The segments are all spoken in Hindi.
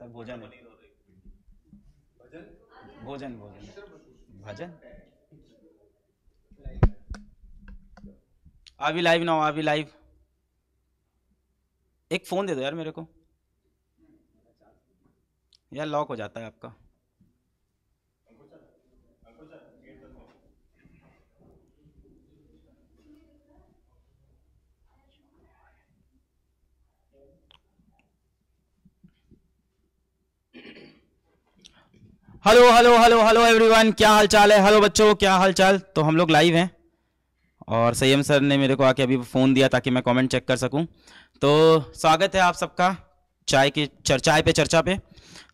सर भोजन भोजन भोजन भजन अभी लाइव ना हो आ लाइव एक फोन दे दो यार मेरे को यार लॉक हो जाता है आपका hello hello hello hello everyone क्या हाल चाल है हेलो बच्चों क्या हाल चाल तो हम लोग लाइव हैं और सयम सर ने मेरे को आके अभी फ़ोन दिया ताकि मैं कमेंट चेक कर सकूं तो स्वागत है आप सबका चाय की चर्चाए पे चर्चा पे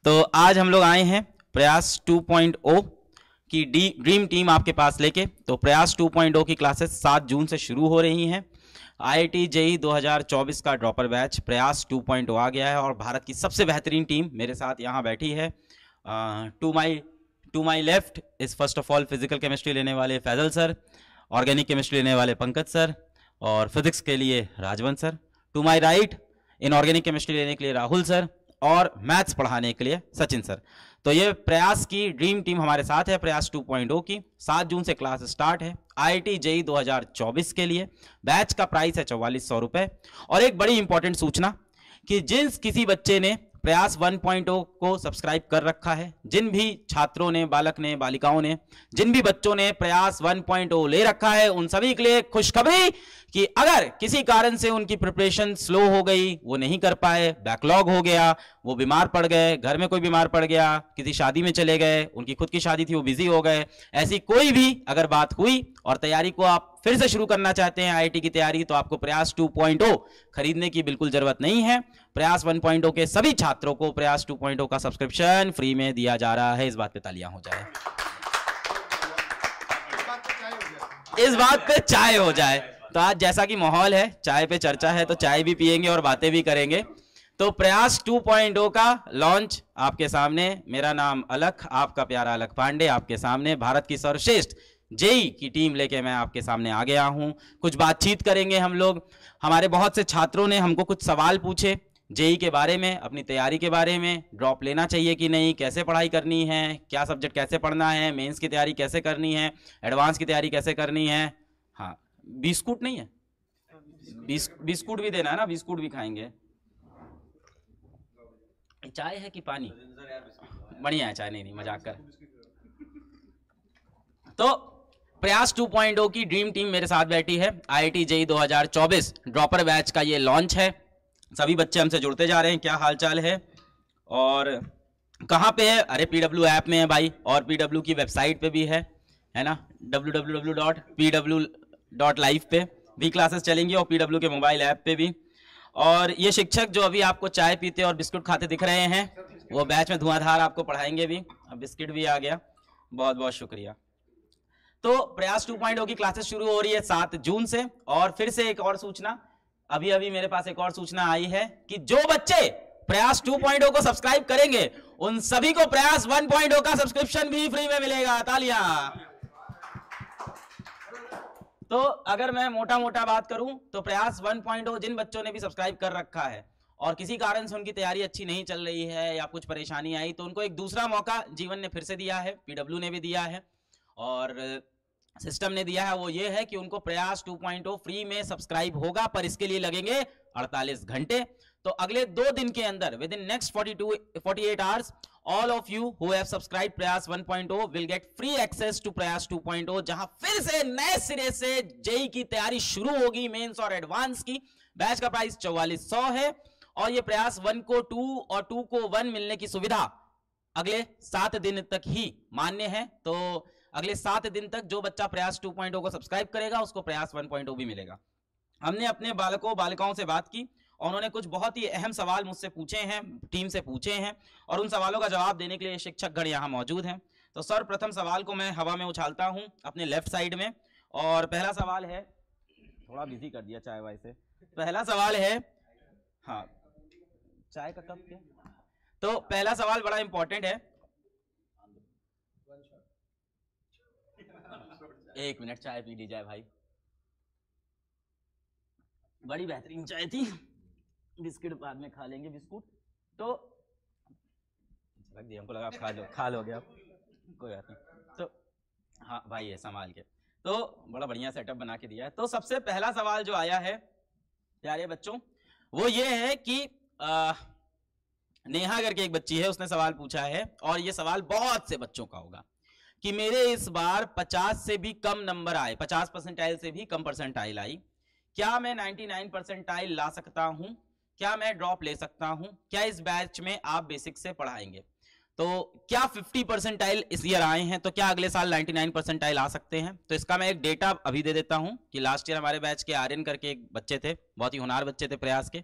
तो आज हम लोग आए हैं प्रयास 2.0 की डी ड्रीम टीम आपके पास लेके तो प्रयास 2.0 की क्लासेस सात जून से शुरू हो रही हैं आई टी जेई का dropper batch Prayas two oh आ गया है और भारत की सबसे बेहतरीन टीम मेरे साथ यहाँ बैठी है to my to my left is first of all physical chemistry लेने वाले फैजल सर ऑर्गेनिक केमिस्ट्री लेने वाले पंकज सर और फिजिक्स के लिए Rajwant sir to my right inorganic chemistry लेने के लिए राहुल सर और मैथ्स पढ़ाने के लिए सचिन सर तो ये प्रयास की ड्रीम टीम हमारे साथ है प्रयास 2.0 की 7 जून से क्लास स्टार्ट है आईआईटी जेई 2024 के लिए बैच का प्राइस है चौवालीस सौ रुपये और एक बड़ी इंपॉर्टेंट सूचना कि जिस किसी बच्चे ने प्रयास 1.0 को सब्सक्राइब कर रखा है जिन भी छात्रों ने बालक ने बालिकाओं ने जिन भी बच्चों ने प्रयास 1.0 ले रखा है उन सभी के लिए खुशखबरी कि अगर किसी कारण से उनकी प्रिपरेशन स्लो हो गई वो नहीं कर पाए बैकलॉग हो गया वो बीमार पड़ गए घर में कोई बीमार पड़ गया किसी शादी में चले गए उनकी खुद की शादी थी वो बिजी हो गए ऐसी कोई भी अगर बात हुई और तैयारी को आप फिर से शुरू करना चाहते हैं आई की तैयारी तो आपको प्रयास 2.0 खरीदने की बिल्कुल जरूरत नहीं है प्रयास 1.0 के सभी छात्रों को प्रयास 2.0 का सब्सक्रिप्शन फ्री में दिया जा रहा है इस बात पे तालियां हो जाए इस बात पे चाय हो जाए तो आज जैसा कि माहौल है चाय पे चर्चा है तो चाय भी पियेंगे और बातें भी करेंगे तो प्रयास 2.0 का लॉन्च आपके सामने मेरा नाम अलख आपका प्यारा अलख पांडे आपके सामने भारत की सर्वश्रेष्ठ जेई की टीम लेके मैं आपके सामने आ गया हूँ कुछ बातचीत करेंगे हम लोग हमारे बहुत से छात्रों ने हमको कुछ सवाल पूछे जेई के बारे में अपनी तैयारी के बारे में ड्रॉप लेना चाहिए कि नहीं कैसे पढ़ाई करनी है क्या सब्जेक्ट कैसे पढ़ना है मेंस की तैयारी कैसे करनी है एडवांस की तैयारी कैसे करनी है हाँ बिस्कुट नहीं है बिस्कुट भी देना है ना बिस्कुट भी खाएंगे चाय है कि पानी बढ़िया है चाय नहीं नहीं मजाक कर तो प्रयास 2.0 की ड्रीम टीम मेरे साथ बैठी है आईआईटी जेई 2024 ड्रॉपर बैच का ये लॉन्च है सभी बच्चे हमसे जुड़ते जा रहे हैं क्या हालचाल है और कहाँ पे है अरे पीडब्ल्यू ऐप में है भाई और पीडब्ल्यू की वेबसाइट पे भी है है ना W W W dot P W dot live पे भी क्लासेस चलेंगी और पीडब्ल्यू के मोबाइल ऐप पे भी और ये शिक्षक जो अभी आपको चाय पीते और बिस्कुट खाते दिख रहे हैं वो बैच में धुआंधार आपको पढ़ाएंगे भी अब बिस्किट भी आ गया बहुत बहुत शुक्रिया तो प्रयास 2.0 की क्लासेस शुरू हो रही है सात जून से और फिर से एक और सूचना अभी अभी मेरे पास एक और सूचना आई है कि जो बच्चे प्रयास 2.0 को सब्सक्राइब करेंगे उन सभी को प्रयास 1.0 का सब्सक्रिप्शन भी फ्री में मिलेगा तालिया तो अगर मैं मोटा मोटा बात करूं तो प्रयास 1.0 जिन बच्चों ने भी सब्सक्राइब कर रखा है और किसी कारण से उनकी तैयारी अच्छी नहीं चल रही है या कुछ परेशानी आई तो उनको एक दूसरा मौका जीवन ने फिर से दिया है पीडब्ल्यू ने भी दिया है और सिस्टम ने दिया है वो ये है कि उनको प्रयास 2.0 फ्री में सब्सक्राइब होगा पर इसके लिए लगेंगे 48 घंटे तो अगले दो दिन के अंदर within next forty two forty eight hours all of you who have subscribe Prayas 1.0 will get free access to Prayas 2.0 जहां फिर से नए सिरे से जेई की तैयारी शुरू होगी मेंस और एडवांस की बैच का प्राइस चौवालीस सौ है और ये प्रयास वन को टू और टू को वन मिलने की सुविधा अगले सात दिन तक ही मान्य है तो अगले सात दिन तक जो बच्चा प्रयास 2.0 को सब्सक्राइब करेगा उसको प्रयास 1.0 भी मिलेगा हमने अपने बालकों बालिकाओं से बात की और उन्होंने कुछ बहुत ही अहम सवाल मुझसे पूछे हैं टीम से पूछे हैं और उन सवालों का जवाब देने के लिए शिक्षक गण यहाँ मौजूद हैं तो सर्वप्रथम सवाल को मैं हवा में उछालता हूँ अपने लेफ्ट साइड में और पहला सवाल है थोड़ा बिजी कर दिया चाय वाई से पहला सवाल है हाँ चाय का कप क्या तो पहला सवाल बड़ा इंपॉर्टेंट है एक मिनट चाय पी ली जाए भाई बड़ी बेहतरीन चाय थी बिस्किट बाद में खा लेंगे बिस्कुट तो रख दिया हमको लगा खा लो खा लोगे आप कोई बात नहीं तो हाँ भाई है संभाल के तो बड़ा बढ़िया सेटअप बना के दिया है तो सबसे पहला सवाल जो आया है प्यारे बच्चों वो ये है कि आ, नेहा करके एक बच्ची है उसने सवाल पूछा है और ये सवाल बहुत से बच्चों का होगा कि मेरे इस बार 50 से भी कम नंबर आए 50 परसेंटाइल से भी कम परसेंटाइल आई क्या मैं 99 परसेंटाइल ला सकता हूं क्या मैं ड्रॉप ले सकता हूं क्या इस बैच में आप बेसिक से पढ़ाएंगे तो क्या 50 परसेंटाइल इस ईयर आए हैं तो क्या अगले साल 99 परसेंटाइल आ सकते हैं तो इसका मैं एक डेटा अभी दे देता हूं कि लास्ट ईयर हमारे बैच के आर्यन करके एक बच्चे थे बहुत ही होनार बच्चे थे प्रयास के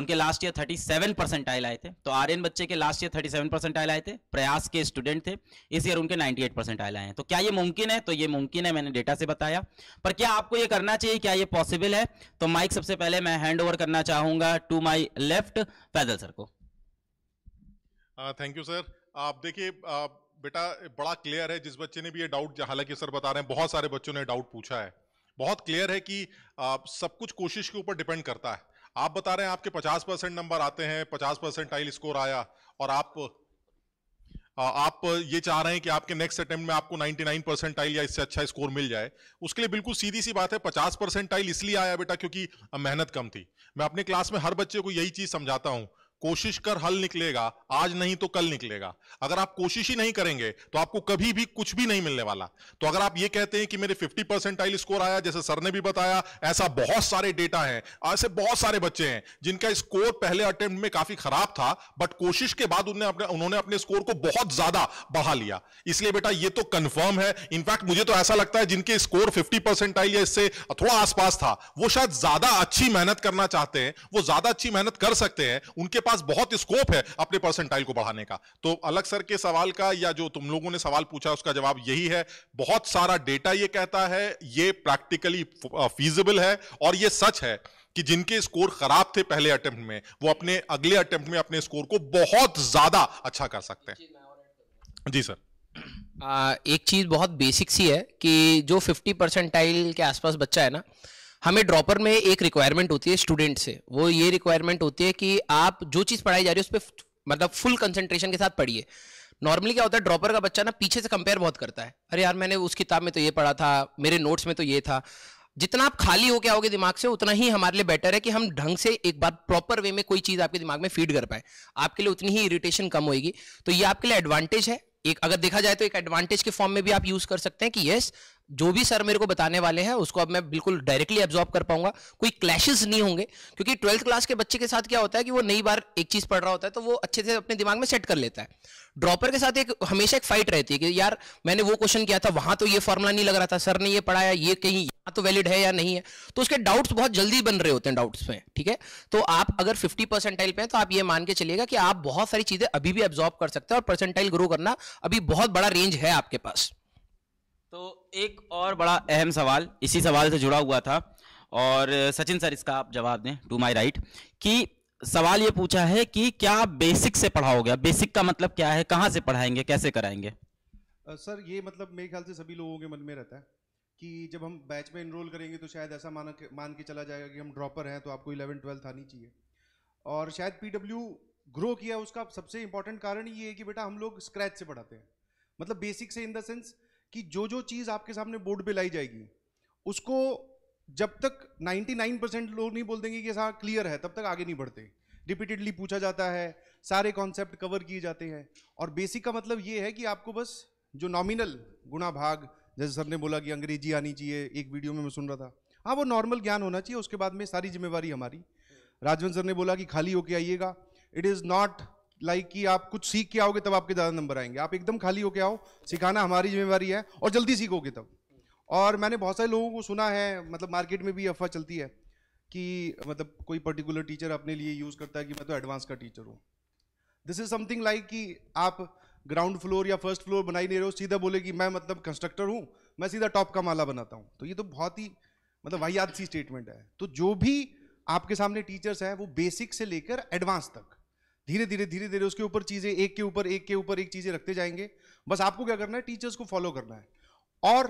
उनके लास्ट ईयर 37 परसेंटाइल आए थे तो आर्यन बच्चे के लास्ट ईयर 37 परसेंटाइल आए थे प्रयास के स्टूडेंट थे इस ईयर उनके 98 परसेंटाइल आए हैं तो क्या ये मुमकिन है तो ये मुमकिन है मैंने डेटा से बताया पर क्या आपको ये करना चाहिए क्या ये पॉसिबल है तो माइक सबसे पहले मैं हैंड ओवर करना चाहूंगा टू माई लेफ्ट पैदल सर को थैंक यू सर आप देखिए बेटा बड़ा क्लियर है जिस बच्चे ने भी ये डाउट हालांकि सर बता रहे हैं बहुत सारे बच्चों ने डाउट पूछा है बहुत क्लियर है कि आ, सब कुछ कोशिश के ऊपर डिपेंड करता है आप बता रहे हैं आपके 50 परसेंट नंबर आते हैं 50 परसेंट टाइल स्कोर आया और आप आप ये चाह रहे हैं कि आपके नेक्स्ट अटेम्प्ट में आपको 99 परसेंट टाइल या इससे अच्छा स्कोर मिल जाए उसके लिए बिल्कुल सीधी सी बात है 50 परसेंट टाइल इसलिए आया बेटा क्योंकि मेहनत कम थी मैं अपने क्लास में हर बच्चे को यही चीज समझाता हूं कोशिश कर हल निकलेगा आज नहीं तो कल निकलेगा अगर आप कोशिश ही नहीं करेंगे तो आपको कभी भी कुछ भी नहीं मिलने वाला तो अगर आप ये कहते हैं कि मेरे 50 परसेंटाइल स्कोर आया जैसे सर ने भी बताया ऐसा बहुत सारे डेटा हैं ऐसे बहुत सारे बच्चे हैं जिनका स्कोर पहले अटेम्प्ट में काफी खराब था बट कोशिश के बाद उन्होंने अपने उन्होंने अपने स्कोर को बहुत ज्यादा बढ़ा लिया इसलिए बेटा ये तो कन्फर्म है इनफैक्ट मुझे तो ऐसा लगता है जिनके स्कोर फिफ्टी परसेंटाइल या इससे थोड़ा आसपास था वो शायद ज्यादा अच्छी मेहनत करना चाहते हैं वो ज्यादा अच्छी मेहनत कर सकते हैं उनके पास बहुत स्कोप है अपने परसेंटाइल को बढ़ाने का तो अलग सर के सवाल का या जो तुम लोगों ने सवाल पूछा उसका जवाब यही है बहुत सारा डेटा ये कहता है ये प्रैक्टिकली फीजिबल है और ये सच है कि जिनके स्कोर खराब थे पहले अटेम्प्ट में वो अपने अगले अटेम्प्ट में अपने स्कोर को बहुत ज्यादा अच्छा कर सकते हैं जी सर आ, एक चीज बहुत बेसिक सी है कि जो 50 परसेंटाइल के आसपास बच्चा है ना हमें ड्रॉपर में एक रिक्वायरमेंट होती है स्टूडेंट से वो ये रिक्वायरमेंट होती है कि आप जो चीज़ पढ़ाई जा रही है उस पर मतलब फुल कंसंट्रेशन के साथ पढ़िए नॉर्मली क्या होता है ड्रॉपर का बच्चा ना पीछे से कंपेयर बहुत करता है अरे यार मैंने उस किताब में तो ये पढ़ा था मेरे नोट्स में तो ये था जितना आप खाली होके आओगे दिमाग से उतना ही हमारे लिए बेटर है कि हम ढंग से एक बार प्रॉपर वे में कोई चीज़ आपके दिमाग में फीड कर पाए आपके लिए उतनी ही इरिटेशन कम होगी तो ये आपके लिए एडवांटेज है एक अगर देखा जाए तो एक एडवांटेज के फॉर्म में भी आप यूज कर सकते हैं कि यस जो भी सर मेरे को बताने वाले हैं उसको अब मैं बिल्कुल डायरेक्टली एब्जॉर्ब कर पाऊंगा कोई क्लैशेस नहीं होंगे क्योंकि ट्वेल्थ क्लास के बच्चे के साथ क्या होता है कि वो नई बार एक चीज पढ़ रहा होता है तो वो अच्छे से अपने दिमाग में सेट कर लेता है ड्रॉपर के साथ एक हमेशा एक फाइट रहती है कि यार मैंने वो क्वेश्चन किया था वहां तो ये फॉर्मुला नहीं लग रहा था सर ने ये पढ़ाया ये कहीं यहाँ तो वैलिड है या नहीं है तो उसके डाउट्स बहुत जल्दी बन रहे होते हैं डाउट्स में ठीक है तो आप अगर फिफ्टी परसेंटाइल पे हैं तो आप ये मान के चलिएगा कि आप बहुत सारी चीजें अभी भी एब्जॉर्ब कर सकते हैं और परसेंटाइल ग्रो करना अभी बहुत बड़ा रेंज है आपके पास तो एक और बड़ा अहम सवाल इसी सवाल से जुड़ा हुआ था और सचिन सर इसका आप जवाब दें टू माई राइट कि सवाल ये पूछा है कि क्या आप बेसिक से पढ़ाओगे बेसिक का मतलब क्या है कहाँ से पढ़ाएंगे कैसे कराएंगे सर ये मतलब मेरे ख्याल से सभी लोगों के मन में रहता है कि जब हम बैच में इनरोल करेंगे तो शायद ऐसा माना मान के चला जाएगा कि हम ड्रॉपर हैं तो आपको इलेवन ट्वेल्थ आनी चाहिए और शायद पी ग्रो किया उसका सबसे इंपॉर्टेंट कारण ये है कि बेटा हम लोग स्क्रैच से पढ़ाते हैं मतलब बेसिक से इन द सेंस कि जो जो चीज़ आपके सामने बोर्ड पे लाई जाएगी उसको जब तक 99 परसेंट लोग नहीं बोल देंगे कि हाँ क्लियर है तब तक आगे नहीं बढ़ते रिपीटेडली पूछा जाता है सारे कॉन्सेप्ट कवर किए जाते हैं और बेसिक का मतलब ये है कि आपको बस जो नॉमिनल गुणा भाग जैसे सर ने बोला कि अंग्रेजी आनी चाहिए एक वीडियो में मैं सुन रहा था हाँ वो नॉर्मल ज्ञान होना चाहिए उसके बाद में सारी जिम्मेवारी हमारी राजवंत सर ने बोला कि खाली होके आइएगा इट इज़ नॉट लाइक कि आप कुछ सीख के आओगे तब आपके ज़्यादा नंबर आएंगे आप एकदम खाली होके आओ सिखाना हमारी जिम्मेवारी है और जल्दी सीखोगे तब और मैंने बहुत सारे लोगों को सुना है मतलब मार्केट में भी अफवाह चलती है कि मतलब कोई पर्टिकुलर टीचर अपने लिए यूज़ करता है कि मैं तो एडवांस का टीचर हूँ दिस इज़ समथिंग लाइक कि आप ग्राउंड फ्लोर या फर्स्ट फ्लोर बनाई नहीं रहे हो सीधा बोले कि मैं मतलब कंस्ट्रक्टर हूँ मैं सीधा टॉप का माला बनाता हूँ तो ये तो बहुत ही मतलब वाहियात सी स्टेटमेंट है तो जो भी आपके सामने टीचर्स हैं वो बेसिक से लेकर एडवांस तक धीरे धीरे धीरे धीरे उसके ऊपर चीज़ें एक के ऊपर एक के ऊपर एक चीज़ें रखते जाएंगे बस आपको क्या करना है टीचर्स को फॉलो करना है और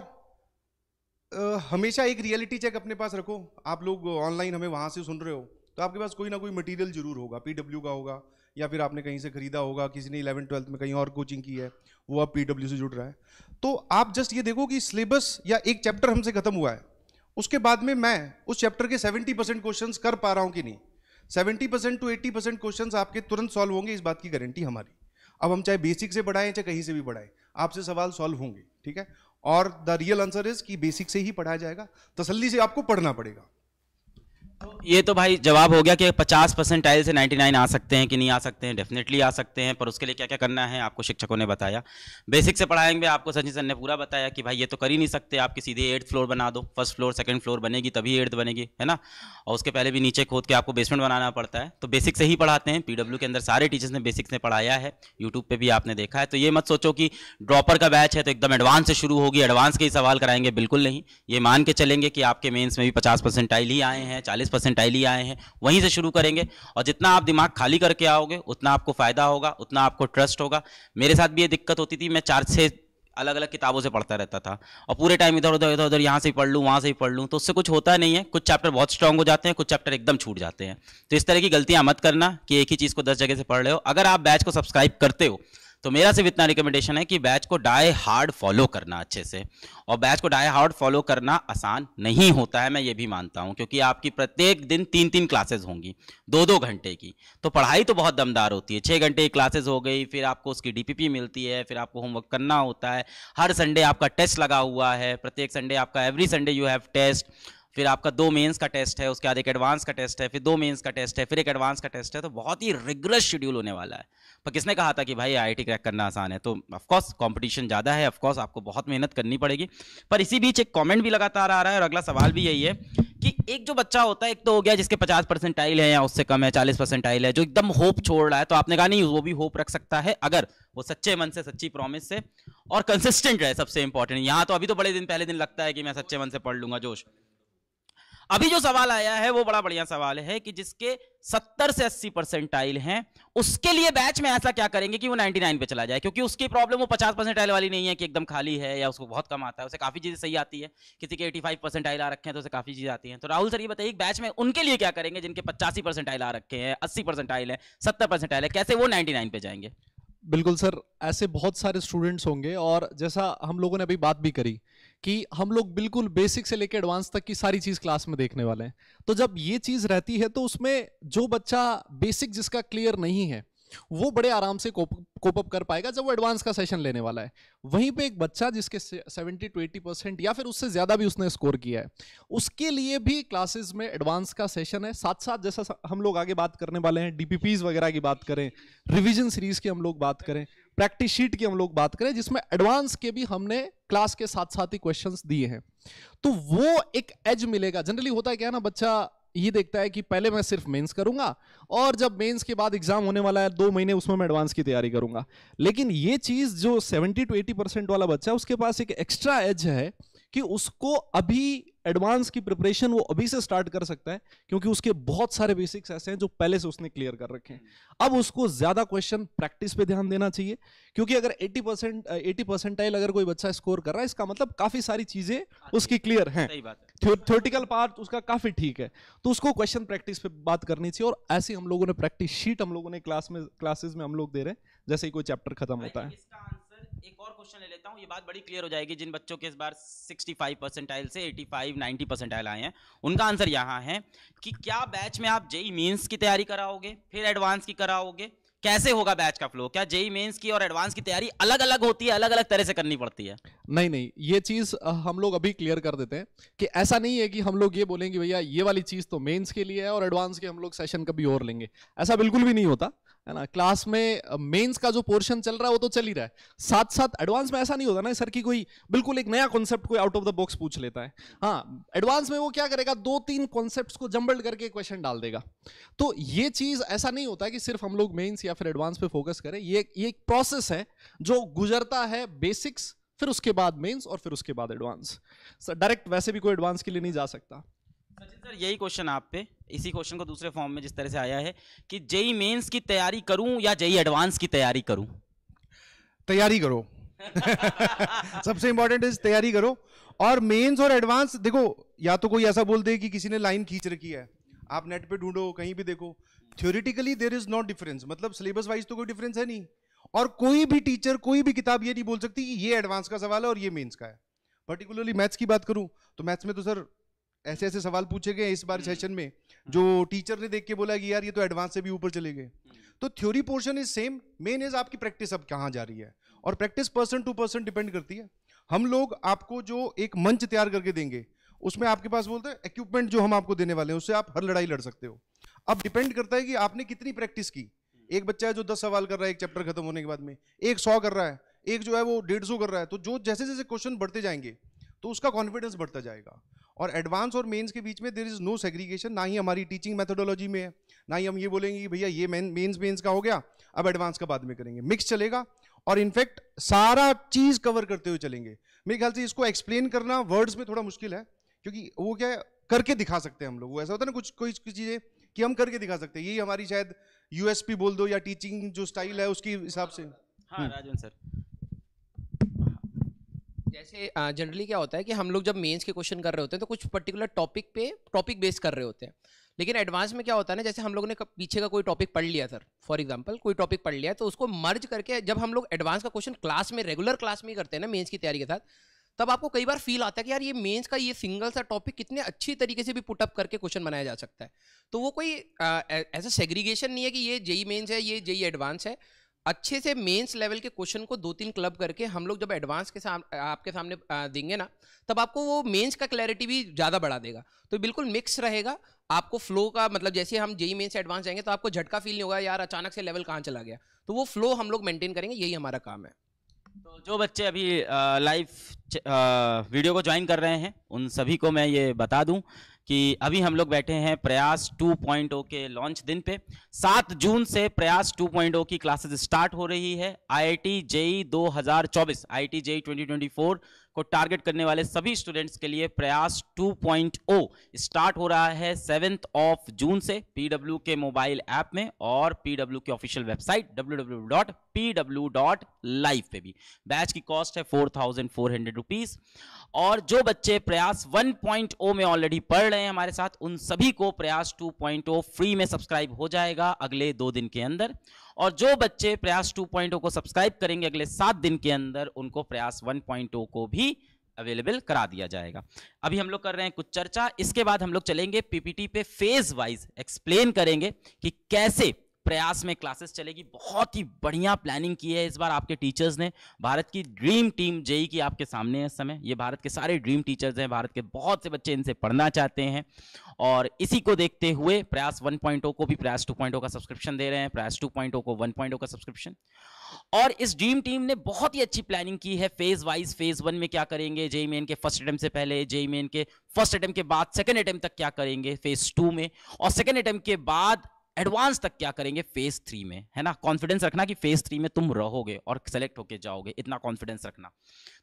आ, हमेशा एक रियलिटी चेक अपने पास रखो आप लोग ऑनलाइन हमें वहां से सुन रहे हो तो आपके पास कोई ना कोई मटेरियल जरूर होगा पीडब्ल्यू का होगा या फिर आपने कहीं से खरीदा होगा किसी ने इलेवन ट्वेल्थ में कहीं और कोचिंग की है वो अब पीडब्ल्यू से जुड़ रहा है तो आप जस्ट ये देखो कि सिलेबस या एक चैप्टर हमसे खत्म हुआ है उसके बाद में मैं उस चैप्टर के सेवेंटी परसेंट क्वेश्चन कर पा रहा हूँ कि नहीं seventy percent to eighty percent question आपके तुरंत सॉल्व होंगे इस बात की गारंटी हमारी अब हम चाहे बेसिक से पढ़ाएं चाहे कहीं से भी पढ़ाएं आपसे सवाल सॉल्व होंगे ठीक है और द रियल आंसर इज कि बेसिक से ही पढ़ाया जाएगा तसल्ली से आपको पढ़ना पड़ेगा तो ये तो भाई जवाब हो गया कि 50 टाइल से 99 आ सकते हैं कि नहीं आ सकते हैं डेफिनेटली आ सकते हैं पर उसके लिए क्या क्या करना है आपको शिक्षकों ने बताया बेसिक से पढ़ाएंगे आपको सचिन सर ने पूरा बताया कि भाई ये तो कर ही नहीं सकते आपके सीधे एट्थ फ्लोर बना दो फर्स्ट फ्लोर सेकंड फ्लोर बनेगी तभी एट्थ बनेगी है ना और उसके पहले भी नीचे खोद के आपको बेसमेंट बनाना पड़ता है तो बेसिक से ही पढ़ाते हैं पीडब्ल्यू के अंदर सारे टीचर्स ने बेसिक्स ने पढ़ाया है यूट्यूब पर भी आपने देखा है तो ये मत सोचो कि ड्रॉपर का बैच है तो एकदम एडवांस से शुरू होगी एडवांस के ही सवाल कराएंगे बिल्कुल नहीं ये मान के चलेंगे कि आपके मेन्स में भी पचास टाइल ही आए हैं चालीस चालीस परसेंट आई आए हैं वहीं से शुरू करेंगे और जितना आप दिमाग खाली करके आओगे उतना आपको फ़ायदा होगा उतना आपको ट्रस्ट होगा मेरे साथ भी ये दिक्कत होती थी मैं चार से अलग अलग किताबों से पढ़ता रहता था और पूरे टाइम इधर उधर इधर उधर यहाँ से ही पढ़ लूँ वहाँ से ही पढ़ लूँ तो उससे कुछ होता नहीं है कुछ चैप्टर बहुत स्ट्रांग हो जाते हैं कुछ चैप्टर एकदम छूट जाते हैं तो इस तरह की गलतियाँ मत करना कि एक ही चीज़ को दस जगह से पढ़ रहे हो अगर आप बैच को सब्सक्राइब करते हो तो मेरा सिर्फ इतना रिकमेंडेशन है कि बैच को डाई हार्ड फॉलो करना अच्छे से और बैच को डाई हार्ड फॉलो करना आसान नहीं होता है मैं ये भी मानता हूँ क्योंकि आपकी प्रत्येक दिन तीन तीन क्लासेज होंगी दो दो घंटे की तो पढ़ाई तो बहुत दमदार होती है छः घंटे की क्लासेज हो गई फिर आपको उसकी डीपीपी मिलती है फिर आपको होमवर्क करना होता है हर संडे आपका टेस्ट लगा हुआ है प्रत्येक संडे आपका every Sunday you have test फिर आपका दो मेंस का टेस्ट है उसके बाद एक एडवांस का टेस्ट है फिर दो मेंस का टेस्ट है फिर एक एडवांस का टेस्ट है तो बहुत ही रेगुलर शेड्यूल होने वाला है पर किसने कहा था कि भाई आई क्रैक करना आसान है तो ऑफकोर्स कॉम्पिटिशन ज़्यादा है ऑफकोर्स आपको बहुत मेहनत करनी पड़ेगी पर इसी बीच एक कॉमेंट भी लगातार आ रहा है और अगला सवाल भी यही है कि एक जो बच्चा होता है एक तो हो गया जिसके पचास टाइल है या उससे कम है चालीस टाइल है जो एकदम होप छोड़ रहा है तो आपने कहा नहीं वो भी होप रख सकता है अगर वो सच्चे मन से सच्ची प्रॉमिस से और कंसिस्टेंट रहे सबसे इंपॉर्टेंट यहाँ तो अभी तो बड़े दिन पहले दिन लगता है कि मैं सच्चे मन से पढ़ लूंगा जोश अभी जो सवाल आया है वो बड़ा बढ़िया सवाल है कि जिसके 70 से 80 परसेंटाइल हैं उसके लिए बैच में ऐसा क्या करेंगे कि वो 99 पे चला जाए क्योंकि उसकी प्रॉब्लम वो 50 परसेंटाइल वाली नहीं है कि एकदम खाली है या उसको बहुत कम आता है उसे काफी चीजें सही आती है किसी के 85 परसेंटाइल आ रखे हैं तो उसे काफी चीजें आती है तो राहुल सर ये बताइए बैच में उनके लिए क्या करेंगे जिनके पचासी परसेंटाइल आ रखे हैं अस्सी परसेंटाइल है सत्तर परसेंटाइल है कैसे वो नाइन पे जाएंगे बिल्कुल सर ऐसे बहुत सारे स्टूडेंट्स होंगे और जैसा हम लोगों ने अभी बात भी करी कि हम लोग बिल्कुल बेसिक से लेकर एडवांस तक की सारी चीज क्लास में देखने वाले हैं तो जब ये चीज रहती है तो उसमें जो बच्चा बेसिक जिसका क्लियर नहीं है वो बड़े आराम से कोप अप कर पाएगा जब वो एडवांस का सेशन लेने वाला है वहीं पे एक बच्चा जिसके 70 टू 80 परसेंट या फिर उससे ज़्यादा भी उसने स्कोर किया है उसके लिए भी क्लासेस में एडवांस का सेशन है साथ साथ जैसा हम लोग आगे बात करने वाले हैं डीपीपीज वगैरह की बात करें रिविजन सीरीज की हम लोग बात करें प्रैक्टिस शीट की हम लोग बात करें जिसमें एडवांस के भी हमने क्लास के साथ साथ ही क्वेश्चन दिए हैं तो वो एक एज मिलेगा जनरली होता है क्या ना बच्चा ये देखता है कि पहले मैं सिर्फ मेंस करूंगा और जब मेंस के बाद एग्जाम होने वाला है दो महीने उसमें मैं एडवांस की तैयारी करूंगा लेकिन ये चीज जो 70 टू 80 परसेंट वाला बच्चा है उसके पास एक एक्स्ट्रा एज है कि उसको अभी एडवांस की प्रिपरेशन वो अभी से स्टार्ट कर सकता है क्योंकि उसके बहुत सारे बेसिक्स ऐसे हैं जो पहले से उसने क्लियर कर रखे हैं अब उसको ज्यादा क्वेश्चन प्रैक्टिस पे ध्यान देना चाहिए क्योंकि अगर 80 परसेंट एटी परसेंटाइल अगर कोई बच्चा स्कोर कर रहा है इसका मतलब काफी सारी चीजें हाँ, उसकी क्लियर हैं थ्योरेटिकल पार्ट उसका काफी ठीक है तो उसको क्वेश्चन प्रैक्टिस पे बात करनी चाहिए और ऐसे हम लोगों ने प्रैक्टिस शीट हम लोगों ने क्लास में क्लासेज में हम लोग दे रहे हैं जैसे ही कोई चैप्टर खत्म होता है एक और क्वेश्चन ले लेता हूँ ये बात बड़ी क्लियर हो जाएगी जिन बच्चों के इस बार 65 परसेंटाइल से 85 90 परसेंटाइल आए हैं उनका आंसर यहाँ है कि क्या बैच में आप जेई मेंस e की तैयारी कराओगे फिर एडवांस की कराओगे कैसे होगा बैच का फ्लो क्या जेई मेंस e की और एडवांस की तैयारी अलग अलग होती है अलग अलग तरह से करनी पड़ती है नहीं नहीं ये चीज हम लोग अभी क्लियर कर देते हैं कि ऐसा नहीं है कि हम लोग ये बोलेंगे भैया ये वाली चीज तो मेंस के लिए है और एडवांस के हम लोग सेशन कभी और लेंगे ऐसा बिल्कुल भी नहीं होता है ना क्लास में मेंस uh, का जो पोर्शन चल रहा है वो तो चल ही रहा है साथ साथ एडवांस में ऐसा नहीं होता ना सर की कोई बिल्कुल एक नया कॉन्सेप्ट कोई आउट ऑफ द बॉक्स पूछ लेता है हाँ एडवांस में वो क्या करेगा दो तीन कॉन्सेप्ट को जम्बल्ड करके क्वेश्चन डाल देगा तो ये चीज ऐसा नहीं होता कि सिर्फ हम लोग मेन्स या फिर एडवांस पे फोकस करें ये ये एक प्रोसेस है जो गुजरता है बेसिक्स फिर उसके बाद मेंस और फिर उसके बाद एडवांस सर डायरेक्ट वैसे भी कोई एडवांस के लिए नहीं जा सकता सर यही क्वेश्चन आप पे इसी क्वेश्चन को दूसरे फॉर्म में जिस तरह से आया है कि जेई मेंस की तैयारी करूं या जेई एडवांस की तैयारी करूं तैयारी करो सबसे इंपॉर्टेंट इज तैयारी करो और मेंस और एडवांस देखो या तो कोई ऐसा बोल दे कि किसी ने लाइन खींच रखी है आप नेट पे ढूंढो कहीं भी देखो theoretically there is not difference मतलब सिलेबस वाइज तो कोई डिफरेंस है नहीं और कोई भी टीचर कोई भी किताब ये नहीं बोल सकती कि ये एडवांस का सवाल है और ये मेंस का है पर्टिकुलरली मैथ्स की बात करूं तो मैथ्स में तो सर ऐसे ऐसे सवाल पूछे गए इस बार सेशन हम्म। में हम्म। जो टीचर ने देख के बोला कि यार ये तो एडवांस से भी ऊपर चले गए हम्म। तो theory portion is same main is आपकी प्रैक्टिस अब कहाँ जा रही है और practice person to person depend करती है हम लोग आपको जो एक मंच तैयार करके देंगे उसमें आपके पास बोलते हैं इक्विपमेंट जो हम आपको देने वाले हैं उससे आप हर लड़ाई लड़ सकते हो अब डिपेंड करता है कि आपने कितनी प्रैक्टिस की एक बच्चा है जो दस सवाल कर रहा है एक चैप्टर खत्म होने के बाद में एक सौ कर रहा है एक जो है वो डेढ़ सौ कर रहा है तो जो जैसे जैसे क्वेश्चन बढ़ते जाएंगे तो उसका कॉन्फिडेंस बढ़ता जाएगा और एडवांस और मेंस के बीच में देर इज़ नो सेग्रीगेशन ना ही हमारी टीचिंग मेथोडोलॉजी में है ना ही हम ये बोलेंगे कि भैया ये मेंस मेंस का हो गया अब एडवांस का बाद में करेंगे मिक्स चलेगा और इनफैक्ट सारा चीज़ कवर करते हुए चलेंगे मेरे ख्याल से इसको एक्सप्लेन करना वर्ड्स में थोड़ा मुश्किल है क्योंकि वो क्या है करके दिखा सकते हैं हम लोग वो ऐसा होता है ना कुछ कोई चीज़ें कि हम करके दिखा सकते हैं यही हमारी शायद यूएसपी बोल दो या टीचिंग जो स्टाइल है उसके हिसाब से हाँ हम्म। राजन सर जैसे जनरली क्या होता है कि हम लोग जब मेंस के क्वेश्चन कर रहे होते हैं तो कुछ पर्टिकुलर टॉपिक पे टॉपिक बेस कर रहे होते हैं लेकिन एडवांस में क्या होता है ना जैसे हम लोग ने पीछे का कोई टॉपिक पढ़ लिया सर फॉर एग्जाम्पल कोई टॉपिक पढ़ लिया तो उसको मर्ज करके जब हम लोग एडवांस का क्वेश्चन क्लास में रेगुलर क्लास में करते हैं ना मेन्स की तैयारी के साथ तब आपको कई बार फील आता है कि यार ये मेंस का ये सिंगल सा टॉपिक कितने अच्छी तरीके से भी पुटअप करके क्वेश्चन बनाया जा सकता है तो वो कोई ऐसा सेग्रीगेशन नहीं है कि ये जेई मेन्स है ये जेई एडवांस है अच्छे से मेंस लेवल के क्वेश्चन को दो तीन क्लब करके हम लोग जब एडवांस के साम आपके सामने देंगे ना तब आपको वो मेंस का क्लैरिटी भी ज़्यादा बढ़ा देगा तो बिल्कुल मिक्स रहेगा आपको फ्लो का मतलब जैसे हम जेई मेंस एडवांस जाएंगे तो आपको झटका फील नहीं होगा यार अचानक से लेवल कहाँ चला गया तो वो फ्लो हम लोग मेंटेन करेंगे यही हमारा काम है तो जो बच्चे अभी लाइव वीडियो को ज्वाइन कर रहे हैं उन सभी को मैं ये बता दूँ कि अभी हम लोग बैठे हैं प्रयास 2.0 के लॉन्च दिन पे 7 जून से प्रयास 2.0 की क्लासेस स्टार्ट हो रही है आई आई टी जेई दो चौबीस I I T JEE four को टारगेट करने वाले सभी स्टूडेंट्स के लिए प्रयास 2.0 स्टार्ट हो रहा है सेवेंथ ऑफ जून से पीडब्ल्यू के मोबाइल ऐप में और पीडब्ल्यू की ऑफिशियल वेबसाइट www.pw.live पे भी बैच की कॉस्ट है four thousand four hundred rupees और जो बच्चे प्रयास 1.0 में ऑलरेडी पढ़ रहे हैं हमारे साथ उन सभी को प्रयास 2.0 फ्री में सब्सक्राइब हो जाएगा अगले दो दिन के अंदर और जो बच्चे प्रयास 2.0 को सब्सक्राइब करेंगे अगले सात दिन के अंदर उनको प्रयास 1.0 को भी अवेलेबल करा दिया जाएगा अभी हम लोग कर रहे हैं कुछ चर्चा इसके बाद हम लोग चलेंगे पीपीटी पे फेज वाइज एक्सप्लेन करेंगे कि कैसे प्रयास में क्लासेस चलेगी बहुत ही बढ़िया प्लानिंग की है इस बार आपके टीचर्स ने भारत की ड्रीम टीम जेई की आपके सामने है इस समय ये भारत के सारे ड्रीम टीचर्स हैं भारत के बहुत से बच्चे इनसे पढ़ना चाहते हैं और इसी को देखते हुए प्रयास 1.0 को भी प्रयास 2.0 का सब्सक्रिप्शन दे रहे हैं प्रयास 2.0 को 1.0 का सब्सक्रिप्शन और इस ड्रीम टीम ने बहुत ही अच्छी प्लानिंग की है फेज वाइज फेज वन में क्या करेंगे जेई मेन के फर्स्ट अटैम्प से पहले जेई मेन के फर्स्ट अटैम्प के बाद सेकेंड अटैम्प तक क्या करेंगे फेज टू में और सेकेंड अटैम्प के बाद एडवांस तक क्या करेंगे फेज थ्री में है ना कॉन्फिडेंस रखना कि फेज थ्री में तुम रहोगे और सेलेक्ट होके जाओगे इतना कॉन्फिडेंस रखना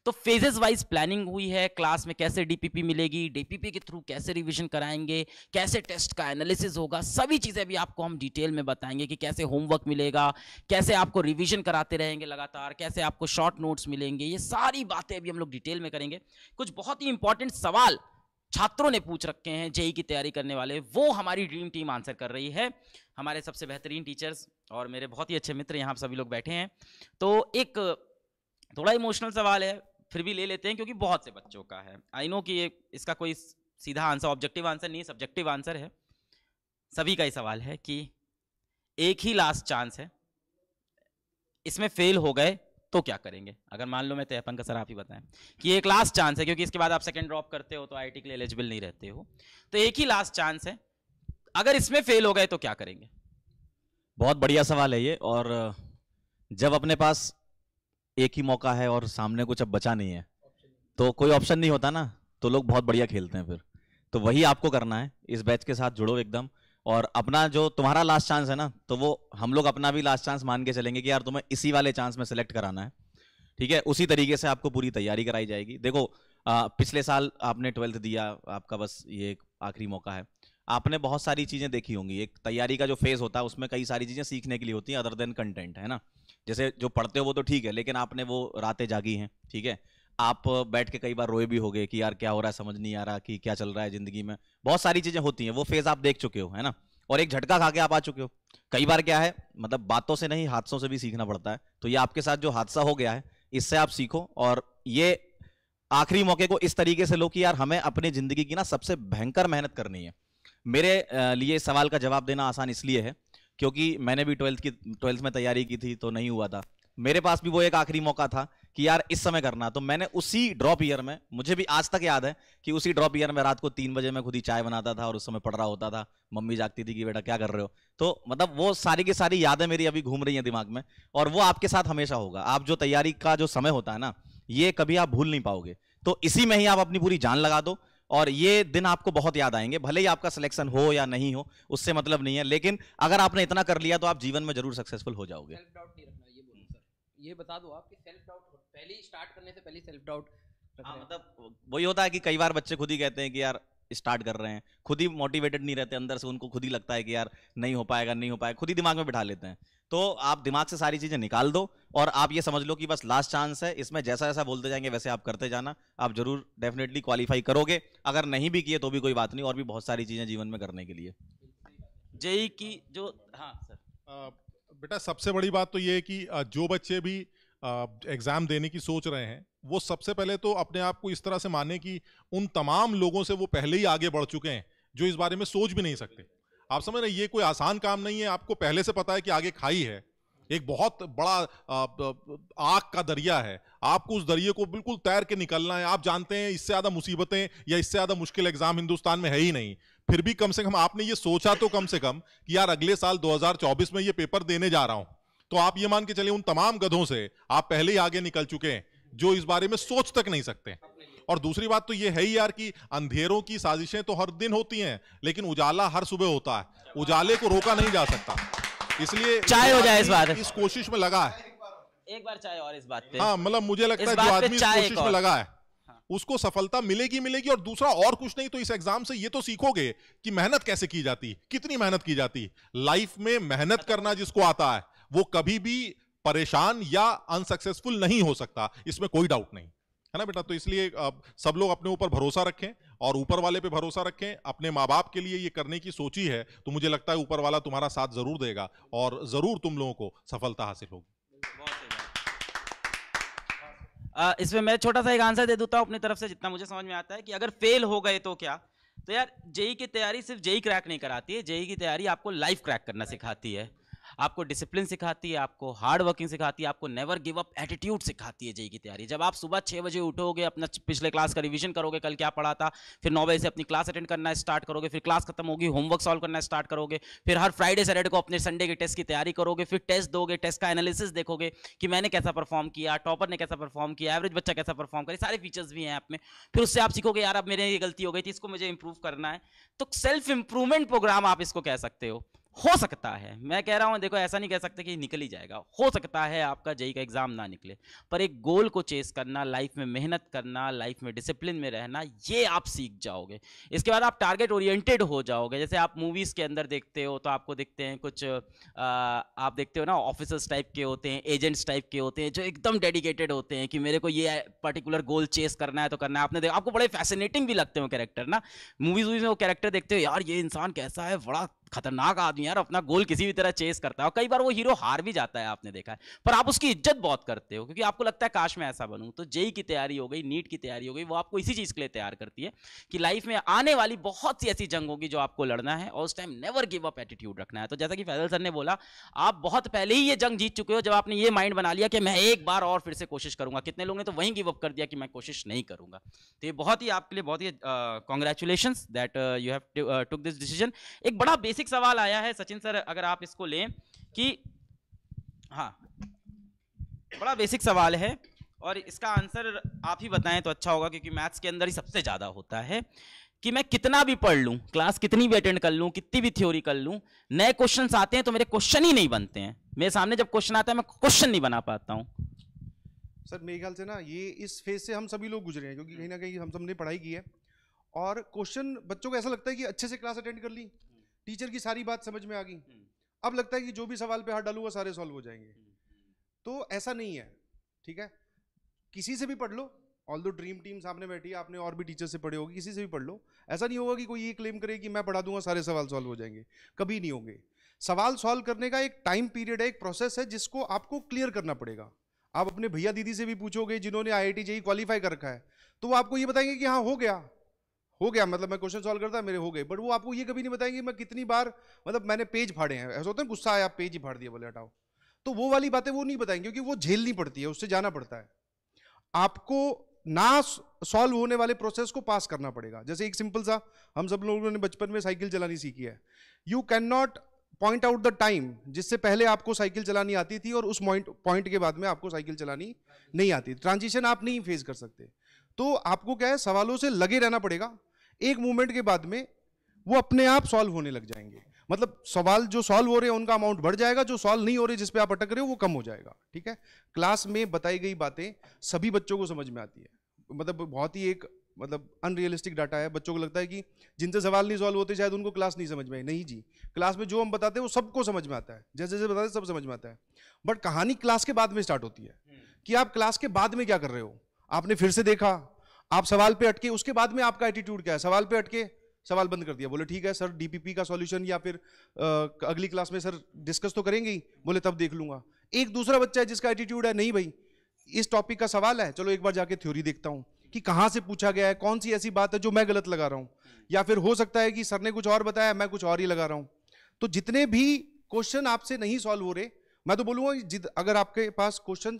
तो फेजेस वाइज प्लानिंग हुई है क्लास में कैसे डीपीपी मिलेगी डीपीपी के थ्रू कैसे रिविजन कराएंगे कैसे टेस्ट का एनालिसिस होगा सभी चीज़ें भी आपको हम डिटेल में बताएंगे कि कैसे होमवर्क मिलेगा कैसे आपको रिविजन कराते रहेंगे लगातार कैसे आपको शॉर्ट नोट्स मिलेंगे ये सारी बातें अभी हम लोग डिटेल में करेंगे कुछ बहुत ही इंपॉर्टेंट सवाल छात्रों ने पूछ रखे हैं जेई की तैयारी करने वाले वो हमारी ड्रीम टीम आंसर कर रही है हमारे सबसे बेहतरीन टीचर्स और मेरे बहुत ही अच्छे मित्र यहाँ सभी लोग बैठे हैं तो एक थोड़ा इमोशनल सवाल है फिर भी ले लेते हैं क्योंकि बहुत से बच्चों का है आई नो कि ये इसका कोई सीधा आंसर ऑब्जेक्टिव आंसर नहीं सब्जेक्टिव आंसर है सभी का ही सवाल है कि एक ही लास्ट चांस है इसमें फेल हो गए तो क्या करेंगे अगर मान लो मैं तेपन का सर आप ही बताएं कि एक लास्ट चांस है क्योंकि इसके बाद आप सेकंड ड्रॉप करते हो तो आई के लिए एलिजिबल नहीं रहते हो तो एक ही लास्ट चांस है अगर इसमें फेल हो गए तो क्या करेंगे बहुत बढ़िया सवाल है ये और जब अपने पास एक ही मौका है और सामने कुछ अब बचा नहीं है तो कोई ऑप्शन नहीं होता ना तो लोग बहुत बढ़िया खेलते हैं फिर तो वही आपको करना है इस बैच के साथ जुड़ो एकदम और अपना जो तुम्हारा लास्ट चांस है ना तो वो हम लोग अपना भी लास्ट चांस मान के चलेंगे कि यार तुम्हें इसी वाले चांस में सेलेक्ट कराना है ठीक है उसी तरीके से आपको पूरी तैयारी कराई जाएगी देखो आ, पिछले साल आपने ट्वेल्थ दिया आपका बस ये एक आखिरी मौका है आपने बहुत सारी चीज़ें देखी होंगी एक तैयारी का जो फेज़ होता है उसमें कई सारी चीज़ें सीखने के लिए होती हैं अदर देन कंटेंट है ना जैसे जो पढ़ते हो वो तो ठीक है लेकिन आपने वो रातें जागी हैं ठीक है आप बैठ के कई बार रोए भी हो गए कि यार क्या हो रहा है समझ नहीं आ रहा कि क्या चल रहा है जिंदगी में बहुत सारी चीजें होती हैं वो फेज आप देख चुके हो है ना और एक झटका खा के आप आ चुके हो कई बार क्या है मतलब बातों से नहीं हादसों से भी सीखना पड़ता है तो ये आपके साथ जो हादसा हो गया है इससे आप सीखो और ये आखिरी मौके को इस तरीके से लो कि यार हमें अपनी जिंदगी की ना सबसे भयंकर मेहनत करनी है मेरे लिए सवाल का जवाब देना आसान इसलिए है क्योंकि मैंने भी ट्वेल्थ की ट्वेल्थ में तैयारी की थी तो नहीं हुआ था मेरे पास भी वो एक आखिरी मौका था कि यार इस समय करना तो मैंने उसी ड्रॉप ईयर में मुझे भी आज तक याद है कि उसी ड्रॉप ईयर में रात को तीन बजे मैं खुद ही चाय बनाता था और उस समय पढ़ रहा होता था मम्मी जागती थी कि बेटा क्या कर रहे हो तो मतलब वो सारी की सारी यादें मेरी अभी घूम रही हैं दिमाग में और वो आपके साथ हमेशा होगा आप जो तैयारी का जो समय होता है ना ये कभी आप भूल नहीं पाओगे तो इसी में ही आप अपनी पूरी जान लगा दो और ये दिन आपको बहुत याद आएंगे भले ही आपका सिलेक्शन हो या नहीं हो उससे मतलब नहीं है लेकिन अगर आपने इतना कर लिया तो आप जीवन में जरूर सक्सेसफुल हो जाओगे ये बता दो आप कि सेल्फ डाउट पहले स्टार्ट करने से पहले सेल्फ हाँ, डाउट मतलब वही होता है कि कई बार बच्चे खुद ही कहते हैं कि यार स्टार्ट कर रहे हैं खुद ही मोटिवेटेड नहीं रहते अंदर से उनको खुद ही लगता है कि यार नहीं हो पाएगा नहीं हो पाएगा खुद ही दिमाग में बिठा लेते हैं तो आप दिमाग से सारी चीज़ें निकाल दो और आप ये समझ लो कि बस लास्ट चांस है इसमें जैसा जैसा बोलते जाएंगे वैसे आप करते जाना आप जरूर डेफिनेटली क्वालिफाई करोगे अगर नहीं भी किए तो भी कोई बात नहीं और भी बहुत सारी चीज़ें जीवन में करने के लिए जेई की जो हाँ सर बेटा सबसे बड़ी बात तो ये है कि जो बच्चे भी एग्ज़ाम देने की सोच रहे हैं वो सबसे पहले तो अपने आप को इस तरह से माने कि उन तमाम लोगों से वो पहले ही आगे बढ़ चुके हैं जो इस बारे में सोच भी नहीं सकते आप समझ रहे ये कोई आसान काम नहीं है आपको पहले से पता है कि आगे खाई है एक बहुत बड़ा आग का दरिया है आपको उस दरिए को बिल्कुल तैर के निकलना है आप जानते हैं इससे ज़्यादा मुसीबतें या इससे ज़्यादा मुश्किल एग्जाम हिंदुस्तान में है ही नहीं फिर भी कम से कम आपने ये सोचा तो कम से कम कि यार अगले साल 2024 में ये पेपर देने जा रहा हूँ तो आप ये मान के चलिए उन तमाम गधों से आप पहले ही आगे निकल चुके हैं जो इस बारे में सोच तक नहीं सकते और दूसरी बात तो ये है ही यार कि अंधेरों की साजिशें तो हर दिन होती हैं लेकिन उजाला हर सुबह होता है उजाले को रोका नहीं जा सकता इसलिए चाय हो जाए इस बार इस कोशिश में लगा है एक बार चाय और इस बात पे हाँ मतलब मुझे लगता है जो आदमी कोशिश में लगा है हाँ। उसको सफलता मिलेगी मिलेगी और दूसरा और कुछ नहीं तो इस एग्जाम से ये तो सीखोगे कि मेहनत कैसे की जाती कितनी मेहनत की जाती लाइफ में मेहनत अच्छा। करना जिसको आता है वो कभी भी परेशान या अनसक्सेसफुल नहीं हो सकता इसमें कोई डाउट नहीं है ना बेटा तो इसलिए सब लोग अपने ऊपर भरोसा रखें और ऊपर वाले पे भरोसा रखें अपने माँ बाप के लिए ये करने की सोची है तो मुझे लगता है ऊपर वाला तुम्हारा साथ जरूर देगा और जरूर तुम लोगों को सफलता हासिल होगी इसमें मैं छोटा सा एक आंसर दे देता हूँ अपनी तरफ से जितना मुझे समझ में आता है कि अगर फेल हो गए तो क्या तो यार जेई की तैयारी सिर्फ जेई क्रैक नहीं कराती है जेई की तैयारी आपको लाइफ क्रैक करना सिखाती है आपको डिसिप्लिन सिखाती है आपको हार्ड वर्किंग सिखाती है आपको नेवर गिव अप एटीट्यूड सिखाती है जेई की तैयारी जब आप सुबह छः बजे उठोगे अपना पिछले क्लास का रिविजन करोगे कल क्या पढ़ा था फिर नौ बजे से अपनी क्लास अटेंड करना स्टार्ट करोगे फिर क्लास खत्म होगी होमवर्क सॉल्व करना स्टार्ट करोगे फिर हर फ्राइडे सैटरडे को अपने संडे के टेस्ट की तैयारी करोगे फिर टेस्ट दोगे टेस्ट का एनालिसिस देखोगे कि मैंने कैसा परफॉर्म किया टॉपर ने कैसा परफॉर्म किया एवरेज बच्चा कैसा परफॉर्म करे सारे फीचर्स भी हैं आप में फिर उससे आप सीखोगे यार अब मेरे ये गलती हो गई थी इसको मुझे इंप्रूव करना है तो सेल्फ इंप्रूवमेंट प्रोग्राम आप इसको कह सकते हो हो सकता है मैं कह रहा हूं देखो ऐसा नहीं कह सकते कि निकल ही जाएगा हो सकता है आपका जेई का एग्जाम ना निकले पर एक गोल को चेस करना लाइफ में मेहनत करना लाइफ में डिसिप्लिन में रहना ये आप सीख जाओगे इसके बाद आप टारगेट ओरिएंटेड हो जाओगे जैसे आप मूवीज के अंदर देखते हो तो आपको देखते हैं कुछ आ, आप देखते हो ना ऑफिसर्स टाइप के होते हैं एजेंट्स टाइप के होते हैं जो एकदम डेडिकेटेड होते हैं कि मेरे को ये पर्टिकुलर गोल चेस करना है तो करना है आपने देखा आपको बड़े फैसिनेटिंग भी लगते हो कैरेक्टर ना मूवीज में वो कैरेक्टर देखते हो यार ये इंसान कैसा है बड़ा खतरनाक आदमी यार अपना गोल किसी भी तरह चेस करता है और कई बार वो हीरो हार भी जाता है आपने देखा है पर आप उसकी इज्जत बहुत करते हो क्योंकि आपको लगता है काश मैं ऐसा बनूँ तो जेई की तैयारी हो गई नीट की तैयारी हो गई वो आपको इसी चीज़ के लिए तैयार करती है कि लाइफ में आने वाली बहुत सी ऐसी जंग होगी जो आपको लड़ना है और उस time never give up attitude रखना है तो जैसा कि फैजल सर ने बोला आप बहुत पहले ही ये जंग जीत चुके हो जब आपने ये माइंड बना लिया कि मैं एक बार और फिर से कोशिश करूंगा कितने लोगों ने तो वहीं गिव अप कर दिया कि मैं कोशिश नहीं करूंगा तो ये बहुत ही आपके लिए बहुत ही congratulation that you have took this decision एक बड़ा बेसिक बेसिक सवाल आया है सचिन सर अगर आप इसको लें कि हाँ बड़ा बेसिक सवाल है और इसका आंसर आप ही बताएं तो अच्छा होगा क्योंकि मैथ्स के अंदर ही सबसे ज़्यादा होता है कि मैं कितना भी पढ़ लूं क्लास कितनी भी अटेंड कर लूं कितनी भी थ्योरी कर लूं नए क्वेश्चन आते हैं तो मेरे क्वेश्चन ही नहीं बनते हैं मेरे सामने जब क्वेश्चन आता है मैं क्वेश्चन नहीं बना पाता हूं सर मेरे ख्याल से ना ये इस फेज से हम सभी लोग गुजरे हैं क्योंकि कहीं ना कहीं हम सबने पढ़ाई की है और क्वेश्चन बच्चों को ऐसा लगता है कि अच्छे से क्लास अटेंड कर ली टीचर की सारी बात समझ में आ गई हम्म। अब लगता है कि जो भी सवाल पे हाथ डालूंगा सारे सॉल्व हो जाएंगे हम्म, हम्म। तो ऐसा नहीं है ठीक है किसी से भी पढ़ लो ऑल दो ड्रीम टीम सामने बैठी है आपने और भी टीचर से पढ़े होगी किसी से भी पढ़ लो ऐसा नहीं होगा कि कोई ये क्लेम करे कि मैं पढ़ा दूंगा सारे सवाल सॉल्व हो जाएंगे कभी नहीं होंगे सवाल सॉल्व करने का एक टाइम पीरियड है एक प्रोसेस है जिसको आपको क्लियर करना पड़ेगा आप अपने भैया दीदी से भी पूछोगे जिन्होंने आई आई टी क्वालिफाई कर रखा है तो वो आपको ये बताएंगे कि हाँ हो गया हो गया मतलब मैं क्वेश्चन सॉल्व करता मेरे हो गए बट वो आपको ये कभी नहीं बताएंगे मैं कितनी बार मतलब मैंने पेज फाड़े हैं ऐसा होता है गुस्सा आया पेज ही फाड़ दिया बोले हटाओ तो वो वाली बातें वो नहीं बताएंगे क्योंकि वो झेलनी पड़ती है उससे जाना पड़ता है आपको ना सॉल्व होने वाले प्रोसेस को पास करना पड़ेगा जैसे एक सिंपल सा हम सब लोगों ने बचपन में साइकिल चलानी सीखी है you can not point out the time जिससे पहले आपको साइकिल चलानी आती थी और उस पॉइंट पॉइंट के बाद में आपको साइकिल चलानी नहीं आती ट्रांजिशन आप नहीं फेस कर सकते तो आपको क्या है सवालों से लगे रहना पड़ेगा एक मूवमेंट के बाद में वो अपने आप सॉल्व होने लग जाएंगे मतलब सवाल जो सॉल्व हो रहे हैं उनका अमाउंट बढ़ जाएगा जो सॉल्व नहीं हो रहे जिस पे आप अटक रहे हो वो कम हो जाएगा ठीक है क्लास में बताई गई बातें सभी बच्चों को समझ में आती है मतलब बहुत ही एक मतलब अनरियलिस्टिक डाटा है बच्चों को लगता है कि जिनसे सवाल नहीं सॉल्व होते शायद उनको क्लास नहीं समझ में आई नहीं जी क्लास में जो हम बताते हैं वो सबको समझ में आता है जैसे जैसे बताते सब समझ में आता है बट कहानी क्लास के बाद में स्टार्ट होती है हम्म। कि आप क्लास के बाद में क्या कर रहे हो आपने फिर से देखा आप सवाल पे अटके उसके बाद में आपका एटीट्यूड क्या है सवाल पे अटके सवाल बंद कर दिया बोले ठीक है सर डीपीपी का सॉल्यूशन या फिर आ, अगली क्लास में सर डिस्कस तो करेंगे ही बोले तब देख लूंगा एक दूसरा बच्चा है जिसका एटीट्यूड है नहीं भाई इस टॉपिक का सवाल है चलो एक बार जाके थ्योरी देखता हूँ कि कहाँ से पूछा गया है कौन सी ऐसी बात है जो मैं गलत लगा रहा हूँ या फिर हो सकता है कि सर ने कुछ और बताया मैं कुछ और ही लगा रहा हूँ तो जितने भी क्वेश्चन आपसे नहीं सॉल्व हो रहे मैं तो बोलूंगा अगर आपके पास क्वेश्चन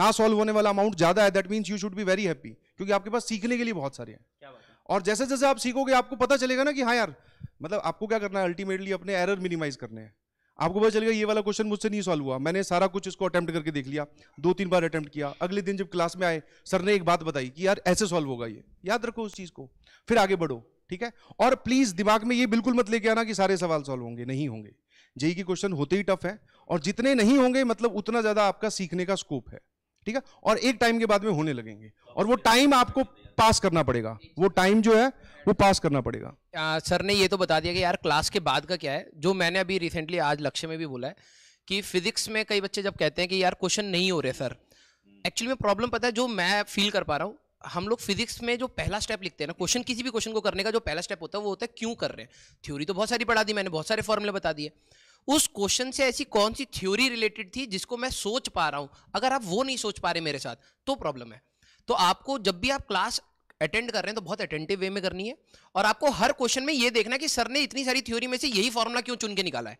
ना सॉल्व होने वाला अमाउंट ज़्यादा है that means you should be very happy क्योंकि आपके पास सीखने के लिए बहुत सारे हैं क्या बात है? और जैसे जैसे आप सीखोगे आपको पता चलेगा ना कि हाँ यार मतलब आपको क्या करना है अल्टीमेटली अपने एरर मिनिमाइज करने हैं आपको पता चलेगा ये वाला क्वेश्चन मुझसे नहीं सॉल्व हुआ मैंने सारा कुछ इसको अटैम्प्ट करके देख लिया दो तीन बार अटैम्प्ट किया अगले दिन जब क्लास में आए सर ने एक बात बताई कि यार ऐसे सॉल्व होगा ये याद रखो उस चीज़ को फिर आगे बढ़ो ठीक है और प्लीज़ दिमाग में ये बिल्कुल मत लेके आना कि सारे सवाल सॉल्व होंगे नहीं होंगे जेई के क्वेश्चन होते ही टफ है और जितने नहीं होंगे मतलब उतना ज़्यादा आपका सीखने का स्कोप है ठीक है और एक टाइम के बाद में होने लगेंगे और वो टाइम आपको पास करना पड़ेगा वो टाइम जो है वो पास करना पड़ेगा आ, सर ने ये तो बता दिया कि यार क्लास के बाद का क्या है जो मैंने अभी रिसेंटली आज लक्ष्य में भी बोला है कि फिजिक्स में कई बच्चे जब कहते हैं कि यार क्वेश्चन नहीं हो रहे सर एक्चुअली में प्रॉब्लम पता है जो मैं फील कर पा रहा हूँ हम लोग फिजिक्स में जो पहला स्टेप लिखते हैं ना क्वेश्चन किसी भी क्वेश्चन को करने का जो पहला स्टेप होता है वो होता है क्यों कर रहे हैं थ्योरी तो बहुत सारी पढ़ा दी मैंने बहुत सारे फॉर्मूले बता दिए उस क्वेश्चन से ऐसी कौन सी थ्योरी रिलेटेड थी जिसको मैं सोच पा रहा हूं अगर आप वो नहीं सोच पा रहे मेरे साथ तो प्रॉब्लम है तो आपको जब भी आप क्लास अटेंड कर रहे हैं तो बहुत अटेंटिव वे में करनी है और आपको हर क्वेश्चन में ये देखना कि सर ने इतनी सारी थ्योरी में से यही फॉर्मूला क्यों चुन के निकाला है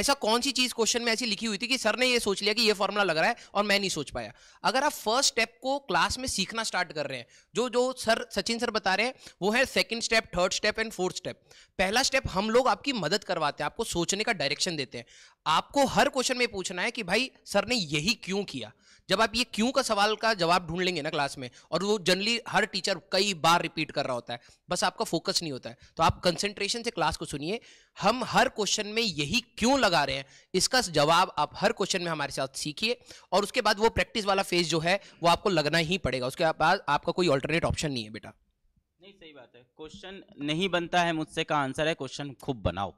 ऐसा कौन सी चीज क्वेश्चन में ऐसी लिखी हुई थी कि सर ने ये सोच लिया कि ये फॉर्मूला लग रहा है और मैं नहीं सोच पाया अगर आप फर्स्ट स्टेप को क्लास में सीखना स्टार्ट कर रहे हैं जो जो सर सचिन सर बता रहे हैं वो है second step third step and fourth step पहला स्टेप हम लोग आपकी मदद करवाते हैं आपको सोचने का डायरेक्शन देते हैं आपको हर क्वेश्चन में पूछना है कि भाई सर ने यही क्यों किया जब आप ये क्यों का सवाल का जवाब ढूंढ लेंगे ना क्लास में और वो जनरली हर टीचर कई बार रिपीट कर रहा होता है बस आपका फोकस नहीं होता है तो आप कंसेंट्रेशन से क्लास को सुनिए हम हर क्वेश्चन में यही क्यों लगा रहे हैं इसका जवाब आप हर क्वेश्चन में हमारे साथ सीखिए और उसके बाद वो प्रैक्टिस वाला फेज जो है वो आपको लगना ही पड़ेगा उसके बाद आपका कोई ऑल्टरनेट ऑप्शन नहीं है बेटा नहीं सही बात है क्वेश्चन नहीं बनता है मुझसे का आंसर है क्वेश्चन खूब बनाओ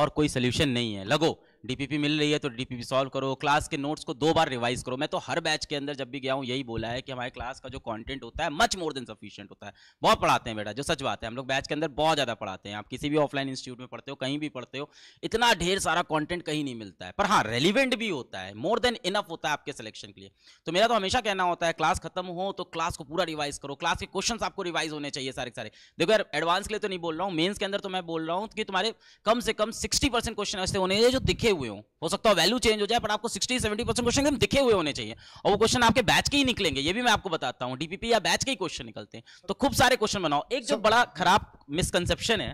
और कोई सोल्यूशन नहीं है लगो डीपीपी मिल रही है तो डीपीपी सॉल्व करो क्लास के नोट्स को दो बार रिवाइज करो मैं तो हर बैच के अंदर जब भी गया हूँ यही बोला है कि हमारे क्लास का जो कंटेंट होता है मच मोर देन सफिशियंट होता है बहुत पढ़ाते हैं बेटा जो सच बात है हम लोग बैच के अंदर बहुत ज़्यादा पढ़ाते हैं आप किसी भी ऑफलाइन इंस्टीट्यूट में पढ़ते हो कहीं भी पढ़ते हो इतना ढेर सारा कॉन्टेंट कहीं नहीं मिलता है पर हाँ रेलिवेंट भी होता है मोर देन इनफ होता है आपके सिलेक्शन के लिए तो मेरा तो हमेशा कहना होता है क्लास खत्म हो तो क्लास को पूरा रिवाइज करो क्लास के क्वेश्चन आपको रिवाइज होने चाहिए सारे सारे देखो यार एडवांस के लिए तो नहीं बोल रहा हूँ मेन्स के अंदर तो मैं बोल रहा हूँ कि तुम्हारे कम से कम सिक्सटी क्वेश्चन ऐसे होने चाहिए जो दिखे हुए हो हो सकता है वैल्यू चेंज हो जाए पर आपको 60 70 परसेंट क्वेश्चन एकदम दिखे हुए होने चाहिए और वो क्वेश्चन आपके बैच के ही निकलेंगे ये भी मैं आपको बताता हूँ डीपीपी या बैच के ही क्वेश्चन निकलते हैं तो खूब सारे क्वेश्चन बनाओ एक जो बड़ा खराब मिसकनसेप्शन है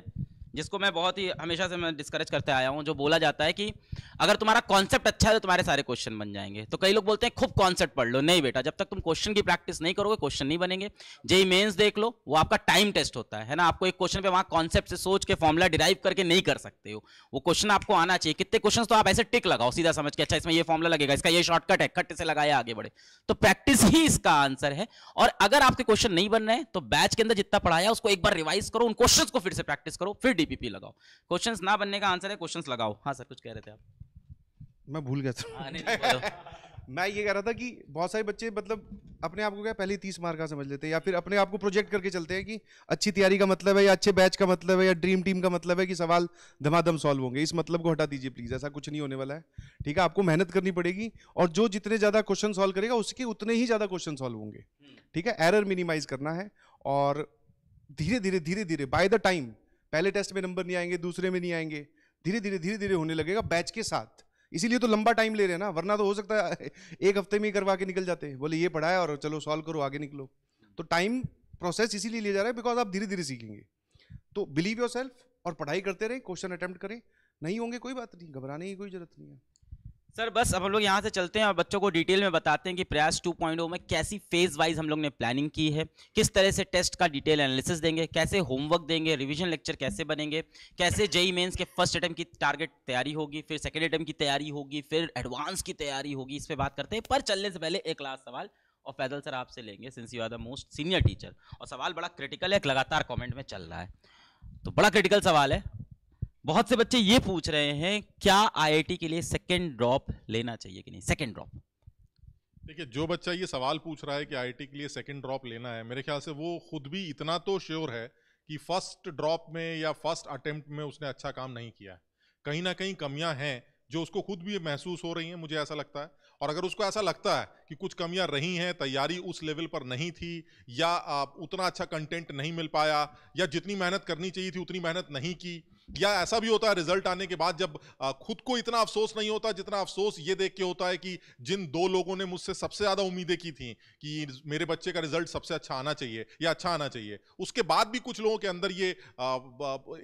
जिसको मैं बहुत ही हमेशा से मैं डिस्करेज करते आया हूँ जो बोला जाता है कि अगर तुम्हारा कॉन्सेप्ट अच्छा है तो तुम्हारे सारे क्वेश्चन बन जाएंगे तो कई लोग बोलते हैं खूब कॉन्सेप्ट पढ़ लो नहीं बेटा जब तक तुम क्वेश्चन की प्रैक्टिस नहीं करोगे क्वेश्चन नहीं बनेंगे जेई मेन्स देख लो वो आपका टाइम टेस्ट होता है ना आपको एक क्वेश्चन पे वहाँ कॉन्सेप्ट से सोच के फॉर्मुला डिराइव करके नहीं कर सकते हो वो क्वेश्चन आपको आना चाहिए कितने क्वेश्चन तो आप ऐसे टिक लगाओ सीधा समझ के अच्छा इसमें यह फॉर्मुला लगेगा इसका ये शॉर्टकट है कट से लगाया आगे बढ़े तो प्रैक्टिस ही इसका आंसर है और अगर आपके क्वेश्चन नहीं बन रहे तो बैच के अंदर जितना पढ़ाया उसको एक बार रिवाइज करो उन क्वेश्चन को फिर से प्रैक्टिस करो फिर डीपीपी लगाओ क्वेश्चन ना बनने का आंसर है क्वेश्चन लगाओ हाँ सर कुछ कह रहे थे आप मैं भूल गया था हाँ, मैं ये कह रहा था कि बहुत सारे बच्चे मतलब अपने आप को क्या पहले तीस मार्क का समझ लेते हैं या फिर अपने आप को प्रोजेक्ट करके चलते हैं कि अच्छी तैयारी का मतलब है या अच्छे बैच का मतलब है या ड्रीम टीम का मतलब है कि सवाल धमाधम सॉल्व होंगे इस मतलब को हटा दीजिए प्लीज़ ऐसा कुछ नहीं होने वाला है ठीक है आपको मेहनत करनी पड़ेगी और जो जितने ज़्यादा क्वेश्चन सोल्व करेगा उसके उतने ही ज़्यादा क्वेश्चन सोल्व होंगे हम्म। ठीक है एरर मिनिमाइज करना है और धीरे धीरे धीरे धीरे बाय द टाइम पहले टेस्ट में नंबर नहीं आएंगे दूसरे में नहीं आएंगे धीरे धीरे धीरे धीरे होने लगेगा बैच के साथ इसीलिए तो लंबा टाइम ले रहे हैं ना वरना तो हो सकता है एक हफ्ते में ही करवा के निकल जाते हैं बोले ये पढ़ाया और चलो सॉल्व करो आगे निकलो तो टाइम प्रोसेस इसीलिए लिया जा रहा है बिकॉज आप धीरे धीरे सीखेंगे तो बिलीव योर सेल्फ और पढ़ाई करते रहें क्वेश्चन अटैम्प्ट करें नहीं होंगे कोई बात नहीं घबराने की कोई जरूरत नहीं है सर बस अब हम लोग यहाँ से चलते हैं और बच्चों को डिटेल में बताते हैं कि प्रयास 2.0 में कैसी फेज वाइज हम लोग ने प्लानिंग की है किस तरह से टेस्ट का डिटेल एनालिसिस देंगे कैसे होमवर्क देंगे रिवीजन लेक्चर कैसे बनेंगे कैसे जेई मेंस e e के फर्स्ट अटैम्प की टारगेट तैयारी होगी फिर सेकेंड अटैम्प की तैयारी होगी फिर एडवांस की तैयारी होगी इस पर बात करते हैं पर चलने से पहले एक लास्ट सवाल और पैदल सर आपसे लेंगे since you are the most senior teacher और सवाल बड़ा क्रिटिकल है लगातार कॉमेंट में चल रहा है तो बड़ा क्रिटिकल सवाल है बहुत से बच्चे ये पूछ रहे हैं क्या आईआईटी के लिए सेकेंड ड्रॉप लेना चाहिए कि नहीं सेकेंड ड्रॉप देखिए जो बच्चा ये सवाल पूछ रहा है कि आईआईटी के लिए सेकेंड ड्रॉप लेना है मेरे ख्याल से वो खुद भी इतना तो श्योर है कि फर्स्ट ड्रॉप में या फर्स्ट अटेम्प्ट में उसने अच्छा काम नहीं किया है कहीं ना कहीं कमियां हैं जो उसको खुद भी महसूस हो रही हैं मुझे ऐसा लगता है और अगर उसको ऐसा लगता है कि कुछ कमियां रही हैं तैयारी उस लेवल पर नहीं थी या उतना अच्छा कंटेंट नहीं मिल पाया या जितनी मेहनत करनी चाहिए थी उतनी मेहनत नहीं की या ऐसा भी होता है रिजल्ट आने के बाद जब खुद को इतना अफसोस नहीं होता जितना अफसोस ये देख के होता है कि जिन दो लोगों ने मुझसे सबसे ज़्यादा उम्मीदें की थी कि मेरे बच्चे का रिजल्ट सबसे अच्छा आना चाहिए या अच्छा आना चाहिए उसके बाद भी कुछ लोगों के अंदर ये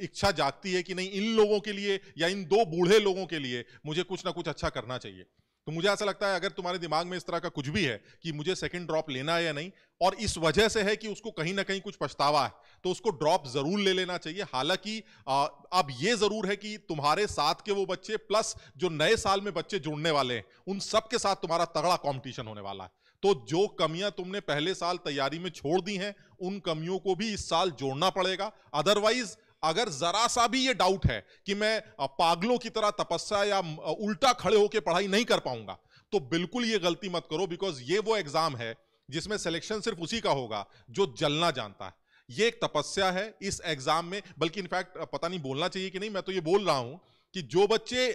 इच्छा जागती है कि नहीं इन लोगों के लिए या इन दो बूढ़े लोगों के लिए मुझे कुछ ना कुछ अच्छा करना चाहिए तो मुझे ऐसा लगता है अगर तुम्हारे दिमाग में इस तरह का कुछ भी है कि मुझे सेकंड ड्रॉप लेना है या नहीं और इस वजह से है कि उसको कहीं ना कहीं कुछ पछतावा है तो उसको ड्रॉप जरूर ले लेना चाहिए हालांकि अब ये जरूर है कि तुम्हारे साथ के वो बच्चे प्लस जो नए साल में बच्चे जुड़ने वाले हैं उन सब के साथ तुम्हारा तगड़ा कॉम्पिटिशन होने वाला है तो जो कमियां तुमने पहले साल तैयारी में छोड़ दी हैं उन कमियों को भी इस साल जोड़ना पड़ेगा अदरवाइज अगर जरा सा भी ये डाउट है कि मैं पागलों की तरह तपस्या या उल्टा खड़े होकर पढ़ाई नहीं कर पाऊंगा तो बिल्कुल ये गलती मत करो बिकॉज ये वो एग्जाम है जिसमें सिलेक्शन सिर्फ उसी का होगा जो जलना जानता है ये एक तपस्या है इस एग्जाम में बल्कि इनफैक्ट पता नहीं बोलना चाहिए कि नहीं मैं तो ये बोल रहा हूं कि जो बच्चे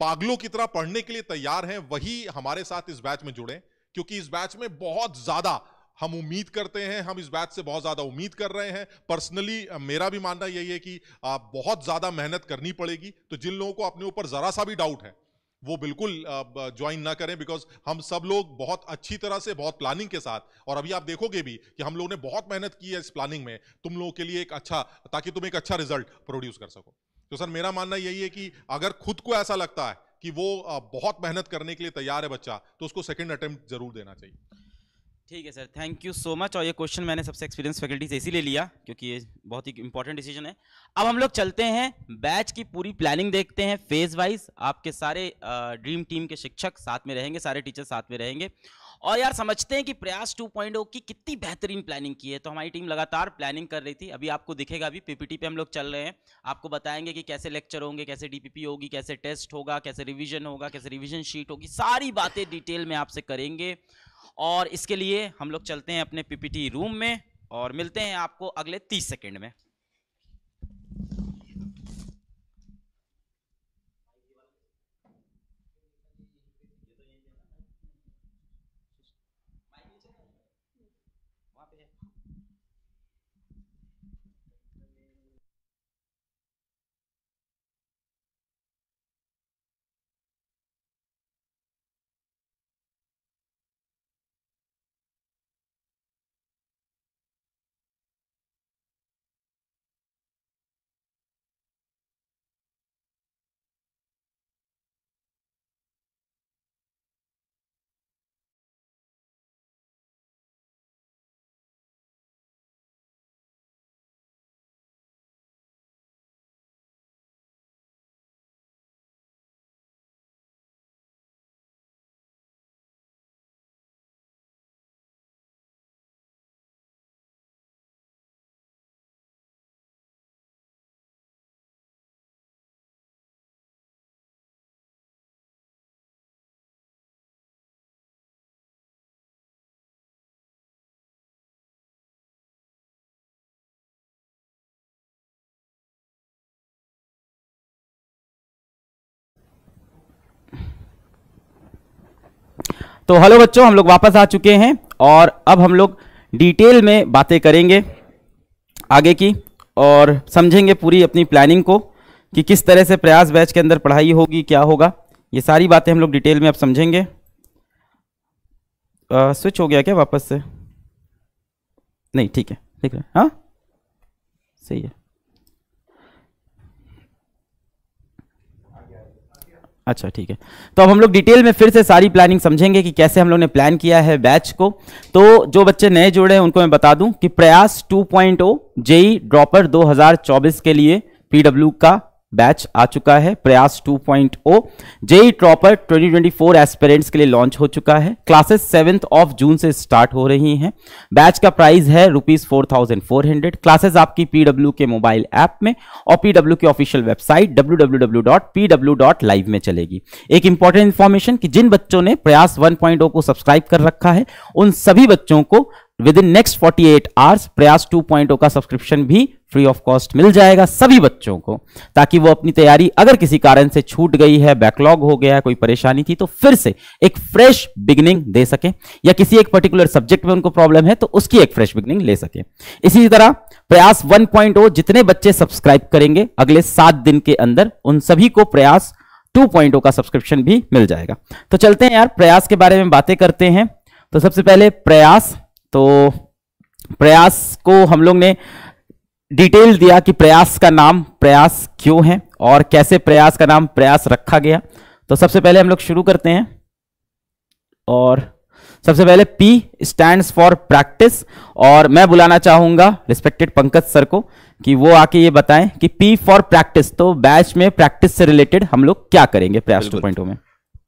पागलों की तरह पढ़ने के लिए तैयार हैं वही हमारे साथ इस बैच में जुड़े क्योंकि इस बैच में बहुत ज्यादा हम उम्मीद करते हैं हम इस बात से बहुत ज़्यादा उम्मीद कर रहे हैं पर्सनली मेरा भी मानना यही है कि आप बहुत ज़्यादा मेहनत करनी पड़ेगी तो जिन लोगों को अपने ऊपर ज़रा सा भी डाउट है वो बिल्कुल ज्वाइन ना करें बिकॉज हम सब लोग बहुत अच्छी तरह से बहुत प्लानिंग के साथ और अभी आप देखोगे भी कि हम लोगों ने बहुत मेहनत की है इस प्लानिंग में तुम लोगों के लिए एक अच्छा ताकि तुम एक अच्छा रिजल्ट प्रोड्यूस कर सको तो सर मेरा मानना यही है कि अगर खुद को ऐसा लगता है कि वो बहुत मेहनत करने के लिए तैयार है बच्चा तो उसको सेकेंड अटेम्प्ट जरूर देना चाहिए ठीक है sir thank you so much और ये क्वेश्चन मैंने सबसे एक्सपीरियंस फैकल्टी से इसीलिए लिया क्योंकि ये बहुत ही इंपॉर्टेंट डिसीजन है अब हम लोग चलते हैं बैच की पूरी प्लानिंग देखते हैं फेज वाइज आपके सारे ड्रीम टीम के शिक्षक साथ में रहेंगे सारे टीचर साथ में रहेंगे और यार समझते हैं कि प्रयास 2.0 की कितनी बेहतरीन प्लानिंग की है तो हमारी टीम लगातार प्लानिंग कर रही थी अभी आपको दिखेगा अभी पीपीटी पे हम लोग चल रहे हैं आपको बताएंगे कि कैसे लेक्चर होंगे कैसे डीपीपी होगी कैसे टेस्ट होगा कैसे रिविजन होगा कैसे रिविजन शीट होगी सारी बातें डिटेल में आपसे करेंगे और इसके लिए हम लोग चलते हैं अपने पीपीटी रूम में और मिलते हैं आपको अगले तीस सेकेंड में तो हेलो बच्चों हम लोग वापस आ चुके हैं और अब हम लोग डिटेल में बातें करेंगे आगे की और समझेंगे पूरी अपनी प्लानिंग को कि किस तरह से प्रयास बैच के अंदर पढ़ाई होगी क्या होगा ये सारी बातें हम लोग डिटेल में अब समझेंगे स्विच हो गया क्या वापस से नहीं ठीक है ठीक है हाँ सही है अच्छा ठीक है तो अब हम लोग डिटेल में फिर से सारी प्लानिंग समझेंगे कि कैसे हम लोग ने प्लान किया है बैच को तो जो बच्चे नए जुड़े हैं उनको मैं बता दूं कि प्रयास 2.0 जेई ड्रॉपर 2024 के लिए पीडब्ल्यू का बैच आ चुका है प्रयास 2.0 जेई ट्रॉपर ट्वेंटी के लिए लॉन्च हो चुका है क्लासेस सेवेंथ ऑफ जून से स्टार्ट हो रही हैं बैच का प्राइस है रुपीज फोर क्लासेस आपकी पीडब्ल्यू के मोबाइल ऐप में और पीडब्ल्यू की ऑफिशियल वेबसाइट डब्ल्यू लाइव में चलेगी एक इंपॉर्टेंट इंफॉर्मेशन कि जिन बच्चों ने प्रयास 1.0 को सब्सक्राइब कर रखा है उन सभी बच्चों को within next 48 hours Prayas point का सब्सक्रिप्शन भी फ्री ऑफ कॉस्ट मिल जाएगा सभी बच्चों को ताकि वो अपनी तैयारी अगर किसी कारण से छूट गई है बैकलॉग हो गया है कोई परेशानी थी तो फिर से एक फ्रेश बिगनिंग दे सके या किसी एक पर्टिकुलर सब्जेक्ट में उनको प्रॉब्लम है तो उसकी एक फ्रेश बिगनिंग ले सके इसी तरह प्रयास 1.0 जितने बच्चे सब्सक्राइब करेंगे अगले सात दिन के अंदर उन सभी को प्रयास टू oh का सब्सक्रिप्शन भी मिल जाएगा तो चलते हैं यार प्रयास के बारे में बातें करते हैं तो सबसे पहले प्रयास तो प्रयास को हम लोग ने डिटेल दिया कि प्रयास का नाम प्रयास क्यों है और कैसे प्रयास का नाम प्रयास रखा गया तो सबसे पहले हम लोग शुरू करते हैं और सबसे पहले पी स्टैंड फॉर प्रैक्टिस और मैं बुलाना चाहूंगा रिस्पेक्टेड पंकज सर को कि वो आके ये बताएं कि पी फॉर प्रैक्टिस तो बैच में प्रैक्टिस से रिलेटेड हम लोग क्या करेंगे प्रयास टू पॉइंट oh में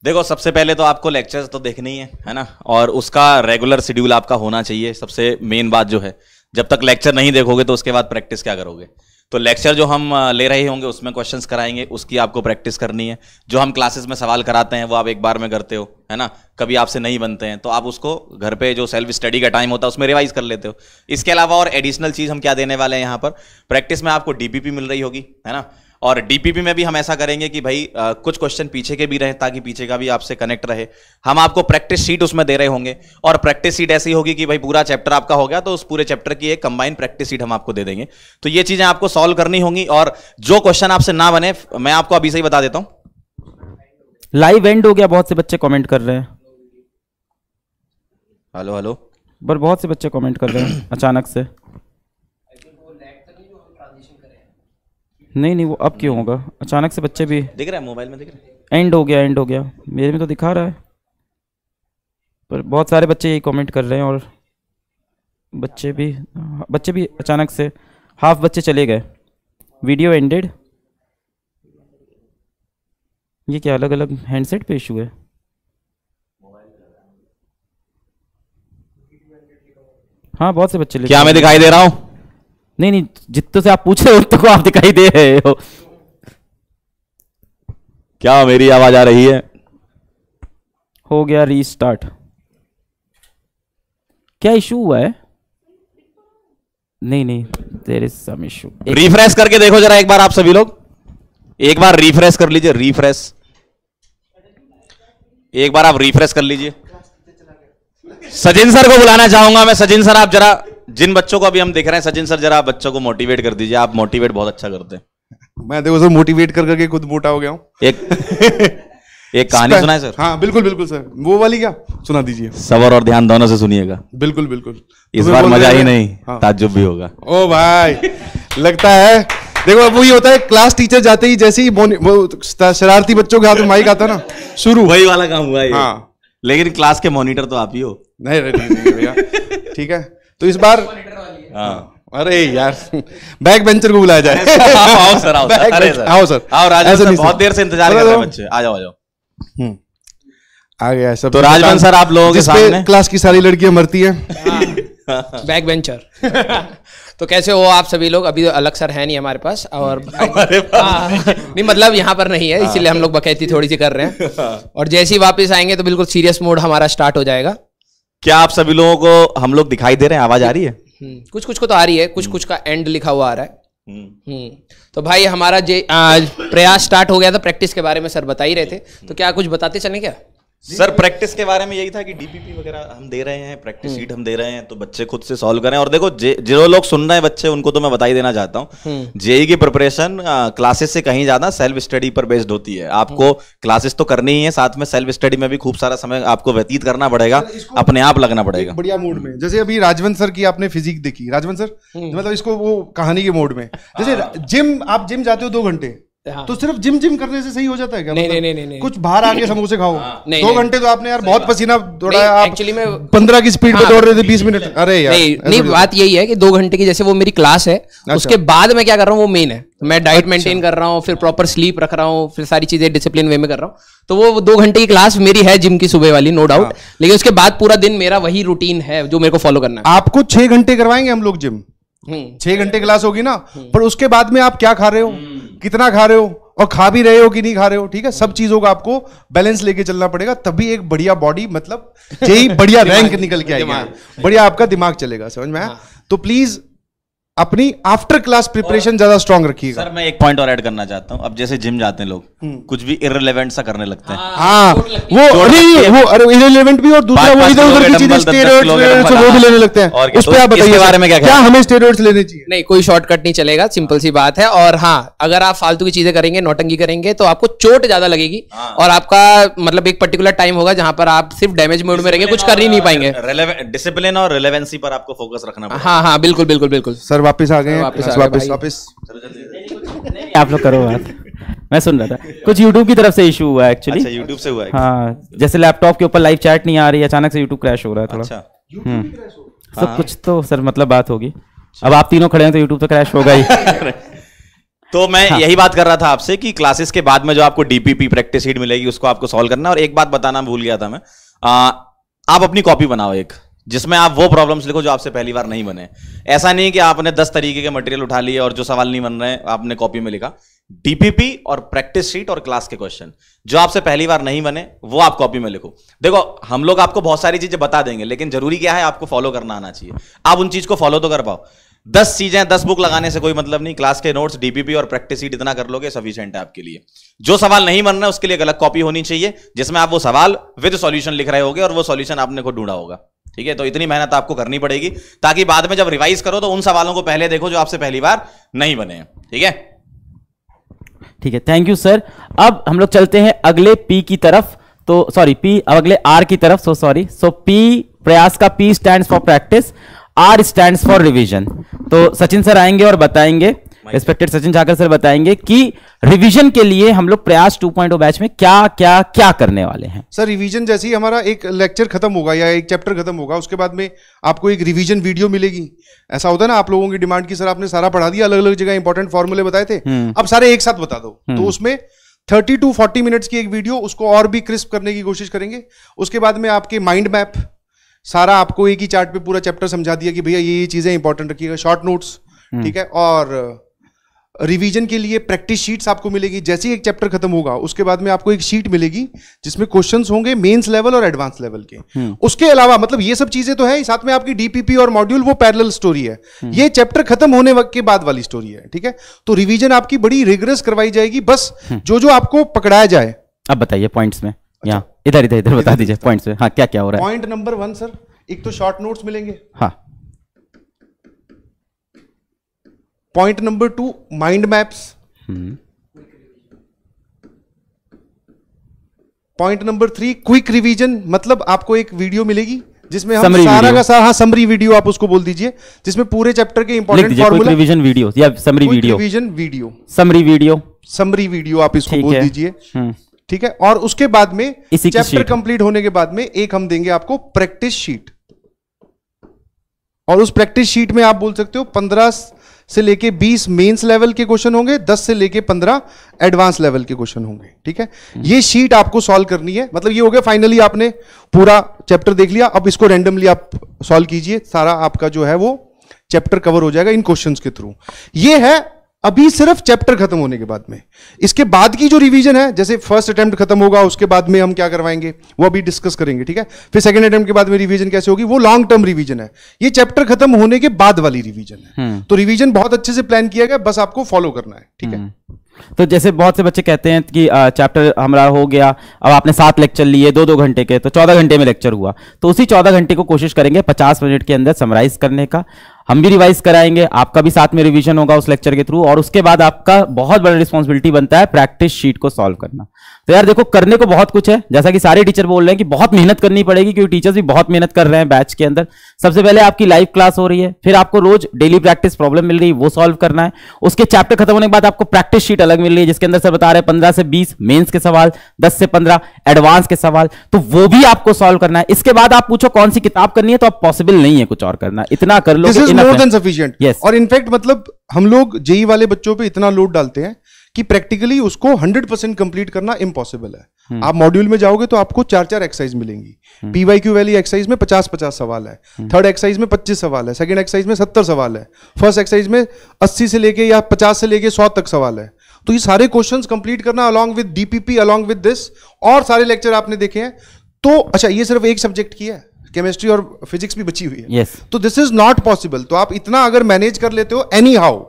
देखो सबसे पहले तो आपको लेक्चर्स तो देखने ही है है ना और उसका रेगुलर शेड्यूल आपका होना चाहिए सबसे मेन बात जो है जब तक लेक्चर नहीं देखोगे तो उसके बाद प्रैक्टिस क्या करोगे तो लेक्चर जो हम ले रहे होंगे उसमें क्वेश्चंस कराएंगे उसकी आपको प्रैक्टिस करनी है जो हम क्लासेस में सवाल कराते हैं वो आप एक बार में करते हो है ना कभी आपसे नहीं बनते हैं तो आप उसको घर पे जो सेल्फ स्टडी का टाइम होता है उसमें रिवाइज कर लेते हो इसके अलावा और एडिशनल चीज़ हम क्या देने वाले हैं यहाँ पर प्रैक्टिस में आपको डीबीपी मिल रही होगी है ना और डीपीपी में भी हम ऐसा करेंगे कि भाई आ, कुछ क्वेश्चन पीछे के भी रहें ताकि पीछे का भी आपसे कनेक्ट रहे हम आपको प्रैक्टिस शीट उसमें दे रहे होंगे और प्रैक्टिस शीट ऐसी होगी कि भाई पूरा चैप्टर आपका हो गया तो उस पूरे चैप्टर की एक कंबाइंड प्रैक्टिस शीट हम आपको दे देंगे तो ये चीज़ें आपको सॉल्व करनी होंगी और जो क्वेश्चन आपसे ना बने मैं आपको अभी से ही बता देता हूँ लाइव एंड हो गया बहुत से बच्चे कॉमेंट कर रहे हैं हेलो हेलो पर बहुत से बच्चे कमेंट कर रहे हैं अचानक से नहीं नहीं वो अब क्यों होगा अचानक से बच्चे भी दिख रहा है मोबाइल में दिख रहा है एंड हो गया एंड हो गया मेरे में तो दिखा रहा है पर बहुत सारे बच्चे यही कमेंट कर रहे हैं और बच्चे भी बच्चे भी अचानक से हाफ बच्चे चले गए वीडियो एंडेड ये क्या अलग अलग हैंडसेट पे इशू है हाँ बहुत से बच्चे क्या मैं दिखाई दे रहा हूँ नहीं नहीं जितने से आप पूछे उतने को आप दिखाई दे रहे हो क्या मेरी आवाज आ रही है हो गया रीस्टार्ट क्या इशू हुआ है नहीं नहीं there is some issue refresh करके देखो जरा एक बार आप सभी लोग एक बार रिफ्रेश कर लीजिए रिफ्रेश एक बार आप रिफ्रेश कर लीजिए सजिन सर को बुलाना चाहूंगा मैं सजिन सर आप जरा जिन बच्चों को अभी हम देख रहे हैं सचिन सर जरा आप बच्चों को मोटिवेट कर दीजिए आप मोटिवेट बहुत अच्छा करते हैं मैं देखो सर मोटिवेट कर करके खुद मोटा हो गया हूँ एक एक कहानी सुनाए सर हाँ बिल्कुल बिल्कुल सर वो वाली क्या सुना दीजिए सबर और ध्यान दोनों से सुनिएगा बिल्कुल बिल्कुल इस बार मजा ही नहीं हाँ। ताजुब भी होगा ओ भाई लगता है देखो अब वही होता है क्लास टीचर जाते ही जैसे ही शरारती बच्चों के हाथ में माइक आता ना शुरू वही वाला काम हुआ है हाँ लेकिन क्लास के मॉनिटर तो आप ही हो नहीं ठीक है तो इस बार हाँ अरे यार बैक बेंचर को बुलाया जाए आओ सर आओ सर आओ सर आओ सर बहुत देर से इंतजार कर रहे तो- हैं बच्चे आ जाओ आ जाओ हम्म। आ गया सब तो राजमन सर आप लोगों के सामने क्लास की सारी लड़कियां मरती हैं बैक हाँ। बेंचर तो कैसे हो आप सभी लोग अभी तो अलग सर है नहीं हमारे पास और हमारे पास हाँ। नहीं मतलब यहाँ पर नहीं है हाँ। इसीलिए हम लोग बकैती थोड़ी सी कर रहे हैं और जैसे ही वापस आएंगे तो बिल्कुल सीरियस मोड हमारा स्टार्ट हो जाएगा क्या आप सभी लोगों को हम लोग दिखाई दे रहे हैं आवाज आ रही है हम्म, कुछ कुछ को तो आ रही है कुछ कुछ का एंड लिखा हुआ आ रहा है हम्म। हम्म, तो भाई हमारा जे प्रयास स्टार्ट हो गया था प्रैक्टिस के बारे में सर बता ही रहे थे तो क्या कुछ बताते चले क्या सर प्रैक्टिस के बारे में यही था कि डीपीपी वगैरह हम दे रहे हैं प्रैक्टिस हम्म। शीट हम दे रहे हैं तो बच्चे खुद से सॉल्व करें और देखो जो लोग सुन रहे हैं बच्चे उनको तो मैं बताई देना चाहता हूँ जेई हम्म। e की प्रिपरेशन क्लासेस से कहीं ज्यादा सेल्फ स्टडी पर बेस्ड होती है आपको क्लासेस हम्म। तो करनी ही है साथ में सेल्फ स्टडी में भी खूब सारा समय आपको व्यतीत करना पड़ेगा अपने आप लगना पड़ेगा बढ़िया मूड में जैसे अभी राजवंत सर की आपने फिजिक देखी राजवंत सर मतलब इसको वो कहानी के मोड में जैसे जिम हाँ। आप जिम जाते हो दो घंटे हाँ। तो सिर्फ जिम जिम करने से सही हो जाता है क्या नहीं मतलब नहीं, नहीं नहीं कुछ बाहर आके समोसे खाओ हाँ। दो घंटे तो आपने यार बहुत पसीना दौड़ाया आप एक्चुअली मैं पंद्रह की स्पीड पे हाँ। दौड़ रहे थे बीस मिनट अरे यार नहीं, नहीं बात यही है कि दो घंटे की जैसे वो मेरी क्लास है अच्छा। उसके बाद मैं क्या कर रहा हूँ वो मेन है तो मैं डाइट अच्छा। मेंटेन कर रहा हूँ फिर प्रॉपर स्लीप रख रहा हूँ फिर सारी चीजें डिसिप्लिन वे में कर रहा हूँ तो वो दो घंटे की क्लास मेरी है जिम की सुबह वाली नो डाउट हाँ। लेकिन उसके बाद पूरा दिन मेरा वही रूटीन है जो मेरे को फॉलो करना है आपको छह घंटे करवाएंगे हम लोग जिम हम्म। छह घंटे क्लास होगी ना हम्म। पर उसके बाद में आप क्या खा रहे हो हम्म। कितना खा रहे हो और खा भी रहे हो कि नहीं खा रहे हो ठीक है सब चीजों का आपको बैलेंस लेके चलना पड़ेगा तभी एक बढ़िया बॉडी मतलब यही बढ़िया रैंक निकल के आएगा बढ़िया आपका दिमाग चलेगा समझ में आया हाँ। तो प्लीज अपनी आफ्टर क्लास प्रिपरेशन ज्यादा स्ट्रॉन्ग रखिएगा सर मैं एक पॉइंट और ऐड करना चाहता हूँ अब जैसे जिम जाते हैं लोग हम्म। कुछ भी इरेलीवेंट सा करने लगते हैं हाँ, हाँ। वो अरे वो अरे भी और दूसरा वो इधर उधर की चीजें वो भी लेने लगते हैं उस आप बताइए बारे में क्या क्या हमें स्टेरॉइड्स लेने चाहिए नहीं कोई शॉर्टकट नहीं चलेगा सिंपल सी बात है और हाँ अगर आप फालतू की चीजें करेंगे नोटंगी करेंगे तो आपको चोट ज्यादा लगेगी हाँ। और आपका मतलब एक पर्टिकुलर टाइम होगा जहाँ पर आप सिर्फ डैमेज मोड में रहेंगे कुछ कर ही नहीं पाएंगे डिसिप्लिन और रिलेवेंसी पर आपको फोकस रखना हाँ हाँ बिल्कुल बिल्कुल बिल्कुल सर वापस आ गए वापस हाँ, वापस वापस आप लोग करो बात मैं सुन रहा था कुछ YouTube की तरफ से इशू हुआ एक्चुअली अच्छा YouTube से हुआ है हाँ जैसे लैपटॉप के ऊपर लाइव चैट नहीं आ रही अचानक से YouTube क्रैश हो रहा है थोड़ा अच्छा हम्म। सब हाँ। कुछ तो सर मतलब बात होगी अच्छा। अब आप तीनों खड़े हैं तो यूट्यूब तो क्रैश होगा ही तो मैं हाँ। यही बात कर रहा था आपसे कि क्लासेस के बाद में जो आपको डीपीपी प्रैक्टिस शीट मिलेगी उसको आपको सॉल्व करना और एक बात बताना भूल गया था मैं आ, आप अपनी कॉपी बनाओ एक जिसमें आप वो प्रॉब्लम्स लिखो जो आपसे पहली बार नहीं बने ऐसा नहीं कि आपने दस तरीके के मटेरियल उठा लिए और जो सवाल नहीं बन रहे आपने कॉपी में लिखा डीपीपी और प्रैक्टिस शीट और क्लास के क्वेश्चन जो आपसे पहली बार नहीं बने वो आप कॉपी में लिखो देखो हम लोग आपको बहुत सारी चीजें बता देंगे लेकिन जरूरी क्या है आपको फॉलो करना आना चाहिए आप उन चीज को फॉलो तो कर पाओ दस चीजें दस बुक लगाने से कोई मतलब नहीं क्लास के नोट्स डीपीपी और प्रैक्टिस शीट इतना कर लोगे सफिशियंट है आपके लिए जो सवाल नहीं बनना है उसके लिए अलग कॉपी होनी चाहिए जिसमें आप वो सवाल विद सॉल्यूशन लिख रहे होगे और वो सॉल्यूशन आपने खुद ढूंढा होगा ठीक है तो इतनी मेहनत आपको करनी पड़ेगी ताकि बाद में जब रिवाइज करो तो उन सवालों को पहले देखो जो आपसे पहली बार नहीं बने ठीक है ठीक है थैंक यू सर अब हम लोग चलते हैं अगले पी की तरफ तो सॉरी पी अब अगले आर की तरफ so sorry so P Prayas का P stand for practice R stand for revision तो सचिन सर आएंगे और बताएंगे रिस्पेक्टेड सचिन झाकर सर बताएंगे कि रिवीजन के लिए हम लोग प्रयास 2.0 बैच में क्या क्या क्या करने वाले हैं सर रिवीजन जैसे ही हमारा एक लेक्चर खत्म होगा या एक चैप्टर खत्म होगा उसके बाद में आपको एक रिवीजन वीडियो मिलेगी ऐसा होता है ना आप लोगों की डिमांड की सर आपने सारा पढ़ा दिया अलग अलग जगह इंपॉर्टेंट फॉर्मूले बताए थे हम्म। अब सारे एक साथ बता दो हम्म। तो उसमें थर्टी टू फोर्टी मिनट्स की एक वीडियो उसको और भी क्रिस्प करने की कोशिश करेंगे उसके बाद में आपके माइंड मैप सारा आपको एक ही चार्ट पे पूरा चैप्टर समझा दिया कि भैया ये ये चीज़ें इंपॉर्टेंट रखिएगा शॉर्ट हम्म। नोट्स ठीक है और रिवीजन के लिए प्रैक्टिस शीट्स आपको मिलेगी जैसे ही एक चैप्टर खत्म होगा उसके बाद में आपको एक शीट मिलेगी जिसमें क्वेश्चंस होंगे मेंस लेवल और एडवांस लेवल के हम्म। उसके अलावा मतलब ये सब चीजें तो है साथ में आपकी डीपीपी और मॉड्यूल वो पैरेलल स्टोरी है हम्म। ये चैप्टर खत्म होने के बाद वाली स्टोरी है ठीक है तो रिविजन आपकी बड़ी रिग्रेस करवाई जाएगी बस हम्म। जो जो आपको पकड़ाया जाए अब बताइए पॉइंट्स में अच्छा। यहाँ इधर इधर इधर बता दीजिए पॉइंट्स में हाँ क्या क्या हो रहा है पॉइंट नंबर वन सर एक तो शॉर्ट नोट्स मिलेंगे हाँ point number two mind maps point number three quick revision मतलब आपको एक वीडियो मिलेगी जिसमें हम summary सारा का सारा समरी वीडियो आप उसको बोल दीजिए जिसमें पूरे चैप्टर के इंपॉर्टेंट फॉर्मूला रिवीजन वीडियो या summary video revision video summary video summary video आप इसको बोल दीजिए hmm. ठीक है और उसके बाद में चैप्टर कंप्लीट होने के बाद में एक हम देंगे आपको प्रैक्टिस शीट और उस प्रैक्टिस शीट में आप बोल सकते हो पंद्रह से लेके 20 मेंस लेवल के क्वेश्चन होंगे 10 से लेके 15 एडवांस लेवल के क्वेश्चन होंगे ठीक है हम्म। ये शीट आपको सॉल्व करनी है मतलब ये हो गया फाइनली आपने पूरा चैप्टर देख लिया अब इसको रैंडमली आप सॉल्व कीजिए सारा आपका जो है वो चैप्टर कवर हो जाएगा इन क्वेश्चंस के थ्रू ये है अभी सिर्फ चैप्टर खत्म होने के बाद में इसके बाद की जो रिवीजन है जैसे फर्स्ट अटेम्प्ट खत्म होगा उसके बाद में हम क्या करवाएंगे वो अभी डिस्कस करेंगे ठीक है फिर सेकंड अटेम्प्ट के बाद में रिवीजन कैसे होगी वो लॉन्ग टर्म रिवीजन है ये चैप्टर खत्म होने के बाद वाली रिवीजन है हम्म। तो रिवीजन बहुत अच्छे से प्लान किया गया बस आपको फॉलो करना है ठीक है हम्म। तो जैसे बहुत से बच्चे कहते हैं कि चैप्टर हमारा हो गया अब आपने सात लेक्चर लिए दो दो घंटे के तो चौदह घंटे में लेक्चर हुआ तो उसी चौदह घंटे को कोशिश करेंगे पचास मिनट के अंदर समराइज करने का हम भी रिवाइज कराएंगे आपका भी साथ में रिवीजन होगा उस लेक्चर के थ्रू और उसके बाद आपका बहुत बड़ा रिस्पॉन्सिबिलिटी बनता है प्रैक्टिस शीट को सॉल्व करना तो यार देखो करने को बहुत कुछ है जैसा कि सारे टीचर बोल रहे हैं कि बहुत मेहनत करनी पड़ेगी क्योंकि टीचर्स भी बहुत मेहनत कर रहे हैं बैच के अंदर सबसे पहले आपकी लाइव क्लास हो रही है फिर आपको रोज डेली प्रैक्टिस प्रॉब्लम मिल रही है वो सॉल्व करना है उसके चैप्टर खत्म होने के बाद आपको प्रैक्टिस शीट अलग मिल रही है जिसके अंदर सर बता रहे हैं पंद्रह से बीस मेन्स के सवाल दस से पंद्रह एडवांस के सवाल तो वो भी आपको सॉल्व करना है इसके बाद आप पूछो कौन सी किताब करनी है तो आप पॉसिबल नहीं है कुछ और करना इतना कर लो मोर देन सफिशियंट और इनफैक्ट मतलब हम लोग जेई वाले बच्चों पर इतना लोड डालते हैं कि प्रैक्टिकली उसको 100 परसेंट कंप्लीट करना इम्पॉसिबल है हम्म। आप मॉड्यूल में जाओगे तो आपको चार चार एक्सरसाइज मिलेंगी पीवाई हम्म। क्यू वाली एक्सरसाइज में पचास पचास सवाल है थर्ड हम्म। एक्सरसाइज में पच्चीस सवाल है सेकेंड एक्सरसाइज में सत्तर सवाल है फर्स्ट एक्सरसाइज में अस्सी से लेके या पचास से लेके सौ तक सवाल है तो ये सारे क्वेश्चन कंप्लीट करना along with DPP along with this और सारे लेक्चर आपने देखे हैं तो अच्छा ये सिर्फ एक सब्जेक्ट की है केमिस्ट्री और फिजिक्स भी बची हुई है yes. तो दिस इज नॉट पॉसिबल तो आप इतना अगर मैनेज कर लेते हो एनी हाउ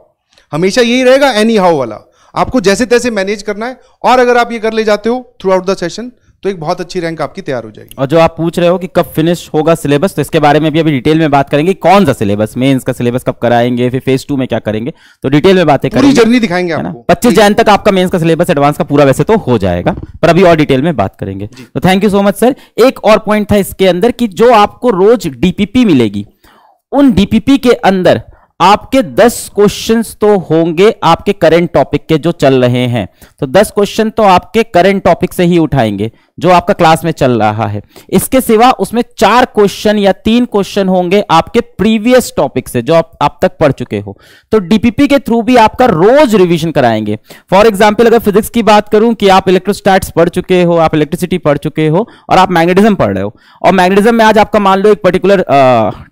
हमेशा यही रहेगा एनी हाउ वाला आपको जैसे तैसे मैनेज करना है और अगर आप ये कर ले जाते हो थ्रू आउट द सेशन तो एक बहुत अच्छी रैंक आपकी तैयार हो जाएगी और जो आप पूछ रहे हो कि कब फिनिश होगा सिलेबस तो इसके बारे में भी अभी डिटेल में बात करेंगे कौन सा सिलेबस मेंस का सिलेबस कब कराएंगे फिर फेज टू में क्या करेंगे तो डिटेल में बातें करेंगे जर्नी दिखाएंगे आपको पच्चीस जैन तक आपका मेंस का सिलेबस एडवांस का पूरा वैसे तो हो जाएगा पर अभी और डिटेल में बात करेंगे तो thank you so much sir एक और पॉइंट था इसके अंदर की जो आपको रोज डीपीपी मिलेगी उन डीपीपी के अंदर आपके 10 क्वेश्चंस तो होंगे आपके करंट टॉपिक के जो चल रहे हैं तो 10 क्वेश्चन तो आपके करंट टॉपिक से ही उठाएंगे जो आपका क्लास में चल रहा है इसके सिवा उसमें चार क्वेश्चन या तीन क्वेश्चन होंगे आपके प्रीवियस टॉपिक से जो आप, आप तक पढ़ चुके हो तो डीपीपी के थ्रू भी आपका रोज रिवीजन कराएंगे फॉर एग्जांपल अगर फिजिक्स की बात करूं कि आप इलेक्ट्रोस्टैट्स पढ़ चुके हो आप इलेक्ट्रिसिटी पढ़ चुके हो और आप मैग्नेटिज्म पढ़ रहे हो और मैग्नेटिज्म में आज आपका मान लो एक पर्टिकुलर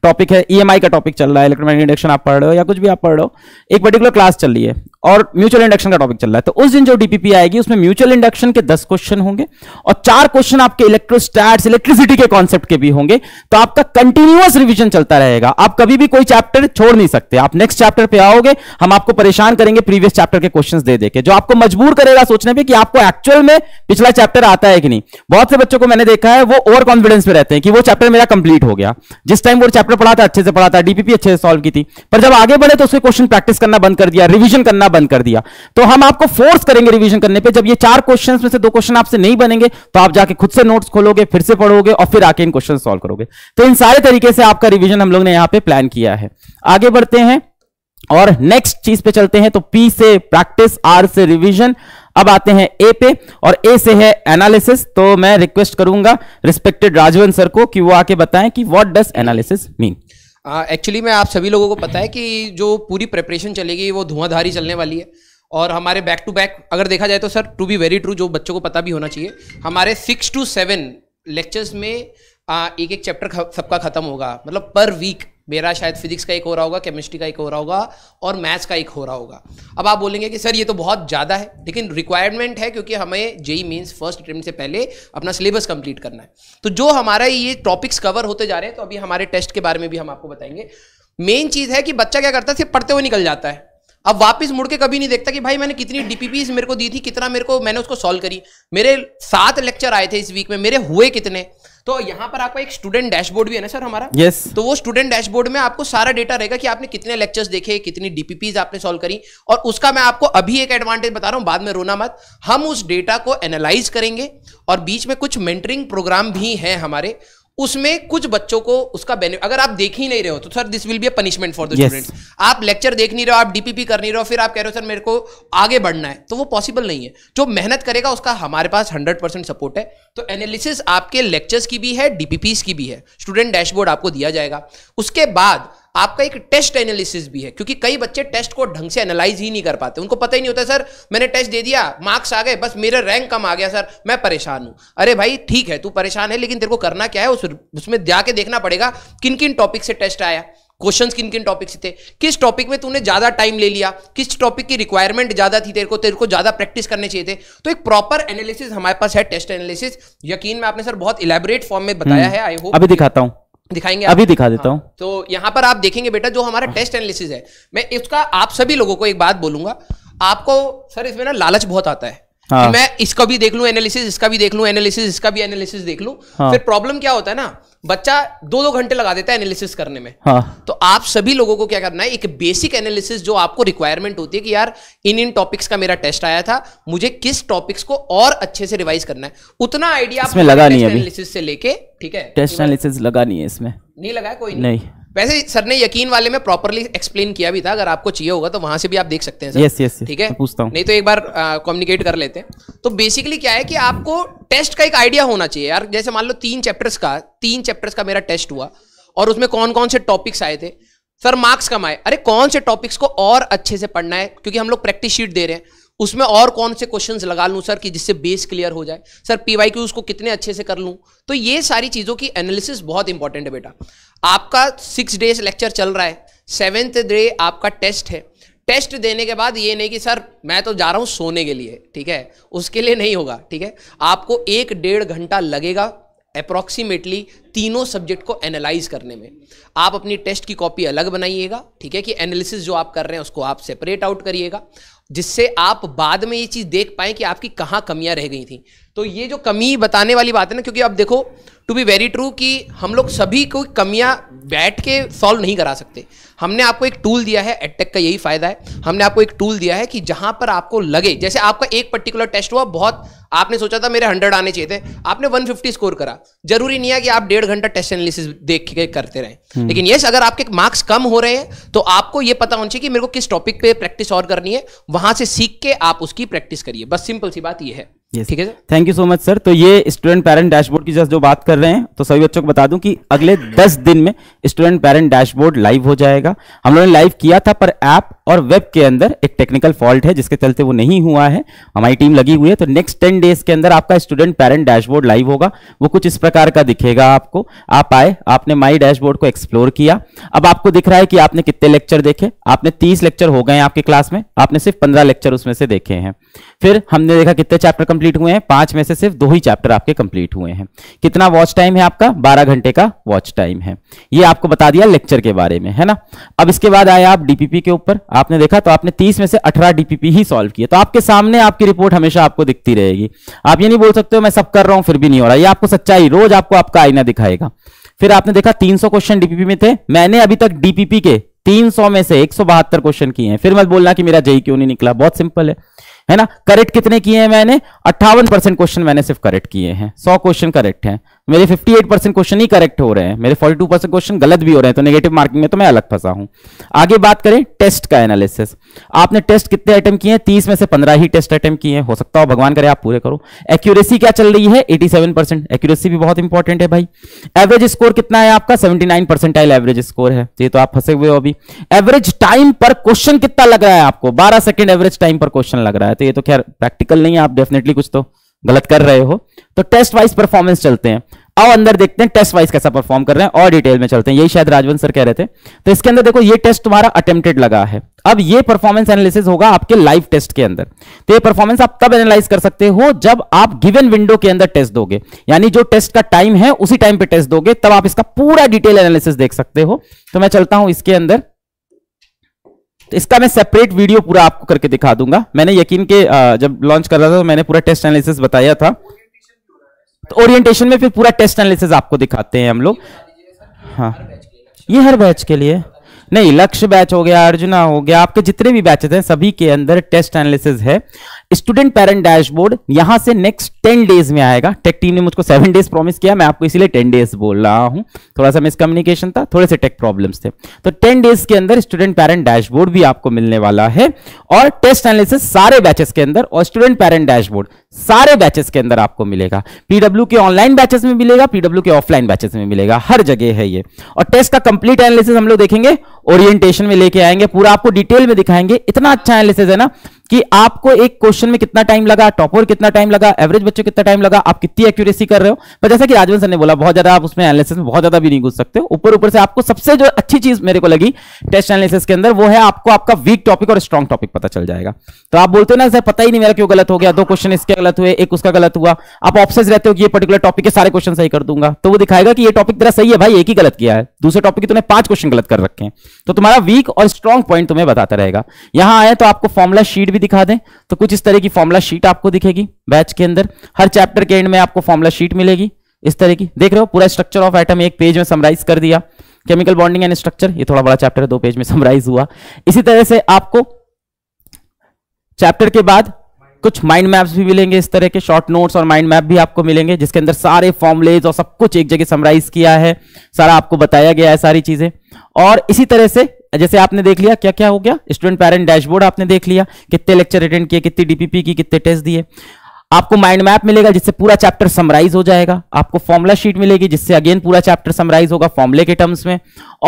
टॉपिक है ई e का टॉपिक चल रहा है इलेक्ट्रोमैग्नेटिक इंडक्शन आप पढ़ रहे हो या कुछ भी आप पढ़ रहे हो एक पर्टिकुलर क्लास चल रही है और म्यूचुअल इंडक्शन का टॉपिक चल रहा है तो उस दिन जो डीपीपी आएगी उसमें म्यूचुअल इंडक्शन के दस क्वेश्चन होंगे और चार क्वेश्चन आपके इलेक्ट्रोस्टैट्स इलेक्ट्रिसिटी के कॉन्सेप्ट के भी होंगे तो आपका कंटिन्यूअस रिवीजन चलता रहेगा आप कभी भी कोई चैप्टर छोड़ नहीं सकते आप नेक्स्ट चैप्टर पे आओगे हम आपको परेशान करेंगे प्रीवियस चैप्टर के क्वेश्चन दे देकर जो आपको मजबूर करेगा सोचने पर कि आपको एक्चुअल में पिछला चैप्टर आता है कि नहीं बहुत से बच्चों को मैंने देखा है वो ओवर कॉन्फिडेंस में रहते हैं कि वो चैप्टर मेरा कंप्लीट हो गया जिस टाइम वो चैप्टर पढ़ा था अच्छे से पढ़ा था डीपीपी अच्छे से सॉल्व की थी पर जब आगे बढ़े तो उसके क्वेश्चन प्रैक्टिस करना बंद कर दिया रिविजन करना बंद कर दिया तो हम आपको फोर्स करेंगे रिविजन करने पर जब ये चार क्वेश्चन में से दो क्वेश्चन आपसे नहीं बनेंगे तो आप जाके खुद से नोट्स खोलोगे फिर से पढ़ोगे और फिर आके इन क्वेश्चन सॉल्व करोगे तो इन सारे तरीके से आपका रिविजन हम लोग ने यहाँ पे प्लान किया है आगे बढ़ते हैं और नेक्स्ट चीज पे चलते हैं तो पी से प्रैक्टिस आर से रिवीजन अब आते हैं ए पे और ए से है एनालिसिस तो मैं रिक्वेस्ट करूंगा रिस्पेक्टेड राजवन सर को कि वो आके बताएं कि what does analysis mean actually मैं आप सभी लोगों को पता है कि जो पूरी प्रिपरेशन चलेगी वो धुआंधारी चलने वाली है और हमारे बैक टू बैक अगर देखा जाए तो sir to be very true जो बच्चों को पता भी होना चाहिए हमारे सिक्स टू सेवन लेक्चर्स में आ, एक एक चैप्टर सबका खत्म होगा मतलब पर वीक मेरा शायद फिजिक्स का एक हो रहा होगा केमिस्ट्री का एक हो रहा होगा और मैथ्स का एक हो रहा होगा अब आप बोलेंगे कि सर ये तो बहुत ज़्यादा है लेकिन रिक्वायरमेंट है क्योंकि हमें जेई मीन्स फर्स्ट अटेम्प्ट से पहले अपना सिलेबस कंप्लीट करना है तो जो हमारा ये टॉपिक्स कवर होते जा रहे हैं तो अभी हमारे टेस्ट के बारे में भी हम आपको बताएंगे मेन चीज़ है कि बच्चा क्या करता है सिर्फ पढ़ते हुए निकल जाता है अब वापस मुड़ के कभी नहीं देखता कि भाई मैंने कितनी डीपीपीज मेरे को दी थी कितना मेरे को मैंने उसको सॉल्व करी मेरे सात लेक्चर आए थे इस वीक में मेरे हुए कितने तो यहाँ पर आपका एक स्टूडेंट डैशबोर्ड भी है ना सर हमारा यस yes. तो वो स्टूडेंट डैशबोर्ड में आपको सारा डेटा रहेगा कि आपने कितने लेक्चर्स देखे कितनी डीपीपीज आपने सॉल्व करी और उसका मैं आपको अभी एक एडवांटेज बता रहा हूँ बाद में रोना मत हम उस डेटा को एनालाइज करेंगे और बीच में कुछ मेंटरिंग प्रोग्राम भी हैं हमारे उसमें कुछ बच्चों को उसका बेनिफिट अगर आप देख ही नहीं रहे हो तो sir this will be a punishment for the students आप लेक्चर देख नहीं रहे हो आप डीपीपी कर नहीं रहे हो फिर आप कह रहे हो सर मेरे को आगे बढ़ना है तो वो पॉसिबल नहीं है जो मेहनत करेगा उसका हमारे पास हंड्रेड परसेंट सपोर्ट है तो एनालिसिस आपके लेक्चर्स की भी है डीपीपीस की भी है स्टूडेंट डैशबोर्ड आपको दिया जाएगा उसके बाद आपका एक टेस्ट एनालिसिस भी है क्योंकि कई बच्चे टेस्ट को ढंग से एनालाइज ही नहीं कर पाते उनको पता ही नहीं होता सर मैंने टेस्ट दे दिया मार्क्स आ गए बस मेरा रैंक कम आ गया सर मैं परेशान हूं अरे भाई ठीक है तू परेशान है लेकिन तेरे को करना क्या है उस उसमें जाके देखना पड़ेगा किन किन टॉपिक से टेस्ट आया क्वेश्चन किन किन टॉपिक से थे किस टॉपिक में तूने ज्यादा टाइम ले लिया किस टॉपिक की रिक्वायरमेंट ज्यादा थी तेरे को तेरे को ज्यादा प्रैक्टिस करने चाहिए थे तो एक प्रॉपर एनालिसिस हमारे पास है टेस्ट एनालिसिस यकीन में आपने सर बहुत इलेबरेट फॉर्म में बताया हम्म। है आई होप अभी दिखाता हूँ दिखाएंगे अभी दिखा देता हाँ। हूँ तो यहाँ पर आप देखेंगे बेटा जो हमारा हाँ। टेस्ट एनालिसिस है मैं इसका आप सभी लोगों को एक बात बोलूंगा आपको सर इसमें ना लालच बहुत आता है हाँ. मैं इसका भी देख लू एनालिसिस इसका भी देख लू एनालिसिस इसका भी एनालिसिस देख लू हाँ. फिर प्रॉब्लम क्या होता है ना बच्चा दो दो घंटे लगा देता है एनालिसिस करने में हाँ. तो आप सभी लोगों को क्या करना है एक बेसिक एनालिसिस जो आपको रिक्वायरमेंट होती है कि यार इन इन टॉपिक्स का मेरा टेस्ट आया था मुझे किस टॉपिक्स को और अच्छे से रिवाइज करना है उतना आइडिया आप लगा नहीं एनालिसिस से लेके ठीक है टेस्ट एनालिसिस लगा नहीं है इसमें नहीं लगा कोई नहीं वैसे सर ने यकीन वाले में प्रॉपरली एक्सप्लेन किया भी था अगर आपको चाहिए होगा तो वहां से भी आप देख सकते हैं सर यस यस ठीक है पूछता हूँ नहीं तो एक बार कम्युनिकेट कर लेते हैं तो बेसिकली क्या है कि आपको टेस्ट का एक आइडिया होना चाहिए यार जैसे मान लो तीन चैप्टर्स का तीन चैप्टर्स का मेरा टेस्ट हुआ और उसमें कौन कौन से टॉपिक्स आए थे सर मार्क्स कम आए अरे कौन से टॉपिक्स को और अच्छे से पढ़ना है क्योंकि हम लोग प्रैक्टिस शीट दे रहे हैं उसमें और कौन से क्वेश्चन लगा लूँ सर कि जिससे बेस क्लियर हो जाए सर पी वाई क्यू उसको कितने अच्छे से कर लूँ तो ये सारी चीज़ों की एनालिसिस बहुत इंपॉर्टेंट है बेटा आपका सिक्स डेज लेक्चर चल रहा है सेवेंथ डे आपका टेस्ट है टेस्ट देने के बाद ये नहीं कि सर मैं तो जा रहा हूँ सोने के लिए ठीक है उसके लिए नहीं होगा ठीक है आपको एक डेढ़ घंटा लगेगा अप्रॉक्सीमेटली तीनों सब्जेक्ट को एनालाइज करने में आप अपनी टेस्ट की कॉपी अलग बनाइएगा ठीक है कि एनालिसिस जो आप कर रहे हैं उसको आप सेपरेट आउट करिएगा जिससे आप बाद में ये चीज़ देख पाए कि आपकी कहाँ कमियां रह गई थी तो ये जो कमी बताने वाली बात है ना क्योंकि आप देखो टू बी वेरी ट्रू कि हम लोग सभी को कमियां बैठ के सॉल्व नहीं करा सकते हमने आपको एक टूल दिया है एडटेक का यही फायदा है हमने आपको एक टूल दिया है कि जहां पर आपको लगे जैसे आपका एक पर्टिकुलर टेस्ट हुआ बहुत आपने सोचा था मेरे हंड्रेड आने चाहिए थे आपने 150 स्कोर करा जरूरी नहीं है कि आप डेढ़ घंटा टेस्ट एनालिसिस देख के करते रहे हम्म। लेकिन यस अगर आपके मार्क्स कम हो रहे हैं तो आपको यह पता होना चाहिए कि मेरे को किस टॉपिक पे प्रैक्टिस और करनी है वहां से सीख के आप उसकी प्रैक्टिस करिए बस सिंपल सी बात यह है yes. ठीक है thank you so much sir तो ये स्टूडेंट पेरेंट डैशबोर्ड की जो बात कर रहे हैं तो सभी बच्चों को बता दूं कि अगले 10 दिन में स्टूडेंट पेरेंट डैशबोर्ड लाइव हो जाएगा हम लोगों ने लाइव किया था पर ऐप और वेब के अंदर एक टेक्निकल फॉल्ट है जिसके चलते वो नहीं हुआ है हमारी टीम लगी हुई है तो नेक्स्ट टेन डेज के अंदर आपका स्टूडेंट पेरेंट डैशबोर्ड लाइव होगा वो कुछ इस प्रकार का दिखेगा आपको आप आए आपने माई डैशबोर्ड को एक्सप्लोर किया अब आपको दिख रहा है कि आपने कितने लेक्चर देखे आपने तीस लेक्चर हो गए आपके क्लास में आपने सिर्फ पंद्रह लेक्चर उसमें से देखे हैं फिर हमने देखा कितने चैप्टर कंप्लीट हुए हैं पांच में से सिर्फ दो ही चैप्टर आपके कंप्लीट हुए हैं कितना वॉच टाइम है आपका बारह घंटे का वॉच टाइम है ये आपको बता दिया लेक्चर के बारे में है ना अब इसके बाद आए आप डीपीपी के ऊपर आपने देखा तो आपने तीस में से अठारह डीपीपी ही सॉल्व किया तो आपके सामने आपकी रिपोर्ट हमेशा आपको दिखती रहेगी आप ये नहीं बोल सकते हो मैं सब कर रहा हूं फिर भी नहीं हो रहा ये आपको सच्चाई रोज आपको आपका आईना दिखाएगा फिर आपने देखा तीन क्वेश्चन डीपीपी में थे मैंने अभी तक डीपीपी के 300 में से एक क्वेश्चन किए हैं फिर मत बोलना कि मेरा जेई क्यों नहीं निकला बहुत सिंपल है है ना करेक्ट कितने किए हैं मैंने अट्ठावन परसेंट क्वेश्चन मैंने सिर्फ करेक्ट किए हैं सौ क्वेश्चन करेक्ट हैं मेरे 58 परसेंट क्वेश्चन ही करेक्ट हो रहे हैं मेरे 42 परसेंट क्वेश्चन गलत भी हो रहे हैं तो नेगेटिव मार्किंग में तो मैं अलग फंसा हूं आगे बात करें टेस्ट का एनालिसिस आपने टेस्ट कितने अटेम्प किए हैं तीस में से पंद्रह ही टेस्ट अटेम्प किए हैं हो सकता हो भगवान करे आप पूरे करो एक्यूरेसी क्या चल रही है एटी एक्यूरेसी भी बहुत इंपॉर्टेंट है भाई एवरेज स्कोर कितना है आपका सेवेंटी नाइन एवरेज स्कोर है ये तो आप फंसे हुए हो अभी एवरेज टाइम पर क्वेश्चन कितना लग रहा है आपको बारह सेकेंड एवरेज टाइम पर क्वेश्चन लग रहा है तो ये तो खैर प्रैक्टिकल नहीं है आप डेफिनेटली कुछ तो गलत कर रहे हो तो टेस्ट वाइज परफॉर्मेंस चलते हैं अब अंदर देखते हैं टेस्ट वाइज कैसा परफॉर्म कर रहे हैं और डिटेल में चलते हैं यही शायद राजवंत सर कह रहे थे तो इसके अंदर देखो ये टेस्ट तुम्हारा अटेम्प्टेड लगा है अब ये परफॉर्मेंस एनालिसिस होगा आपके लाइव टेस्ट के अंदर तो ये परफॉर्मेंस आप तब एनालाइज कर सकते हो जब आप गिवन विंडो के अंदर टेस्ट दोगे यानी जो टेस्ट का टाइम है उसी टाइम पे टेस्ट दोगे तब आप इसका पूरा डिटेल एनालिसिस देख सकते हो तो मैं चलता हूं इसके अंदर तो इसका मैं सेपरेट वीडियो पूरा आपको करके दिखा दूंगा मैंने यकीन के जब लॉन्च कर रहा था तो मैंने पूरा टेस्ट एनालिसिस बताया था तो ओरिएंटेशन में फिर पूरा टेस्ट एनालिसिस आपको दिखाते हैं हम लोग हाँ ये हर बैच के लिए नहीं लक्ष्य बैच हो गया अर्जुना हो गया आपके जितने भी बैचेस हैं सभी के अंदर टेस्ट एनालिसिस है स्टूडेंट पेरेंट डैशबोर्ड यहां से नेक्स्ट टेन डेज में आएगा टेक टीम ने मुझको सेवन डेज प्रॉमिस किया मैं आपको इसीलिए टेन डेज बोल रहा हूं थोड़ा सा मिसकम्युनिकेशन था थोड़े से टेक प्रॉब्लम्स थे तो टेन डेज के अंदर स्टूडेंट पेरेंट डैशबोर्ड भी आपको मिलने वाला है और टेस्ट एनालिसिस सारे बैचेस के अंदर और स्टूडेंट पेरेंट डैशबोर्ड सारे बैचेस के अंदर आपको मिलेगा पीडब्ल्यू के ऑनलाइन बैचेस में मिलेगा पीडब्ल्यू के ऑफलाइन बैचेस में मिलेगा हर जगह है ये और टेस्ट का कंप्लीट एनालिसिस हम लोग देखेंगे ओरिएंटेशन में लेके आएंगे पूरा आपको डिटेल में दिखाएंगे इतना अच्छा एनालिसिस है ना कि आपको एक क्वेश्चन में कितना टाइम लगा टॉपर कितना टाइम लगा एवरेज बच्चों कितना टाइम लगा आप कितनी एक्यूरेसी कर रहे हो पर जैसा कि राजवंश सर ने बोला बहुत ज्यादा आप उसमें एनालिसिस में बहुत ज्यादा भी नहीं घुस सकते ऊपर ऊपर से आपको सबसे जो अच्छी चीज मेरे को लगी टेस्ट एनालिसिस के अंदर वो है आपको आपका वीक टॉपिक और स्ट्रॉन्ग टॉपिक पता चल जाएगा तो आप बोलते हो ना सर पता ही नहीं मेरा क्यों गलत हो गया दो क्वेश्चन इसके गलत हुए एक उसका गलत हुआ आप ऑप्शन रहते हो कि ये पर्टिकुलर टॉपिक के सारे क्वेश्चन सही कर दूंगा तो वो दिखाएगा कि ये टॉपिक तेरा सही है भाई एक ही गलत किया है दूसरे टॉपिक की तुमने पांच क्वेश्चन गलत कर रखे हैं तो तुम्हारा वीक और स्ट्रॉन्ग पॉइंट तुम्हें बताता रहेगा यहां आए तो आपको फॉर्मुला शीट भी दिखा दें तो कुछ इस तरह की फॉर्मुला शीट आपको दिखेगी बैच के अंदर हर चैप्टर के एंड में आपको फॉर्मुला शीट मिलेगी इस तरह की देख रहे हो पूरा स्ट्रक्चर ऑफ एटम एक पेज में समराइज कर दिया केमिकल बॉन्डिंग एंड स्ट्रक्चर ये थोड़ा बड़ा चैप्टर है दो पेज में समराइज हुआ इसी तरह से आपको चैप्टर के बाद कुछ माइंड मैप्स भी मिलेंगे इस तरह के शॉर्ट नोट्स और माइंड मैप भी आपको मिलेंगे जिसके अंदर सारे फॉर्मुलेज और सब कुछ एक जगह समराइज किया है सारा आपको बताया गया है सारी चीजें और इसी तरह से जैसे आपने देख लिया क्या क्या हो गया स्टूडेंट पेरेंट डैशबोर्ड आपने देख लिया कितने लेक्चर अटेंड किए कितनी डीपीपी की कितने टेस्ट दिए आपको माइंड मैप मिलेगा जिससे पूरा चैप्टर समराइज हो जाएगा आपको फॉर्मुला शीट मिलेगी जिससे अगेन पूरा चैप्टर समराइज होगा फॉर्मुले के टर्म्स में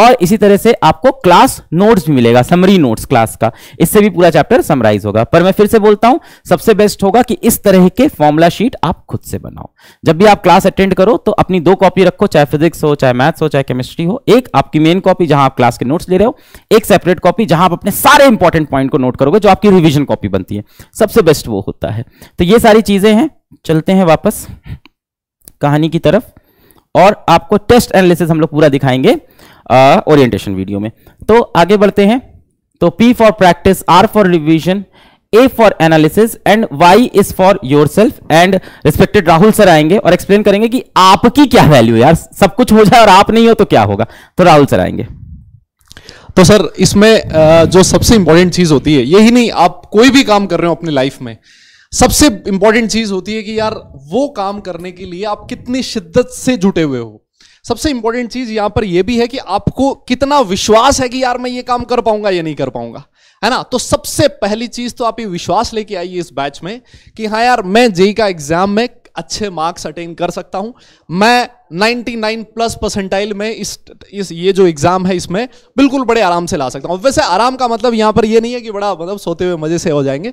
और इसी तरह से आपको क्लास नोट्स भी मिलेगा समरी नोट्स क्लास का इससे भी पूरा चैप्टर समराइज होगा पर मैं फिर से बोलता हूं सबसे बेस्ट होगा कि इस तरह के फॉर्मुला शीट आप खुद से बनाओ जब भी आप क्लास अटेंड करो तो अपनी दो कॉपी रखो चाहे फिजिक्स हो चाहे मैथ्स हो चाहे केमिस्ट्री हो एक आपकी मेन कॉपी जहां आप क्लास के नोट्स ले रहे हो एक सेपरेट कॉपी जहां आप अपने सारे इंपॉर्टेंट पॉइंट को नोट करोगे जो आपकी रिविजन कॉपी बनती है सबसे बेस्ट वो होता है तो ये सारी चीज चीज़ें हैं चलते हैं वापस कहानी की तरफ और आपको टेस्ट एनालिसिस हम लोग पूरा दिखाएंगे ओरिएंटेशन वीडियो में तो आगे बढ़ते हैं तो P for practice R for revision A for analysis and Y is for yourself and respected Rahul sir आएंगे और एक्सप्लेन करेंगे कि आपकी क्या वैल्यू यार सब कुछ हो जाए और आप नहीं हो तो क्या होगा तो राहुल सर आएंगे तो सर इसमें जो सबसे इंपॉर्टेंट चीज होती है यही नहीं आप कोई भी काम कर रहे हो अपने लाइफ में सबसे इंपॉर्टेंट चीज होती है कि यार वो काम करने के लिए आप कितनी शिद्दत से जुटे हुए हो सबसे इंपॉर्टेंट चीज यहां पर यह भी है कि आपको कितना विश्वास है कि यार मैं ये काम कर पाऊंगा या नहीं कर पाऊंगा है ना तो सबसे पहली चीज तो आप ये विश्वास लेके आइए इस बैच में कि हाँ यार मैं जेई e e का एग्जाम में अच्छे मार्क्स अटेन कर सकता हूं मैं 99 प्लस परसेंटाइल में इस इस ये जो एग्जाम है इसमें बिल्कुल बड़े आराम से ला सकता हूं वैसे आराम का मतलब यहां पर ये नहीं है कि बड़ा मतलब सोते हुए मजे से हो जाएंगे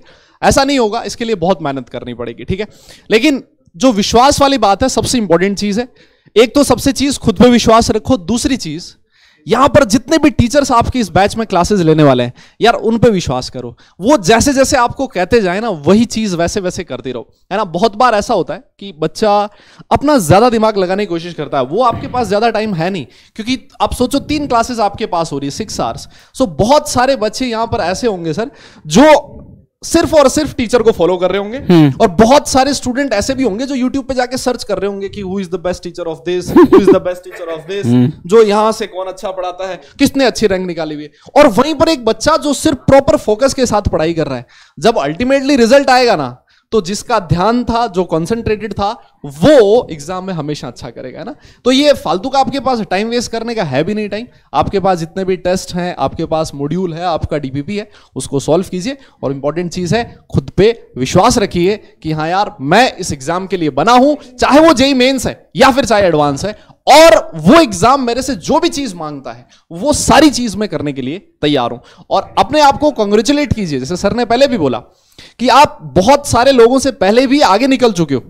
ऐसा नहीं होगा इसके लिए बहुत मेहनत करनी पड़ेगी ठीक है लेकिन जो विश्वास वाली बात है सबसे इंपॉर्टेंट चीज है एक तो सबसे चीज खुद पे विश्वास रखो दूसरी चीज यहां पर जितने भी टीचर्स आपके इस बैच में क्लासेस लेने वाले हैं यार उन पे विश्वास करो वो जैसे जैसे आपको कहते जाए ना वही चीज वैसे वैसे करती रहो है ना बहुत बार ऐसा होता है कि बच्चा अपना ज्यादा दिमाग लगाने की कोशिश करता है वो आपके पास ज्यादा टाइम है नहीं क्योंकि आप सोचो तीन क्लासेस आपके पास हो रही है सिक्स आवर्स सो बहुत सारे बच्चे यहां पर ऐसे होंगे सर जो सिर्फ और सिर्फ टीचर को फॉलो कर रहे होंगे हम्म। और बहुत सारे स्टूडेंट ऐसे भी होंगे जो यूट्यूब पे जाके सर्च कर रहे होंगे कि who is the best teacher of this who is the best teacher of this जो यहां से कौन अच्छा पढ़ाता है किसने अच्छी रैंक निकाली हुई और वहीं पर एक बच्चा जो सिर्फ प्रॉपर फोकस के साथ पढ़ाई कर रहा है जब अल्टीमेटली रिजल्ट आएगा ना तो जिसका ध्यान था जो कॉन्सेंट्रेटेड था वो एग्जाम में हमेशा अच्छा करेगा ना तो ये फालतू का आपके पास टाइम वेस्ट करने का है भी नहीं टाइम आपके पास जितने भी टेस्ट हैं आपके पास मॉड्यूल है आपका डीपीपी है उसको सॉल्व कीजिए और इंपॉर्टेंट चीज है खुद पे विश्वास रखिए कि हाँ यार मैं इस एग्जाम के लिए बना हूं चाहे वो जेई मेन्स है या फिर चाहे एडवांस है और वो एग्जाम मेरे से जो भी चीज मांगता है वो सारी चीज मैं करने के लिए तैयार हूं और अपने आप को कॉन्ग्रेचुलेट कीजिए जैसे सर ने पहले भी बोला कि आप बहुत सारे लोगों से पहले भी आगे निकल चुके हो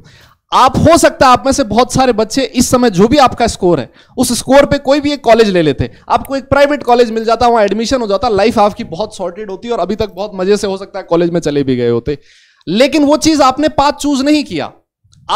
आप हो सकता है आप में से बहुत सारे बच्चे इस समय जो भी आपका स्कोर है उस स्कोर पे कोई भी एक कॉलेज ले लेते आपको एक प्राइवेट कॉलेज मिल जाता वहां एडमिशन हो जाता लाइफ आपकी बहुत सॉर्टेड होती और अभी तक बहुत मजे से हो सकता है कॉलेज में चले भी गए होते लेकिन वो चीज आपने पाथ चूज नहीं किया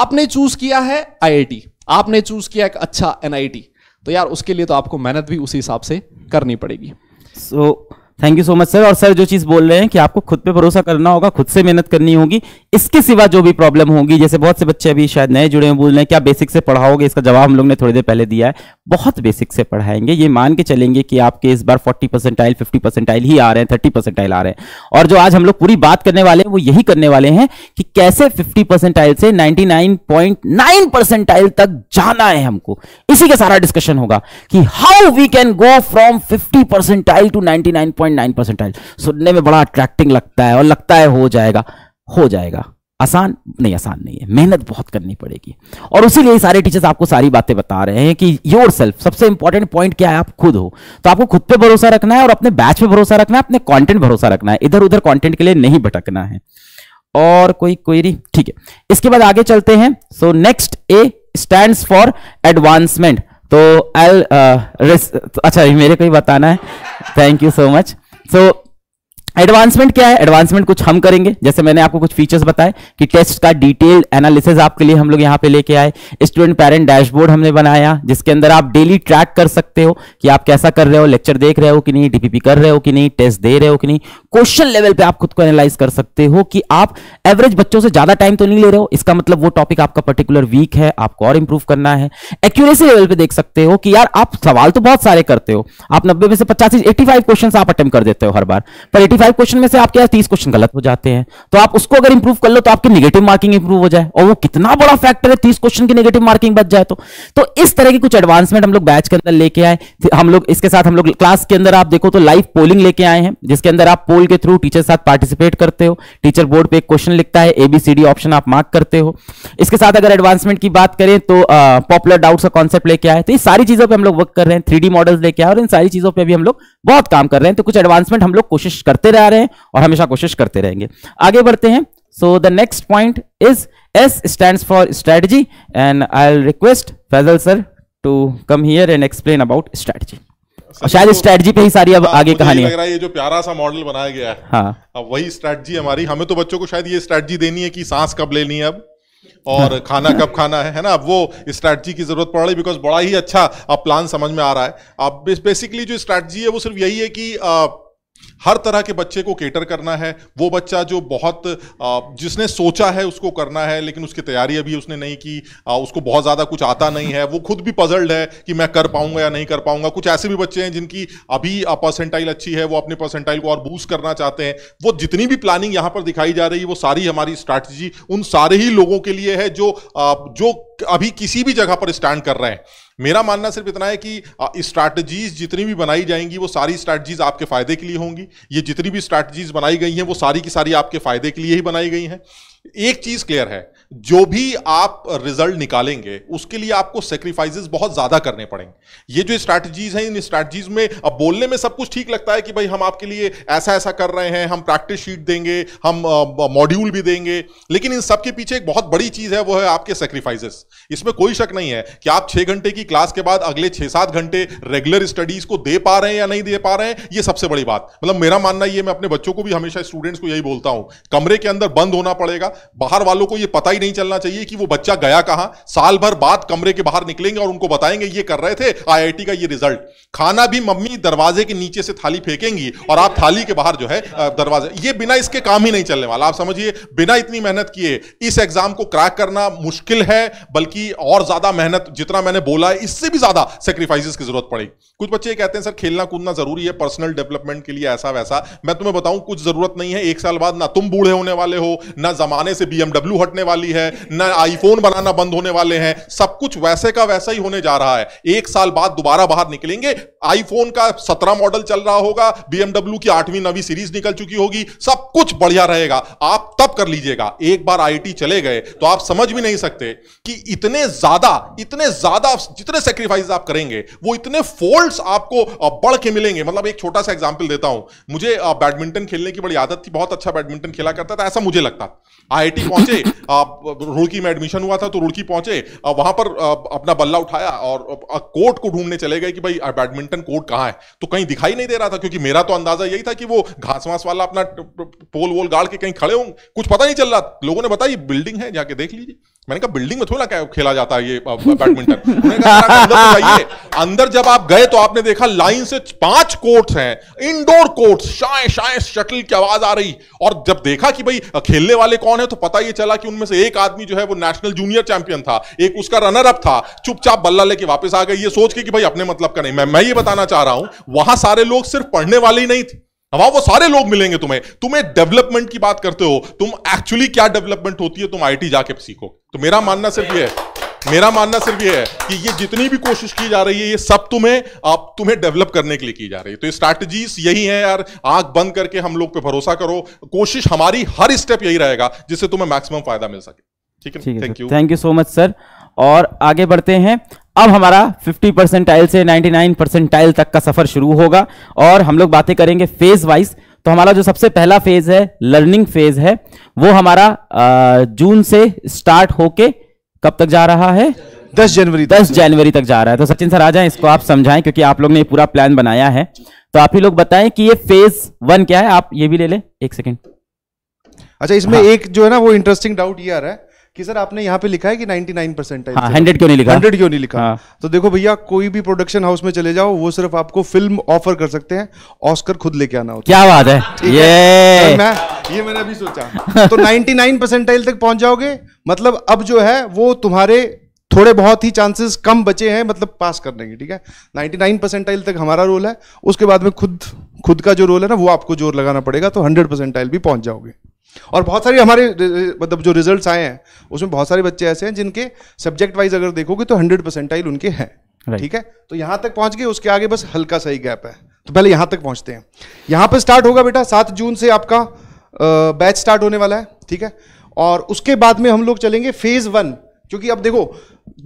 आपने चूज किया है आई आपने चूज किया एक अच्छा एनआईटी तो यार उसके लिए तो आपको मेहनत भी उसी हिसाब से करनी पड़ेगी so so, thank you so much sir और सर जो चीज बोल रहे हैं कि आपको खुद पे भरोसा करना होगा खुद से मेहनत करनी होगी इसके सिवा जो भी प्रॉब्लम होगी जैसे बहुत से बच्चे अभी शायद नए जुड़े हुए बोल रहे हैं क्या बेसिक से पढ़ाओगे इसका जवाब हम लोग ने थोड़ी देर पहले दिया है बहुत बेसिक से पढ़ाएंगे ये मान के चलेंगे कि आपके इस बार 40 परसेंटाइल 50 परसेंटाइल ही आ रहे हैं 30 परसेंटाइल आ रहे हैं और जो आज हम लोग पूरी बात करने वाले हैं वो यही करने वाले हैं कि कैसे 50 परसेंटाइल से 99.9 परसेंटाइल तक जाना है हमको इसी का सारा डिस्कशन होगा कि how we can go from fifty percentile to ninety percentile सुनने में बड़ा अट्रैक्टिंग लगता है और लगता है हो जाएगा हो जाएगा आसान नहीं आसान नहीं है मेहनत बहुत करनी पड़ेगी और लिए सारे टीचर्स आपको सारी बातें बता रहे हैं कि योर सेल्फ सबसे इंपॉर्टेंट पॉइंट क्या है आप खुद हो तो आपको खुद पे भरोसा रखना है और अपने बैच पे भरोसा रखना है अपने कंटेंट भरोसा रखना है इधर उधर कंटेंट के लिए नहीं भटकना है और कोई क्वेरी ठीक है इसके बाद आगे चलते हैं so next A stand for advancement तो एल uh, अच्छा मेरे को ही बताना है thank you so much so advancement क्या है एडवांसमेंट कुछ हम करेंगे जैसे मैंने आपको कुछ फीचर्स बताए कि टेस्ट का डिटेल एनालिसिस आपके लिए हम लोग यहाँ पे लेके आए स्टूडेंट पेरेंट डैशबोर्ड हमने बनाया जिसके अंदर आप डेली ट्रैक कर सकते हो कि आप कैसा कर रहे हो लेक्चर देख रहे हो कि नहीं डीपीपी कर रहे हो कि नहीं टेस्ट दे रहे हो कि नहीं क्वेश्चन लेवल पे आप खुद को एनालाइज कर सकते हो कि आप एवरेज बच्चों से ज्यादा टाइम तो नहीं ले रहे हो इसका मतलब वो टॉपिक आपका पर्टिकुलर वीक है आपको और इंप्रूव करना है एक्यूरेसी लेवल पे देख सकते हो कि यार आप सवाल तो बहुत सारे करते हो आप नब्बे में से पचास एट्टी क्वेश्चन आप अटेम्प कर देते हो हर बार पर एटी फाइव क्वेश्चन में से आपके यहाँ तीस क्वेश्चन गलत हो जाते हैं तो आप उसको अगर इंप्रूव कर लो तो आपकी नेगेटिव मार्किंग इंप्रूव हो जाए और वो कितना बड़ा फैक्टर है तीस क्वेश्चन की नेगेटिव मार्किंग बच जाए तो, तो इस तरह की कुछ एडवांसमेंट हम लोग बैच के अंदर लेके आए हम लोग इसके साथ हम लोग क्लास के अंदर आप देखो तो लाइव पोलिंग लेके आए हैं जिसके अंदर आप पोल के थ्रू टीचर साथ पार्टिसिपेट करते हो टीचर बोर्ड पर एक क्वेश्चन लिखता है एबीसीडी ऑप्शन आप मार्क करते हो इसके साथ अगर एडवांसमेंट की बात करें तो पॉपुलर डाउट का कॉन्सेप्ट लेके आए तो ये सारी चीजों पर हम लोग वर्क कर रहे हैं थ्री मॉडल्स लेके आए और इन सारी चीजों पर भी हम लोग बहुत काम कर रहे हैं तो कुछ एडवांसमेंट हम लोग कोशिश करते रहे आ रहे हैं और हमेशा कोशिश करते रहेंगे आगे बढ़ते हैं so the next point is s stands for strategy and i'll request fazal sir to come here and explain about strategy और शायद स्ट्रेटजी तो पे ही सारी अब आ, हाँ, आगे कहानी लग रहा है ये जो प्यारा सा मॉडल बनाया गया है हाँ अब वही स्ट्रेटजी हमारी हमें तो बच्चों को शायद ये स्ट्रेटजी देनी है कि सांस कब लेनी है अब और हाँ। खाना कब खाना है है ना अब वो स्ट्रैटी की जरूरत पड़ रही बिकॉज बड़ा ही अच्छा अब प्लान समझ में आ रहा है अब बेसिकली जो स्ट्रैटी है वो सिर्फ यही है कि आ, हर तरह के बच्चे को केटर करना है वो बच्चा जो बहुत जिसने सोचा है उसको करना है लेकिन उसकी तैयारी अभी उसने नहीं की उसको बहुत ज़्यादा कुछ आता नहीं है वो खुद भी पजल्ड है कि मैं कर पाऊंगा या नहीं कर पाऊंगा कुछ ऐसे भी बच्चे हैं जिनकी अभी परसेंटाइल अच्छी है वो अपने परसेंटाइल को और बूस्ट करना चाहते हैं वो जितनी भी प्लानिंग यहाँ पर दिखाई जा रही है वो सारी हमारी स्ट्रैटेजी उन सारे ही लोगों के लिए है जो जो अभी किसी भी जगह पर स्टैंड कर रहे हैं मेरा मानना सिर्फ इतना है कि स्ट्रैटेजीज जितनी भी बनाई जाएंगी वो सारी स्ट्रैटेजीज आपके फायदे के लिए होंगी ये जितनी भी स्ट्रैटेजीज बनाई गई हैं वो सारी की सारी आपके फायदे के लिए ही बनाई गई हैं एक चीज क्लियर है जो भी आप रिजल्ट निकालेंगे उसके लिए आपको सेक्रीफाइसेस बहुत ज्यादा करने पड़ेंगे ये जो स्ट्रैटेजीज हैं इन स्ट्रैटेजीज में अब बोलने में सब कुछ ठीक लगता है कि भाई हम आपके लिए ऐसा ऐसा कर रहे हैं हम प्रैक्टिस शीट देंगे हम मॉड्यूल भी देंगे लेकिन इन सब के पीछे एक बहुत बड़ी चीज है वो है आपके सेक्रीफाइसेस इसमें कोई शक नहीं है कि आप छह घंटे की क्लास के बाद अगले छह सात घंटे रेगुलर स्टडीज को दे पा रहे हैं या नहीं दे पा रहे हैं ये सबसे बड़ी बात मतलब मेरा मानना ये मैं अपने बच्चों को भी हमेशा स्टूडेंट्स को यही बोलता हूं कमरे के अंदर बंद होना पड़ेगा बाहर वालों को ये पता ही नहीं चलना चाहिए कि वो बच्चा गया कहां साल भर बाद कमरे के बाहर निकलेंगे और उनको बताएंगे ये कर रहे थे आईआईटी का ये रिजल्ट खाना भी मम्मी दरवाजे के नीचे से थाली फेंकेंगी और आप थाली के बाहर जो है दरवाजे ये बिना इसके काम ही नहीं चलने वाला आप समझिए बिना इतनी मेहनत किए इस एग्जाम को क्रैक करना मुश्किल है बल्कि और ज्यादा मेहनत जितना मैंने बोला है इससे भी ज्यादा सेक्रीफाइसिस की जरूरत पड़ेगी कुछ बच्चे ये कहते हैं सर खेलना कूदना जरूरी है पर्सनल डेवलपमेंट के लिए ऐसा वैसा मैं तुम्हें बताऊं कुछ जरूरत नहीं है एक साल बाद ना तुम बूढ़े होने वाले हो ना जमाने से बीएमडब्ल्यू हटने वाली वाली है न आईफोन बनाना बंद होने वाले हैं सब कुछ वैसे का वैसा ही होने जा रहा है एक साल बाद दोबारा बाहर निकलेंगे आईफोन का सत्रह मॉडल चल रहा होगा बीएमडब्ल्यू की आठवीं नवी सीरीज निकल चुकी होगी सब कुछ बढ़िया रहेगा आप तब कर लीजिएगा एक बार आईटी चले गए तो आप समझ भी नहीं सकते कि इतने ज्यादा इतने ज्यादा जितने सेक्रीफाइस आप करेंगे वो इतने फोल्ड्स आपको बढ़ के मिलेंगे मतलब एक छोटा सा एग्जाम्पल देता हूं मुझे बैडमिंटन खेलने की बड़ी आदत थी बहुत अच्छा बैडमिंटन खेला करता था ऐसा मुझे लगता आई पहुंचे आ, रुड़की में एडमिशन हुआ था तो रुड़की पहुंचे वहां पर अपना बल्ला उठाया और कोर्ट को ढूंढने चले गए कि भाई बैडमिंटन कोर्ट कहाँ है तो कहीं दिखाई नहीं दे रहा था क्योंकि मेरा तो अंदाजा यही था कि वो घास वास वाला अपना पोल वोल गाड़ के कहीं खड़े होंगे कुछ पता नहीं चल रहा लोगों ने बताया बिल्डिंग है जाके देख लीजिए मैंने कहा बिल्डिंग में थोड़ा क्या खेला जाता है ये बैडमिंटन अंदर जब आप गए तो आपने देखा लाइन से पांच कोर्ट्स हैं इंडोर कोर्ट्स शाय शाय शटल की आवाज आ रही और जब देखा कि भाई खेलने वाले कौन है तो पता ये चला कि उनमें से एक आदमी जो है वो नेशनल जूनियर चैंपियन था एक उसका रनर अप था चुपचाप बल्ला लेके वापस आ गई ये सोच के कि भाई अपने मतलब का नहीं मैं मैं ये बताना चाह रहा हूं वहां सारे लोग सिर्फ पढ़ने वाले ही नहीं थे वहां वो सारे लोग मिलेंगे तुम्हें तुम्हें डेवलपमेंट की बात करते हो तुम एक्चुअली क्या डेवलपमेंट होती है तुम आईटी जाके सीखो तो मेरा मानना सिर्फ ये है मेरा मानना सिर्फ ये है कि ये जितनी भी कोशिश की जा रही है ये सब तुम्हें आप तुम्हें डेवलप करने के लिए की जा रही है तो ये स्ट्रैटेजीज यही है यार आंख बंद करके हम लोग पे भरोसा करो कोशिश हमारी हर स्टेप यही रहेगा जिससे तुम्हें मैक्सिमम फायदा मिल सके ठीक है thank you thank you so much sir और आगे बढ़ते हैं अब हमारा 50 परसेंटाइल से 99 परसेंटाइल तक का सफर शुरू होगा और हम लोग बातें करेंगे फेज वाइज तो हमारा जो सबसे पहला फेज है लर्निंग फेज है वो हमारा जून से स्टार्ट होके कब तक जा रहा है दस जनवरी दस जनवरी तक जा रहा है तो सचिन सर आ जाए इसको आप समझाएं क्योंकि आप लोग ने पूरा प्लान बनाया है तो आप ही लोग बताएं कि ये फेज वन क्या है आप ये भी ले लें एक सेकेंड अच्छा इसमें हाँ। एक जो है ना वो इंटरेस्टिंग डाउट ये आ रहा है कि सर आपने यहाँ पे लिखा है कि 99 परसेंट है हंड्रेड क्यों नहीं लिखा हंड्रेड क्यों नहीं लिखा हाँ. तो देखो भैया कोई भी प्रोडक्शन हाउस में चले जाओ वो सिर्फ आपको फिल्म ऑफर कर सकते हैं ऑस्कर खुद लेके आना होता क्या बात है ये मैं, ये मैंने अभी सोचा तो 99 परसेंटाइल तक पहुंच जाओगे मतलब अब जो है वो तुम्हारे थोड़े बहुत ही चांसेस कम बचे हैं मतलब पास करने के ठीक है 99 परसेंटाइल तक हमारा रोल है उसके बाद में खुद खुद का जो रोल है ना वो आपको जोर लगाना पड़ेगा तो 100 परसेंटाइल भी पहुंच जाओगे और बहुत सारे हमारे मतलब जो रिजल्ट्स आए हैं उसमें बहुत सारे बच्चे ऐसे हैं जिनके सब्जेक्ट वाइज अगर देखोगे तो हंड्रेड परसेंटाइल उनके हैं ठीक है तो यहां तक पहुंच गए उसके आगे बस हल्का सा ही गैप है तो पहले यहां तक पहुंचते हैं यहां पर स्टार्ट होगा बेटा सात जून से आपका बैच स्टार्ट होने वाला है ठीक है और उसके बाद में हम लोग चलेंगे फेज़ वन क्योंकि अब देखो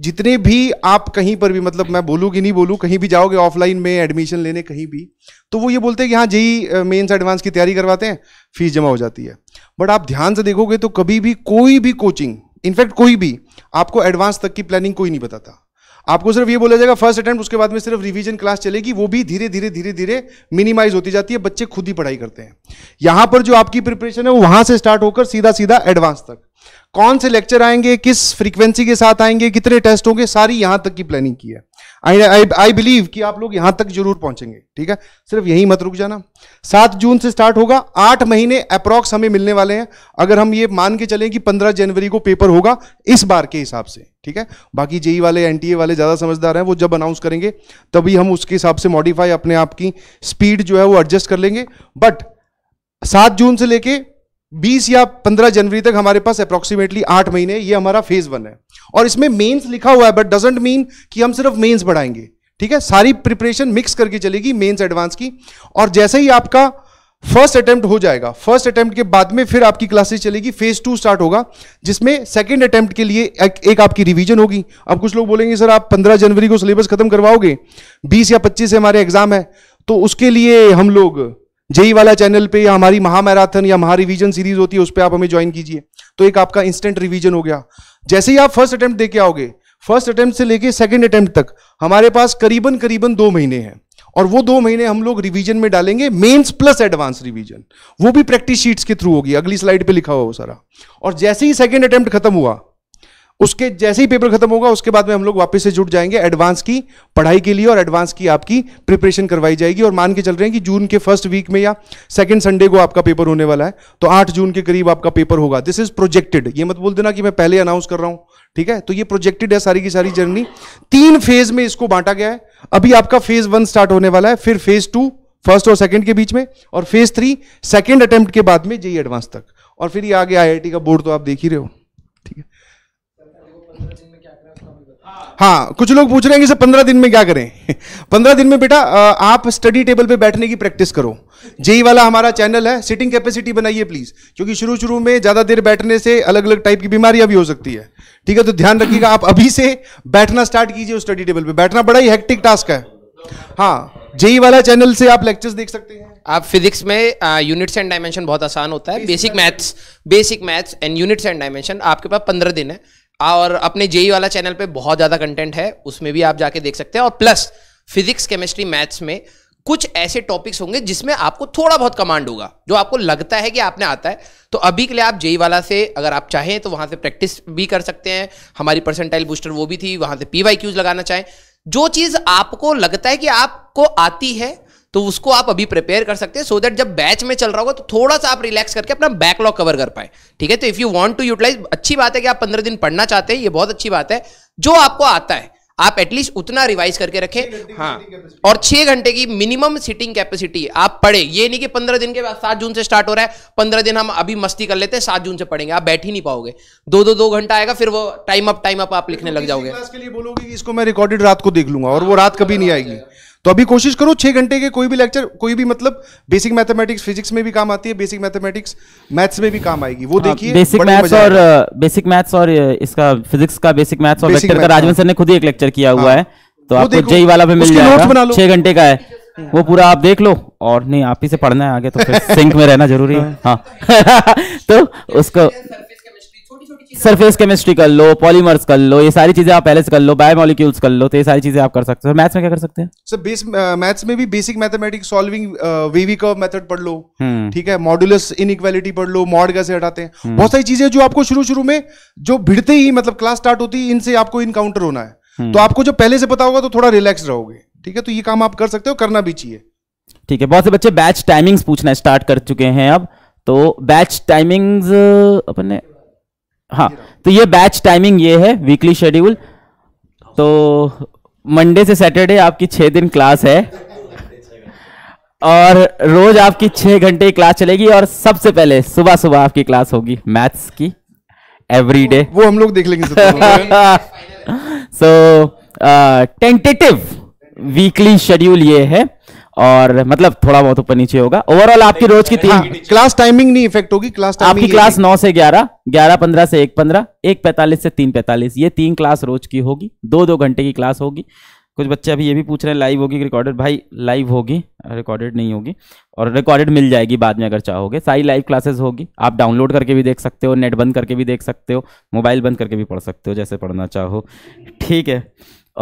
जितने भी आप कहीं पर भी मतलब मैं बोलूँ कि नहीं बोलूँ कहीं भी जाओगे ऑफलाइन में एडमिशन लेने कहीं भी तो वो ये बोलते हैं कि हाँ जेई मेन्स एडवांस की तैयारी करवाते हैं फीस जमा हो जाती है बट आप ध्यान से देखोगे तो कभी भी कोई भी कोचिंग इनफैक्ट कोई भी आपको एडवांस तक की प्लानिंग कोई नहीं बताता आपको सिर्फ ये बोला जाएगा फर्स्ट अटेम्प्ट उसके बाद में सिर्फ रिवीजन क्लास चलेगी वो भी धीरे धीरे धीरे धीरे मिनिमाइज होती जाती है बच्चे खुद ही पढ़ाई करते हैं यहां पर जो आपकी प्रिपरेशन है वो वहां से स्टार्ट होकर सीधा सीधा एडवांस तक कौन से लेक्चर आएंगे किस फ्रीक्वेंसी के साथ आएंगे कितने टेस्ट होंगे सारी यहां तक की प्लानिंग की है आई आई आई बिलीव कि आप लोग यहां तक जरूर पहुंचेंगे ठीक है सिर्फ यही मत रुक जाना सात जून से स्टार्ट होगा आठ महीने अप्रॉक्स हमें मिलने वाले हैं अगर हम ये मान के चलें कि पंद्रह जनवरी को पेपर होगा इस बार के हिसाब से ठीक है बाकी जेई वाले एनटीए वाले ज़्यादा समझदार हैं वो जब अनाउंस करेंगे तभी हम उसके हिसाब से मॉडिफाई अपने आप की स्पीड जो है वो एडजस्ट कर लेंगे बट सात जून से लेके 20 या 15 जनवरी तक हमारे पास अप्रोक्सीमेटली आठ महीने ये हमारा फेज वन है और इसमें मेंस लिखा हुआ है बट डजेंट मीन कि हम सिर्फ मेंस बढ़ाएंगे ठीक है सारी प्रिपरेशन मिक्स करके चलेगी मेंस एडवांस की और जैसे ही आपका फर्स्ट अटेम्प्ट हो जाएगा फर्स्ट अटेम्प्ट के बाद में फिर आपकी क्लासेस चलेगी फेज टू स्टार्ट होगा जिसमें सेकंड अटेम्प्ट के लिए एक, एक आपकी रिवीजन होगी अब कुछ लोग बोलेंगे सर आप 15 जनवरी को सिलेबस खत्म करवाओगे 20 या 25 से हमारे एग्जाम है तो उसके लिए हम लोग जेई वाला चैनल पे या हमारी महामैराथन या महारिविजन सीरीज होती है उस पर आप हमें ज्वाइन कीजिए तो एक आपका इंस्टेंट रिविजन हो गया जैसे ही आप फर्स्ट अटैम्प्ट दे आओगे फर्स्ट अटैम्प्ट से लेके सेकेंड अटैम्प्ट तक हमारे पास करीबन करीबन दो महीने हैं और वो दो महीने हम लोग रिवीजन में डालेंगे मेंस प्लस एडवांस रिवीजन वो भी प्रैक्टिस शीट्स के थ्रू होगी अगली स्लाइड पे लिखा हुआ वो सारा और जैसे ही सेकंड अटेम्प्ट खत्म हुआ उसके जैसे ही पेपर खत्म होगा उसके बाद में हम लोग वापस से जुट जाएंगे एडवांस की पढ़ाई के लिए और एडवांस की आपकी प्रिपरेशन करवाई जाएगी और मान के चल रहे हैं कि जून के फर्स्ट वीक में या सेकंड संडे को आपका पेपर होने वाला है तो आठ जून के करीब आपका पेपर होगा दिस इज प्रोजेक्टेड ये मत बोल देना कि मैं पहले अनाउंस कर रहा हूं ठीक है तो ये प्रोजेक्टेड है सारी की सारी जर्नी तीन फेज में इसको बांटा गया है अभी आपका फेज वन स्टार्ट होने वाला है फिर फेज टू फर्स्ट और सेकंड के बीच में और फेज थ्री सेकंड अटेम्प्ट के बाद में जेई एडवांस तक और फिर ये आगे आईआईटी का बोर्ड तो आप देख ही रहे हो ठीक है हाँ कुछ लोग पूछ रहे हैं कि सर पंद्रह दिन में क्या करें पंद्रह दिन में बेटा आप स्टडी टेबल पे बैठने की प्रैक्टिस करो जेई वाला हमारा चैनल है सिटिंग कैपेसिटी बनाइए प्लीज क्योंकि शुरू शुरू में ज़्यादा देर बैठने से अलग अलग टाइप की बीमारियां भी हो सकती है ठीक है तो ध्यान रखिएगा आप अभी से बैठना स्टार्ट कीजिए उस स्टडी टेबल पे बैठना बड़ा ही हेक्टिक टास्क है हाँ जेई वाला चैनल से आप लेक्चर्स देख सकते हैं आप फिजिक्स में यूनिट्स एंड डायमेंशन बहुत आसान होता है basic maths basic maths and units and dimension आपके पास पंद्रह दिन है और अपने जेई वाला चैनल पे बहुत ज़्यादा कंटेंट है उसमें भी आप जाके देख सकते हैं और प्लस फिजिक्स केमिस्ट्री मैथ्स में कुछ ऐसे टॉपिक्स होंगे जिसमें आपको थोड़ा बहुत कमांड होगा जो आपको लगता है कि आपने आता है तो अभी के लिए आप जेई वाला से अगर आप चाहें तो वहां से प्रैक्टिस भी कर सकते हैं हमारी परसेंटाइल बूस्टर वो भी थी वहां से पी वाई क्यूज लगाना चाहें जो चीज आपको लगता है कि आपको आती है तो उसको आप अभी प्रिपेयर कर सकते हैं सो देट दैट जब बैच में चल रहा होगा तो थोड़ा सा आप रिलैक्स करके अपना बैकलॉग कवर कर पाए ठीक है तो if you want to utilise अच्छी बात है कि आप पंद्रह दिन पढ़ना चाहते हैं ये बहुत अच्छी बात है जो आपको आता है आप एटलीस्ट उतना रिवाइज करके रखें हाँ और छह घंटे की मिनिमम सिटिंग कैपेसिटी आप पढ़े ये नहीं कि पंद्रह दिन के बाद सात जून से स्टार्ट हो रहा है पंद्रह दिन हम अभी मस्ती कर लेते हैं सात जून से पढ़ेंगे आप बैठ ही नहीं पाओगे दो दो दो घंटा आएगा फिर वो टाइम अप टाइम अप आप लिखने तो लग जाओगे इसको मैं रिकॉर्डेड रात को देख लूंगा और वो रात कभी नहीं आएगी तो अभी कोशिश करो छह घंटे के कोई भी लेक्चर कोई भी मतलब बेसिक मैथमेटिक्स फिजिक्स में भी काम आती है बेसिक मैथमेटिक्स मैथ्स में भी काम आएगी वो हाँ, देखिए बेसिक मैथ्स और बेसिक मैथ्स और इसका फिजिक्स का बेसिक मैथ्स और लेक्चर का राजवन सर हाँ। ने खुद ही एक लेक्चर किया हुआ हाँ। है तो आपको जेई e वाला भी मिल जाएगा छह घंटे का है वो पूरा आप देख लो और नहीं आप ही से पढ़ना है आगे तो फिर सिंक में रहना जरूरी है हाँ, हाँ। तो उसको सरफेस केमिस्ट्री कर लो पॉलीमर्स कर लो ये सारी चीजें आप पहले से कर लो बायोमोलिक्यूल्स कर लो तो ये सारी चीजें आप कर सकते हो मैथ्स में क्या कर सकते हैं सर बेस मैथ्स में भी बेसिक मैथमेटिक्स सॉल्विंग वीवी कर्व मेथड पढ़ लो हम्म। ठीक है मॉड्यूलस इनइक्वालिटी पढ़ लो मॉड कैसे हटाते हैं हम्म। बहुत सारी चीजें जो आपको शुरू शुरू में जो भिड़ते ही मतलब क्लास स्टार्ट होती है इनसे आपको इनकाउंटर होना है हम्म। तो आपको जो पहले से पता होगा तो थोड़ा रिलैक्स रहोगे ठीक है तो ये काम आप कर सकते हो करना भी चाहिए ठीक है बहुत से बच्चे बैच टाइमिंग्स पूछना स्टार्ट कर चुके हैं अब तो बैच टाइमिंग्स अपने हाँ तो ये बैच टाइमिंग ये है वीकली शेड्यूल तो मंडे से सैटरडे आपकी छः दिन क्लास है और रोज आपकी छः घंटे क्लास चलेगी और सबसे पहले सुबह सुबह आपकी क्लास होगी मैथ्स की एवरी डे वो हम लोग देख लेंगे सो टेंटेटिव वीकली शेड्यूल ये है और मतलब थोड़ा बहुत ऊपर नीचे होगा ओवरऑल आपकी रोज की हाँ, तीन क्लास हाँ, टाइमिंग नहीं इफेक्ट होगी क्लास आपकी क्लास नौ से ग्यारह ग्यारह पंद्रह से एक पंद्रह एक पैंतालीस से तीन पैंतालीस ये तीन क्लास रोज की होगी दो दो घंटे की क्लास होगी कुछ बच्चे अभी ये भी पूछ रहे हैं लाइव होगी रिकॉर्डेड भाई लाइव होगी रिकॉर्डेड नहीं होगी और रिकॉर्डेड मिल जाएगी बाद में अगर चाहोगे सारी लाइव क्लासेस होगी आप डाउनलोड करके भी देख सकते हो नेट बंद करके भी देख सकते हो मोबाइल बंद करके भी पढ़ सकते हो जैसे पढ़ना चाहो ठीक है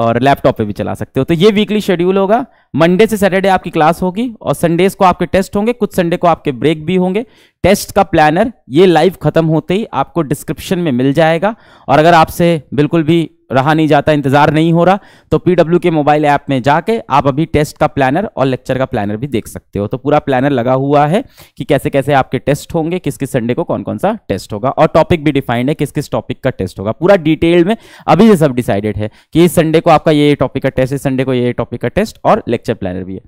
और लैपटॉप पे भी चला सकते हो तो ये वीकली शेड्यूल होगा मंडे से सैटरडे आपकी क्लास होगी और संडेज को आपके टेस्ट होंगे कुछ संडे को आपके ब्रेक भी होंगे टेस्ट का प्लानर ये लाइव खत्म होते ही आपको डिस्क्रिप्शन में मिल जाएगा और अगर आपसे बिल्कुल भी रहा नहीं जाता इंतजार नहीं हो रहा तो पीडब्ल्यू के मोबाइल ऐप में जाके आप अभी टेस्ट का प्लानर और लेक्चर का प्लानर भी देख सकते हो तो पूरा प्लानर लगा हुआ है कि कैसे कैसे आपके टेस्ट होंगे किस किस संडे को कौन कौन सा टेस्ट होगा और टॉपिक भी डिफाइंड है किस किस टॉपिक का टेस्ट होगा पूरा डिटेल में अभी से सब डिसाइडेड है कि इस संडे को आपका ये टॉपिक का टेस्ट इस संडे को ये टॉपिक का टेस्ट और लेक्चर प्लानर भी है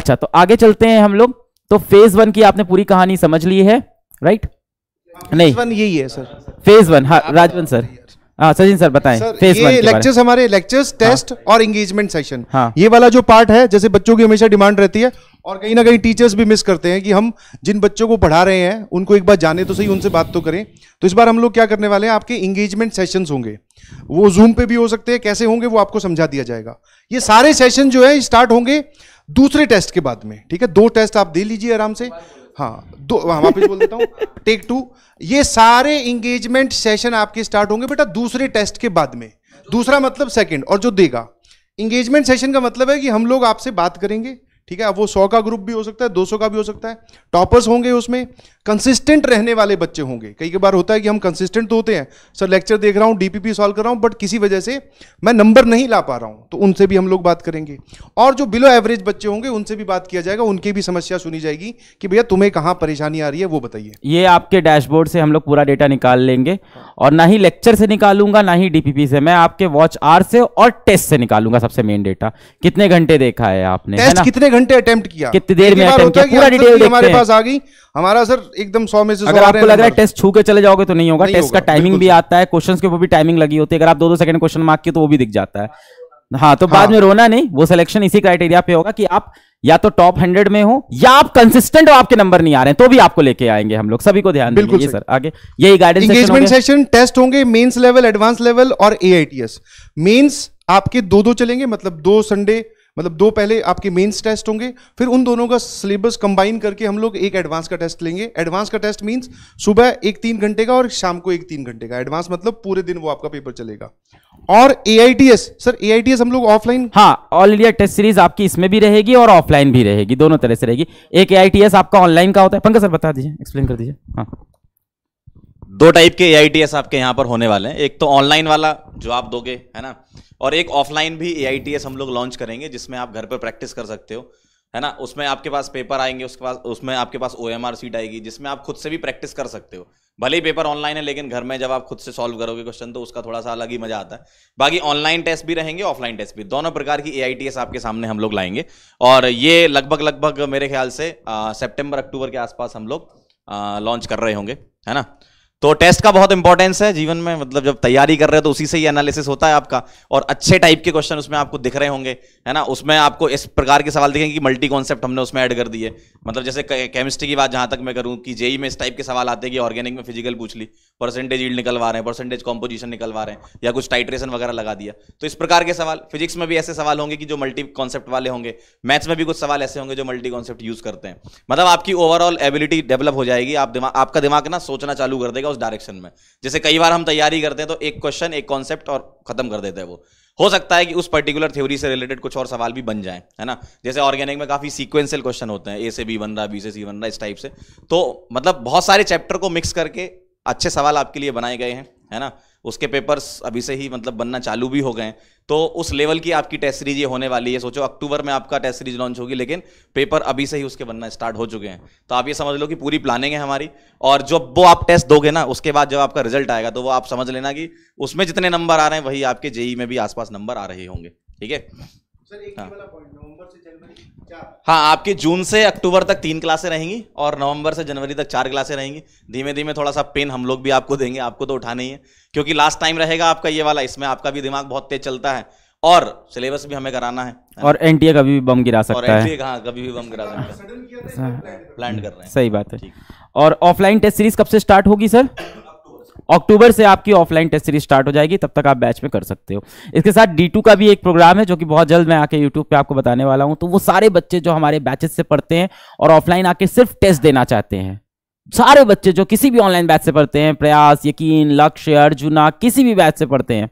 अच्छा तो आगे चलते हैं हम लोग तो फेज वन की आपने पूरी कहानी समझ ली है राइट नहीं वन यही है हाँ, सर फेज वन हाँ राजवन सर सचिन सर बताएं सर, फेज ये लेक्चर्स हमारे लेक्चर्स टेस्ट हाँ, और एंगेजमेंट सेशन हाँ, ये वाला जो पार्ट है जैसे बच्चों की हमेशा डिमांड रहती है और कहीं ना कहीं टीचर्स भी मिस करते हैं कि हम जिन बच्चों को पढ़ा रहे हैं उनको एक बार जाने तो सही उनसे बात तो करें तो इस बार हम लोग क्या करने वाले हैं आपके इंगेजमेंट सेशन होंगे वो जूम पे भी हो सकते हैं कैसे होंगे वो आपको समझा दिया जाएगा ये सारे सेशन जो है स्टार्ट होंगे दूसरे टेस्ट के बाद में ठीक है दो टेस्ट आप दे लीजिए आराम से हाँ दो हाँ बोल देता हूँ टेक टू ये सारे इंगेजमेंट सेशन आपके स्टार्ट होंगे बेटा दूसरे टेस्ट के बाद में दूसरा मतलब सेकेंड और जो देगा इंगेजमेंट सेशन का मतलब है कि हम लोग आपसे बात करेंगे ठीक है वो सौ का ग्रुप भी हो सकता है दो सौ का भी हो सकता है टॉपर्स होंगे उसमें कंसिस्टेंट रहने वाले बच्चे होंगे कई कई बार होता है कि हम कंसिस्टेंट तो होते हैं सर लेक्चर देख रहा हूँ डीपीपी सॉल्व कर रहा हूँ बट किसी वजह से मैं नंबर नहीं ला पा रहा हूँ तो उनसे भी हम लोग बात करेंगे और जो बिलो एवरेज बच्चे होंगे उनसे भी बात किया जाएगा उनकी भी समस्या सुनी जाएगी कि भैया तुम्हें कहाँ परेशानी आ रही है वो बताइए ये आपके डैशबोर्ड से हम लोग पूरा डेटा निकाल लेंगे और ना ही लेक्चर से निकालूंगा ना ही डीपीपी से मैं आपके वॉच आर से और टेस्ट से निकालूंगा सबसे मेन डेटा कितने घंटे देखा है आपने कितने घंटे अटेम्प्ट किया कितनी देर में पूरा डिटेल हमारे पास आ गई हमारा सर एकदम सौ में से अगर आपको लग रहा है टेस्ट छू के चले जाओगे तो नहीं होगा टेस्ट का टाइमिंग भी आता है क्वेश्चन के ऊपर भी टाइमिंग लगी होती है अगर आप दो दो सेकंड क्वेश्चन मार्क किए तो वो भी दिख जाता है हाँ तो बाद हाँ। में रोना नहीं वो सिलेक्शन इसी क्राइटेरिया पे होगा कि आप या तो टॉप हंड्रेड में हो या आप कंसिस्टेंट हो आपके नंबर नहीं आ रहे हैं तो भी आपको लेके आएंगे हम लोग सभी को ध्यान बिल्कुल सर आगे यही गाइडेंस एंगेजमेंट सेशन टेस्ट होंगे मेंस लेवल एडवांस लेवल और एआईटीएस मेंस आपके दो दो चलेंगे मतलब दो संडे मतलब दो पहले आपके मेंस टेस्ट होंगे फिर उन दोनों का सिलेबस कंबाइन करके हम लोग एक एडवांस का टेस्ट लेंगे एडवांस का टेस्ट मींस सुबह एक तीन घंटे का और शाम को एक तीन घंटे का एडवांस मतलब पूरे दिन वो आपका पेपर चलेगा और ए सर ए हम लोग ऑफलाइन हाँ ऑल इंडिया टेस्ट सीरीज आपकी इसमें भी रहेगी और ऑफलाइन भी रहेगी दोनों तरह से रहेगी एक ए आपका ऑनलाइन का होता है पंकज सर बता दीजिए एक्सप्लेन कर दीजिए हाँ दो टाइप के ए आपके यहाँ पर होने वाले हैं एक तो ऑनलाइन वाला जो आप दोगे है ना और एक ऑफलाइन भी ए हम लोग लॉन्च करेंगे जिसमें आप घर पर प्रैक्टिस कर सकते हो है ना उसमें आपके पास पेपर आएंगे उसके पास उसमें आपके पास ओ सीट आएगी जिसमें आप खुद से भी प्रैक्टिस कर सकते हो भले ही पेपर ऑनलाइन है लेकिन घर में जब आप खुद से सॉल्व करोगे क्वेश्चन तो उसका थोड़ा सा अलग ही मजा आता है बाकी ऑनलाइन टेस्ट भी रहेंगे ऑफलाइन टेस्ट भी दोनों प्रकार की ए आपके सामने हम लोग लाएंगे और ये लगभग लगभग मेरे ख्याल से सेप्टेम्बर अक्टूबर के आसपास हम लोग लॉन्च कर रहे होंगे है ना तो टेस्ट का बहुत इंपॉर्टेंस है जीवन में मतलब जब तैयारी कर रहे हो तो उसी से ही एनालिसिस होता है आपका और अच्छे टाइप के क्वेश्चन उसमें आपको दिख रहे होंगे है ना उसमें आपको इस प्रकार के सवाल दिखेंगे कि मल्टी कॉन्सेप्ट हमने उसमें ऐड कर दिए मतलब जैसे केमिस्ट्री की बात जहां तक मैं करूँ कि जेई e में इस टाइप के सवाल आते हैं कि ऑर्गेनिक में फिजिकल पूछ ली परसेंटेज ईल्ड निकलवा रहे हैं परसेंटेज कॉम्पोजिशन निकलवा रहे हैं या कुछ टाइट्रेशन वगैरह लगा दिया तो इस प्रकार के सवाल फिजिक्स में भी ऐसे सवाल होंगे कि जो मल्टी कॉन्सेप्ट वाले होंगे मैथ्स में भी कुछ सवाल ऐसे होंगे जो मल्टी कॉन्सेप्ट यूज करते हैं मतलब आपकी ओवरऑल एबिलिटी डेवलप हो जाएगी आप दिमाग आपका दिमाग ना सोचना चालू कर देगा उस डायरेक्शन में जैसे कई बार हम तैयारी करते हैं तो एक क्वेश्चन एक कॉन्सेप्ट और खत्म कर देते हैं वो हो सकता है कि उस पर्टिकुलर थ्योरी से रिलेटेड कुछ और सवाल भी बन जाए है ना जैसे ऑर्गेनिक में काफ़ी सीक्वेंशियल क्वेश्चन होते हैं ए से बी बन रहा बी से सी बन रहा इस टाइप से तो मतलब बहुत सारे चैप्टर को मिक्स करके अच्छे सवाल आपके लिए बनाए गए हैं है ना उसके पेपर्स अभी से ही मतलब बनना चालू भी हो गए तो उस लेवल की आपकी टेस्ट सीरीज ये होने वाली है सोचो अक्टूबर में आपका टेस्ट सीरीज लॉन्च होगी लेकिन पेपर अभी से ही उसके बनना स्टार्ट हो चुके हैं तो आप ये समझ लो कि पूरी प्लानिंग है हमारी और जब वो आप टेस्ट दोगे ना उसके बाद जब आपका रिजल्ट आएगा तो वो आप समझ लेना कि उसमें जितने नंबर आ रहे हैं वही आपके जेई में भी आसपास नंबर आ रहे होंगे ठीक है हाँ।, हाँ आपके जून से अक्टूबर तक तीन क्लासें रहेंगी और नवंबर से जनवरी तक चार क्लासें रहेंगी धीमे धीमे थोड़ा सा पेन हम लोग भी आपको देंगे आपको तो उठाना ही है क्योंकि लास्ट टाइम रहेगा आपका ये वाला इसमें आपका भी दिमाग बहुत तेज चलता है और सिलेबस भी हमें कराना है और एनटीए कभी भी बम गिरा सकता और है कभी भी बम गिरा सकता है प्लान हाँ, कर रहे हैं सही बात है और ऑफलाइन टेस्ट सीरीज कब से स्टार्ट होगी सर अक्टूबर से आपकी ऑफलाइन टेस्ट सीरीज स्टार्ट हो जाएगी तब तक आप बैच में कर सकते हो इसके साथ डी टू का भी एक प्रोग्राम है जो कि बहुत जल्द मैं आके यूट्यूब पे आपको बताने वाला हूँ तो वो सारे बच्चे जो हमारे बैचेस से पढ़ते हैं और ऑफलाइन आके सिर्फ टेस्ट देना चाहते हैं सारे बच्चे जो किसी भी ऑनलाइन बैच से पढ़ते हैं प्रयास यकीन लक्ष्य अर्जुना किसी भी बैच से पढ़ते हैं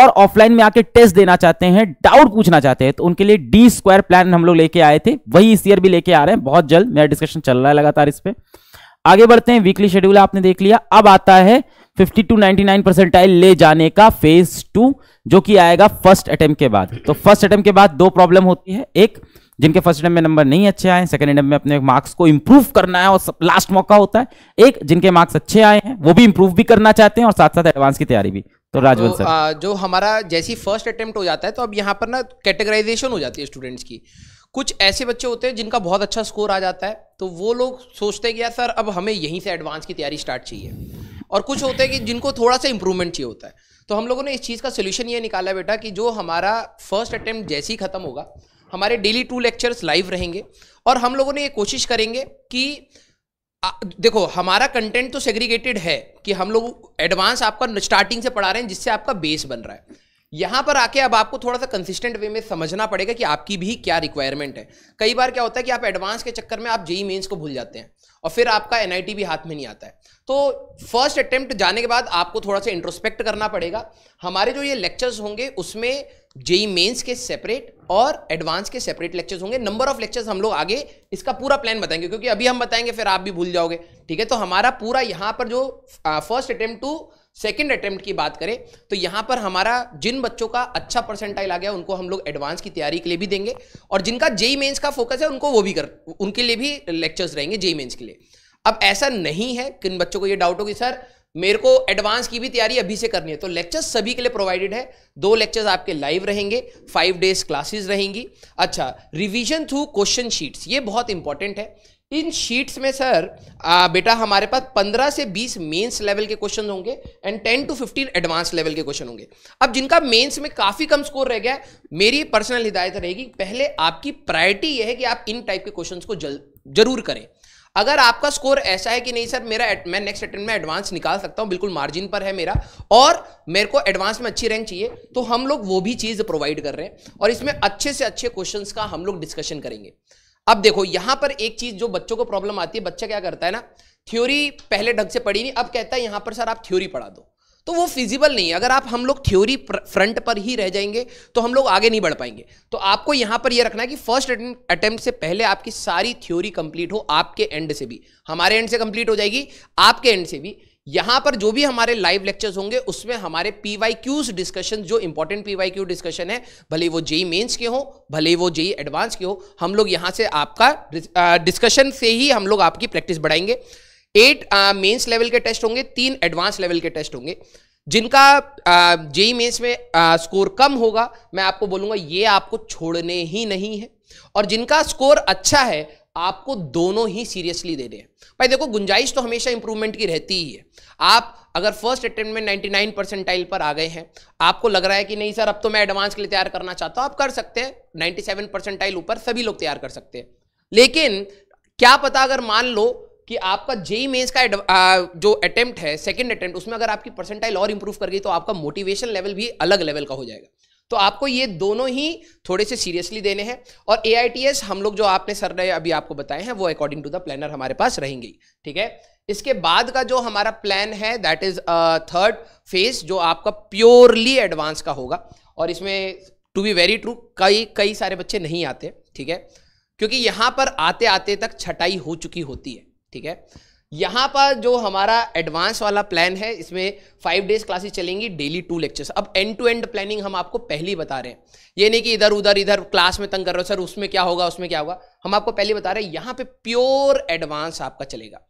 और ऑफलाइन में आके टेस्ट देना चाहते हैं डाउट पूछना चाहते हैं तो उनके लिए डी स्क्वायर प्लान हम लोग लेके आए थे वही इस ईयर भी लेके आ रहे हैं बहुत जल्द मेरा डिस्कशन चल रहा है लगातार इस पर आगे बढ़ते हैं वीकली शेड्यूल आपने देख लिया अब आता है 50 टू 99 परसेंटाइल ले जाने का फेज टू जो कि आएगा फर्स्ट अटेम्प्ट के बाद तो फर्स्ट अटेम्प्ट के बाद दो प्रॉब्लम होती है एक जिनके फर्स्ट अटैम्प में नंबर नहीं अच्छे आए सेकंड अटैम्प में अपने मार्क्स को इंप्रूव करना है और सब लास्ट मौका होता है एक जिनके मार्क्स अच्छे आए हैं वो भी इंप्रूव भी करना चाहते हैं और साथ साथ एडवांस की तैयारी भी तो राजवंश तो, जो हमारा जैसी फर्स्ट अटेम्प्ट हो जाता है तो अब यहाँ पर ना कैटेगराइजेशन हो जाती है स्टूडेंट्स की कुछ ऐसे बच्चे होते हैं जिनका बहुत अच्छा स्कोर आ जाता है तो वो लोग सोचते हैं कि यार सर अब हमें यहीं से एडवांस की तैयारी स्टार्ट चाहिए और कुछ होते हैं कि जिनको थोड़ा सा इंप्रूवमेंट चाहिए होता है तो हम लोगों ने इस चीज़ का सोल्यूशन ये निकाला बेटा कि जो हमारा फर्स्ट अटैम्प्ट जैसे ही खत्म होगा हमारे डेली टू लेक्चर्स लाइव रहेंगे और हम लोगों ने ये कोशिश करेंगे कि आ, देखो हमारा कंटेंट तो सेग्रीगेटेड है कि हम लोग एडवांस आपका स्टार्टिंग से पढ़ा रहे हैं जिससे आपका बेस बन रहा है यहां पर आके अब आपको थोड़ा सा कंसिस्टेंट वे में समझना पड़ेगा कि आपकी भी क्या रिक्वायरमेंट है कई बार क्या होता है कि आप एडवांस के चक्कर में आप जेई मेंस को भूल जाते हैं और फिर आपका एन भी हाथ में नहीं आता है तो फर्स्ट अटेम्प्ट जाने के बाद आपको थोड़ा सा इंट्रोस्पेक्ट करना पड़ेगा हमारे जो ये लेक्चर्स होंगे उसमें जेई मेंस के सेपरेट और एडवांस के सेपरेट लेक्चर्स होंगे नंबर ऑफ लेक्चर्स हम लोग आगे इसका पूरा प्लान बताएंगे क्योंकि अभी हम बताएंगे फिर आप भी भूल जाओगे ठीक है तो हमारा पूरा यहाँ पर जो first attempt to second attempt की बात करें तो यहाँ पर हमारा जिन बच्चों का अच्छा परसेंटाइल आ गया उनको हम लोग एडवांस की तैयारी के लिए भी देंगे और जिनका जेई मेन्स का फोकस है उनको वो भी कर उनके लिए भी लेक्चर्स रहेंगे जेई मेन्स के लिए अब ऐसा नहीं है किन बच्चों को ये डाउट होगी सर मेरे को एडवांस की भी तैयारी अभी से करनी है तो लेक्चर्स सभी के लिए प्रोवाइडेड है दो लेक्चर्स आपके लाइव रहेंगे फाइव डेज क्लासेस रहेंगी अच्छा रिवीजन थ्रू क्वेश्चन शीट्स ये बहुत इंपॉर्टेंट है इन शीट्स में सर आ, बेटा हमारे पास 15 से 20 मेंस लेवल के क्वेश्चन होंगे एंड 10 टू 15 एडवांस लेवल के क्वेश्चन होंगे अब जिनका मेंस में काफ़ी कम स्कोर रह गया है मेरी पर्सनल हिदायत रहेगी पहले आपकी प्रायोरिटी यह है कि आप इन टाइप के क्वेश्चन को जल, जरूर करें अगर आपका स्कोर ऐसा है कि नहीं सर मेरा मैं नेक्स्ट अटेम्प्ट में एडवांस निकाल सकता हूं बिल्कुल मार्जिन पर है मेरा और मेरे को एडवांस में अच्छी रैंक चाहिए तो हम लोग वो भी चीज़ प्रोवाइड कर रहे हैं और इसमें अच्छे से अच्छे क्वेश्चंस का हम लोग डिस्कशन करेंगे अब देखो यहां पर एक चीज जो बच्चों को प्रॉब्लम आती है बच्चा क्या करता है ना थ्योरी पहले ढंग से पढ़ी नहीं अब कहता है यहां पर सर आप थ्योरी पढ़ा दो तो वो फिजिबल नहीं है अगर आप हम लोग थ्योरी फ्रंट पर ही रह जाएंगे तो हम लोग आगे नहीं बढ़ पाएंगे तो आपको यहां पर यह रखना है कि फर्स्ट अटेम्प्ट से पहले आपकी सारी थ्योरी कंप्लीट हो आपके एंड से भी हमारे एंड से कंप्लीट हो जाएगी आपके एंड से भी यहां पर जो भी हमारे लाइव लेक्चर्स होंगे उसमें हमारे पीवाई क्यूज डिस्कशन जो इंपॉर्टेंट पीवाई क्यू डिस्कशन है भले वो जेई मेंस e के हो भले वो जेई एडवांस e के हो हम लोग यहां से आपका डिस्कशन से ही हम लोग आपकी प्रैक्टिस बढ़ाएंगे एट मेंस लेवल के टेस्ट होंगे तीन एडवांस लेवल के टेस्ट होंगे जिनका जेई मेन्स e में स्कोर कम होगा मैं आपको बोलूंगा ये आपको छोड़ने ही नहीं है और जिनका स्कोर अच्छा है आपको दोनों ही सीरियसली रहे हैं भाई देखो गुंजाइश तो हमेशा इंप्रूवमेंट की रहती ही है आप अगर फर्स्ट अटेम्प्ट में 99 परसेंटाइल पर आ गए हैं आपको लग रहा है कि नहीं सर अब तो मैं एडवांस के लिए तैयार करना चाहता हूं आप कर सकते हैं 97 परसेंटाइल ऊपर सभी लोग तैयार कर सकते हैं लेकिन क्या पता अगर मान लो कि आपका जेई मेन्स e e का आ, जो अटेम्प्ट है सेकंड अटेम्प्ट उसमें अगर आपकी परसेंटाइल और इंप्रूव कर गई तो आपका मोटिवेशन लेवल भी अलग लेवल का हो जाएगा तो आपको ये दोनों ही थोड़े से सीरियसली देने हैं और ए हम लोग जो आपने सर ने अभी आपको बताए हैं वो अकॉर्डिंग टू द प्लानर हमारे पास रहेंगे ठीक है इसके बाद का जो हमारा प्लान है दैट इज थर्ड फेज जो आपका प्योरली एडवांस का होगा और इसमें टू बी वेरी ट्रू कई कई सारे बच्चे नहीं आते ठीक है क्योंकि यहां पर आते आते तक छटाई हो चुकी होती है ठीक है यहाँ पर जो हमारा एडवांस वाला प्लान है इसमें फाइव डेज क्लासेस चलेंगी डेली टू लेक्चर्स अब एंड टू एंड प्लानिंग हम आपको पहली बता रहे हैं ये नहीं कि इधर उधर इधर क्लास में तंग कर रहे हो सर उसमें क्या होगा उसमें क्या होगा हम आपको पहले बता रहे हैं यहाँ पे प्योर एडवांस आपका चलेगा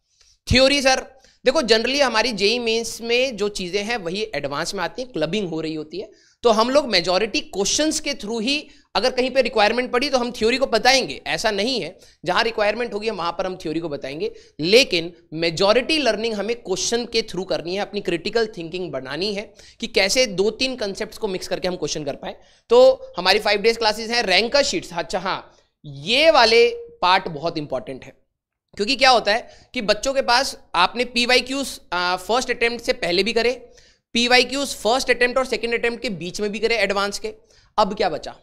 थ्योरी सर देखो जनरली हमारी जेई मेन्स e e में जो चीज़ें हैं वही एडवांस में आती हैं क्लबिंग हो रही होती है तो हम लोग मेजोरिटी क्वेश्चंस के थ्रू ही अगर कहीं पे रिक्वायरमेंट पड़ी तो हम थ्योरी को बताएंगे ऐसा नहीं है जहां रिक्वायरमेंट होगी वहां पर हम थ्योरी को बताएंगे लेकिन मेजॉरिटी लर्निंग हमें क्वेश्चन के थ्रू करनी है अपनी क्रिटिकल थिंकिंग बनानी है कि कैसे दो तीन कंसेप्ट को मिक्स करके हम क्वेश्चन कर पाए तो हमारी फाइव डेज क्लासेज हैं रैंकर शीट्स अच्छा हाँ ये वाले पार्ट बहुत इंपॉर्टेंट है क्योंकि क्या होता है कि बच्चों के पास आपने पी क्यूज फर्स्ट अटेम्प्ट से पहले भी करे पी क्यूज फर्स्ट अटेम्प्ट और सेकेंड अटेम्प्ट के बीच में भी करे एडवांस के अब क्या बचा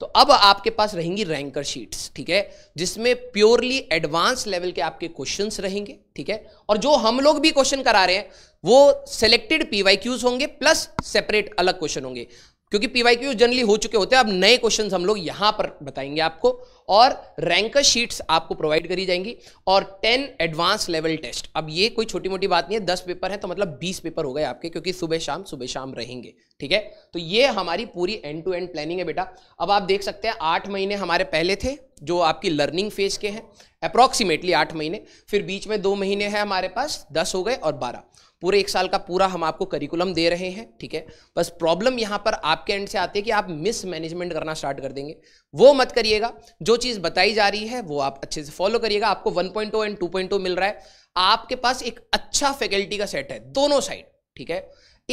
तो अब आपके पास रहेंगी रैंकर शीट्स ठीक है जिसमें प्योरली एडवांस लेवल के आपके क्वेश्चंस रहेंगे ठीक है और जो हम लोग भी क्वेश्चन करा रहे हैं वो सिलेक्टेड पीवाईक्यूज होंगे प्लस सेपरेट अलग क्वेश्चन होंगे क्योंकि पीवाईक्यू जनरली हो चुके होते हैं अब नए क्वेश्चंस हम लोग यहां पर बताएंगे आपको और रैंकर शीट्स आपको प्रोवाइड करी जाएंगी और 10 एडवांस लेवल टेस्ट अब ये कोई छोटी मोटी बात नहीं है 10 पेपर है तो मतलब 20 पेपर हो गए आपके क्योंकि सुबह शाम सुबह शाम रहेंगे ठीक है तो ये हमारी पूरी एंड टू एंड प्लानिंग है बेटा अब आप देख सकते हैं आठ महीने हमारे पहले थे जो आपकी लर्निंग फेज के हैं अप्रॉक्सीमेटली आठ महीने फिर बीच में दो महीने हैं हमारे पास दस हो गए और बारह पूरे एक साल का पूरा हम आपको करिकुलम दे रहे हैं ठीक है बस प्रॉब्लम यहाँ पर आपके एंड से आती है कि आप मिस मैनेजमेंट करना स्टार्ट कर देंगे वो मत करिएगा जो चीज़ बताई जा रही है वो आप अच्छे से फॉलो करिएगा आपको 1.0 एंड 2.0 मिल रहा है आपके पास एक अच्छा फैकल्टी का सेट है दोनों साइड ठीक है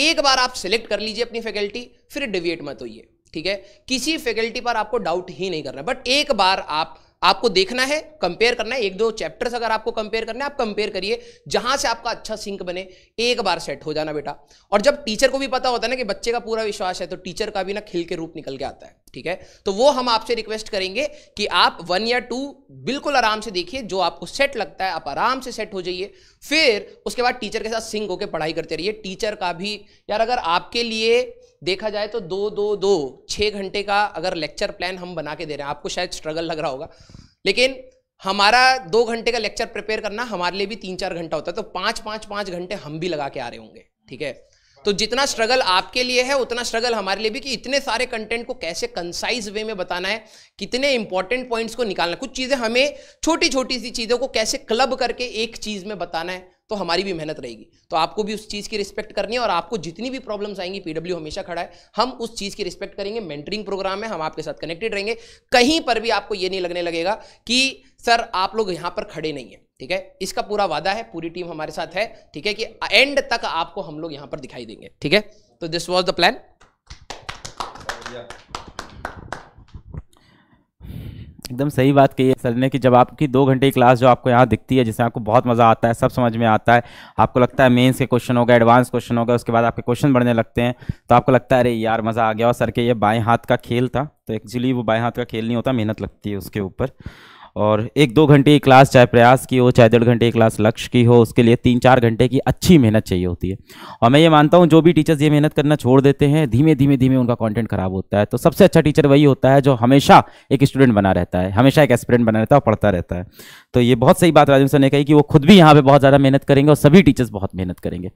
एक बार आप सिलेक्ट कर लीजिए अपनी फैकल्टी फिर डिविएट मत होइए ठीक है किसी फैकल्टी पर आपको डाउट ही नहीं करना बट एक बार आप आपको देखना है कंपेयर करना है एक दो चैप्टर्स अगर आपको कंपेयर करना है आप कंपेयर करिए जहां से आपका अच्छा सिंक बने एक बार सेट हो जाना बेटा और जब टीचर को भी पता होता है ना कि बच्चे का पूरा विश्वास है तो टीचर का भी ना खिल के रूप निकल के आता है ठीक है तो वो हम आपसे रिक्वेस्ट करेंगे कि आप वन या टू बिल्कुल आराम से देखिए जो आपको सेट लगता है आप आराम से सेट हो जाइए फिर उसके बाद टीचर के साथ सिंक होकर पढ़ाई करते रहिए टीचर का भी यार अगर आपके लिए देखा जाए तो दो दो दो छः घंटे का अगर लेक्चर प्लान हम बना के दे रहे हैं आपको शायद स्ट्रगल लग रहा होगा लेकिन हमारा दो घंटे का लेक्चर प्रिपेयर करना हमारे लिए भी तीन चार घंटा होता है तो पाँच पाँच पाँच घंटे हम भी लगा के आ रहे होंगे ठीक है तो जितना स्ट्रगल आपके लिए है उतना स्ट्रगल हमारे लिए भी कि इतने सारे कंटेंट को कैसे कंसाइज वे में बताना है कितने इंपॉर्टेंट पॉइंट्स को निकालना है कुछ चीज़ें हमें छोटी छोटी सी चीज़ों को कैसे क्लब करके एक चीज़ में बताना है तो हमारी भी मेहनत रहेगी तो आपको भी उस चीज़ की रिस्पेक्ट करनी है और आपको जितनी भी प्रॉब्लम्स आएंगी पीडब्ल्यू हमेशा खड़ा है हम उस चीज़ की रिस्पेक्ट करेंगे मेंटरिंग प्रोग्राम है हम आपके साथ कनेक्टेड रहेंगे कहीं पर भी आपको ये नहीं लगने लगेगा कि सर आप लोग यहाँ पर खड़े नहीं है ठीक है इसका पूरा वादा है पूरी टीम हमारे साथ है ठीक है कि एंड तक आपको हम लोग यहाँ पर दिखाई देंगे ठीक है तो दिस वॉज द प्लान एकदम सही बात कही है सर ने कि जब आपकी दो घंटे की क्लास जो आपको यहाँ दिखती है जिसमें आपको बहुत मज़ा आता है सब समझ में आता है आपको लगता है मेंस के क्वेश्चन होगा एडवांस क्वेश्चन होगा उसके बाद आपके क्वेश्चन बढ़ने लगते हैं तो आपको लगता है अरे यार मज़ा आ गया और सर के ये बाएँ हाथ का खेल था तो एक्चुअली वो बाएँ हाथ का खेल नहीं होता मेहनत लगती है उसके ऊपर और एक दो घंटे की क्लास चाहे प्रयास की हो चाहे डेढ़ घंटे की क्लास लक्ष्य की हो उसके लिए तीन चार घंटे की अच्छी मेहनत चाहिए होती है और मैं ये मानता हूँ जो भी टीचर्स ये मेहनत करना छोड़ देते हैं धीमे धीमे धीमे उनका कॉन्टेंट खराब होता है तो सबसे अच्छा टीचर वही होता है जो हमेशा एक स्टूडेंट बना रहता है हमेशा एक एस्पिरेंट बना रहता है और पढ़ता रहता है तो ये बहुत सही बात राजेंद्र सर ने कही कि वो खुद भी यहाँ पर बहुत ज़्यादा मेहनत करेंगे और सभी टीचर्स बहुत मेहनत करेंगे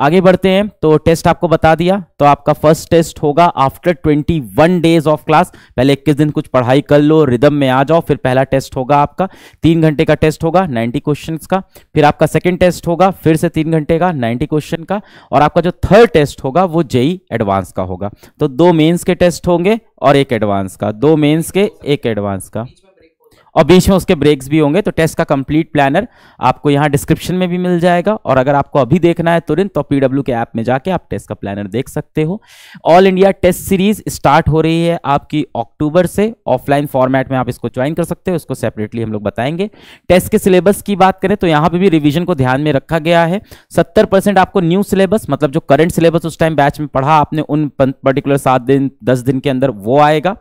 आगे बढ़ते हैं तो टेस्ट आपको बता दिया तो आपका फर्स्ट टेस्ट होगा after twenty days of class पहले इक्कीस दिन कुछ पढ़ाई कर लो रिदम में आ जाओ फिर पहला टेस्ट होगा आपका तीन घंटे का टेस्ट होगा 90 क्वेश्चन का फिर आपका सेकेंड टेस्ट होगा फिर से तीन घंटे का 90 क्वेश्चन का और आपका जो थर्ड टेस्ट होगा वो जेई एडवांस का होगा तो दो मेन्स के टेस्ट होंगे और एक एडवांस का दो मेन्स के एक एडवांस का और बीच में उसके ब्रेक्स भी होंगे तो टेस्ट का कंप्लीट प्लानर आपको यहाँ डिस्क्रिप्शन में भी मिल जाएगा और अगर आपको अभी देखना है तुरंत तो पीडब्ल्यू के ऐप में जाके आप टेस्ट का प्लानर देख सकते हो all India test series start हो रही है आपकी अक्टूबर से ऑफलाइन फॉर्मेट में आप इसको ज्वाइन कर सकते हो उसको सेपरेटली हम लोग बताएंगे टेस्ट के सिलेबस की बात करें तो यहाँ पर भी रिविजन को ध्यान में रखा गया है सत्तर आपको न्यू सिलेबस मतलब जो करंट सिलेबस उस टाइम बैच में पढ़ा आपने उन पर्टिकुलर सात दिन दस दिन के अंदर वो आएगा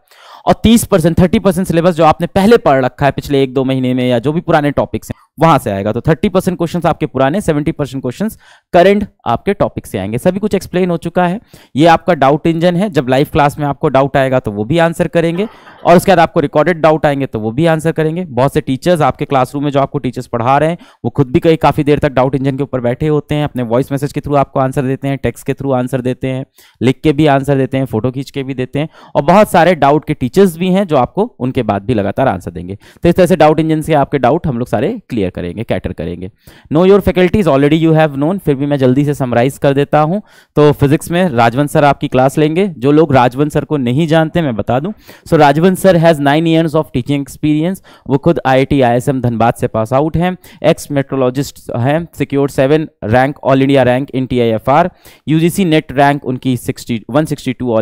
और 30 परसेंट थर्टी परसेंट सिलेबस जो आपने पहले पढ़ रखा है पिछले एक दो महीने में या जो भी पुराने टॉपिक्स हैं वहां से आएगा तो 30 परसेंट क्वेश्चन आपके पुराने 70 परसेंट क्वेश्चन करेंट आपके टॉपिक से आएंगे सभी कुछ एक्सप्लेन हो चुका है ये आपका डाउट इंजन है जब लाइव क्लास में आपको डाउट आएगा तो वो भी आंसर करेंगे और उसके बाद आपको रिकॉर्डेड डाउट आएंगे तो वो भी आंसर करेंगे बहुत से टीचर्स आपके क्लासरूम में जो आपको टीचर्स पढ़ा रहे हैं वो खुद भी कई काफी देर तक डाउट इंजन के ऊपर बैठे होते हैं अपने वॉइस मैसेज के थ्रू आपको आंसर देते हैं टेक्स्ट के थ्रू आंसर देते हैं लिख के भी आंसर देते हैं फोटो खींच के भी देते हैं और बहुत सारे डाउट के टीचर्स भी हैं जो आपको उनके बाद भी लगातार आंसर देंगे तो इस तरह से डाउट इंजन से आपके डाउट हम लोग सारे क्लियर क्लियर करेंगे कैटर करेंगे know your faculties already you have known फिर भी मैं जल्दी से समराइज कर देता हूँ तो फिजिक्स में राजवंश सर आपकी क्लास लेंगे जो लोग राजवंश सर को नहीं जानते मैं बता दूँ so so, Rajvansh sir has nine years of teaching experience वो खुद आई आई धनबाद से पास आउट हैं एक्स मेट्रोलॉजिस्ट हैं secure seven rank all India rank in T I net rank उनकी सिक्सटी वन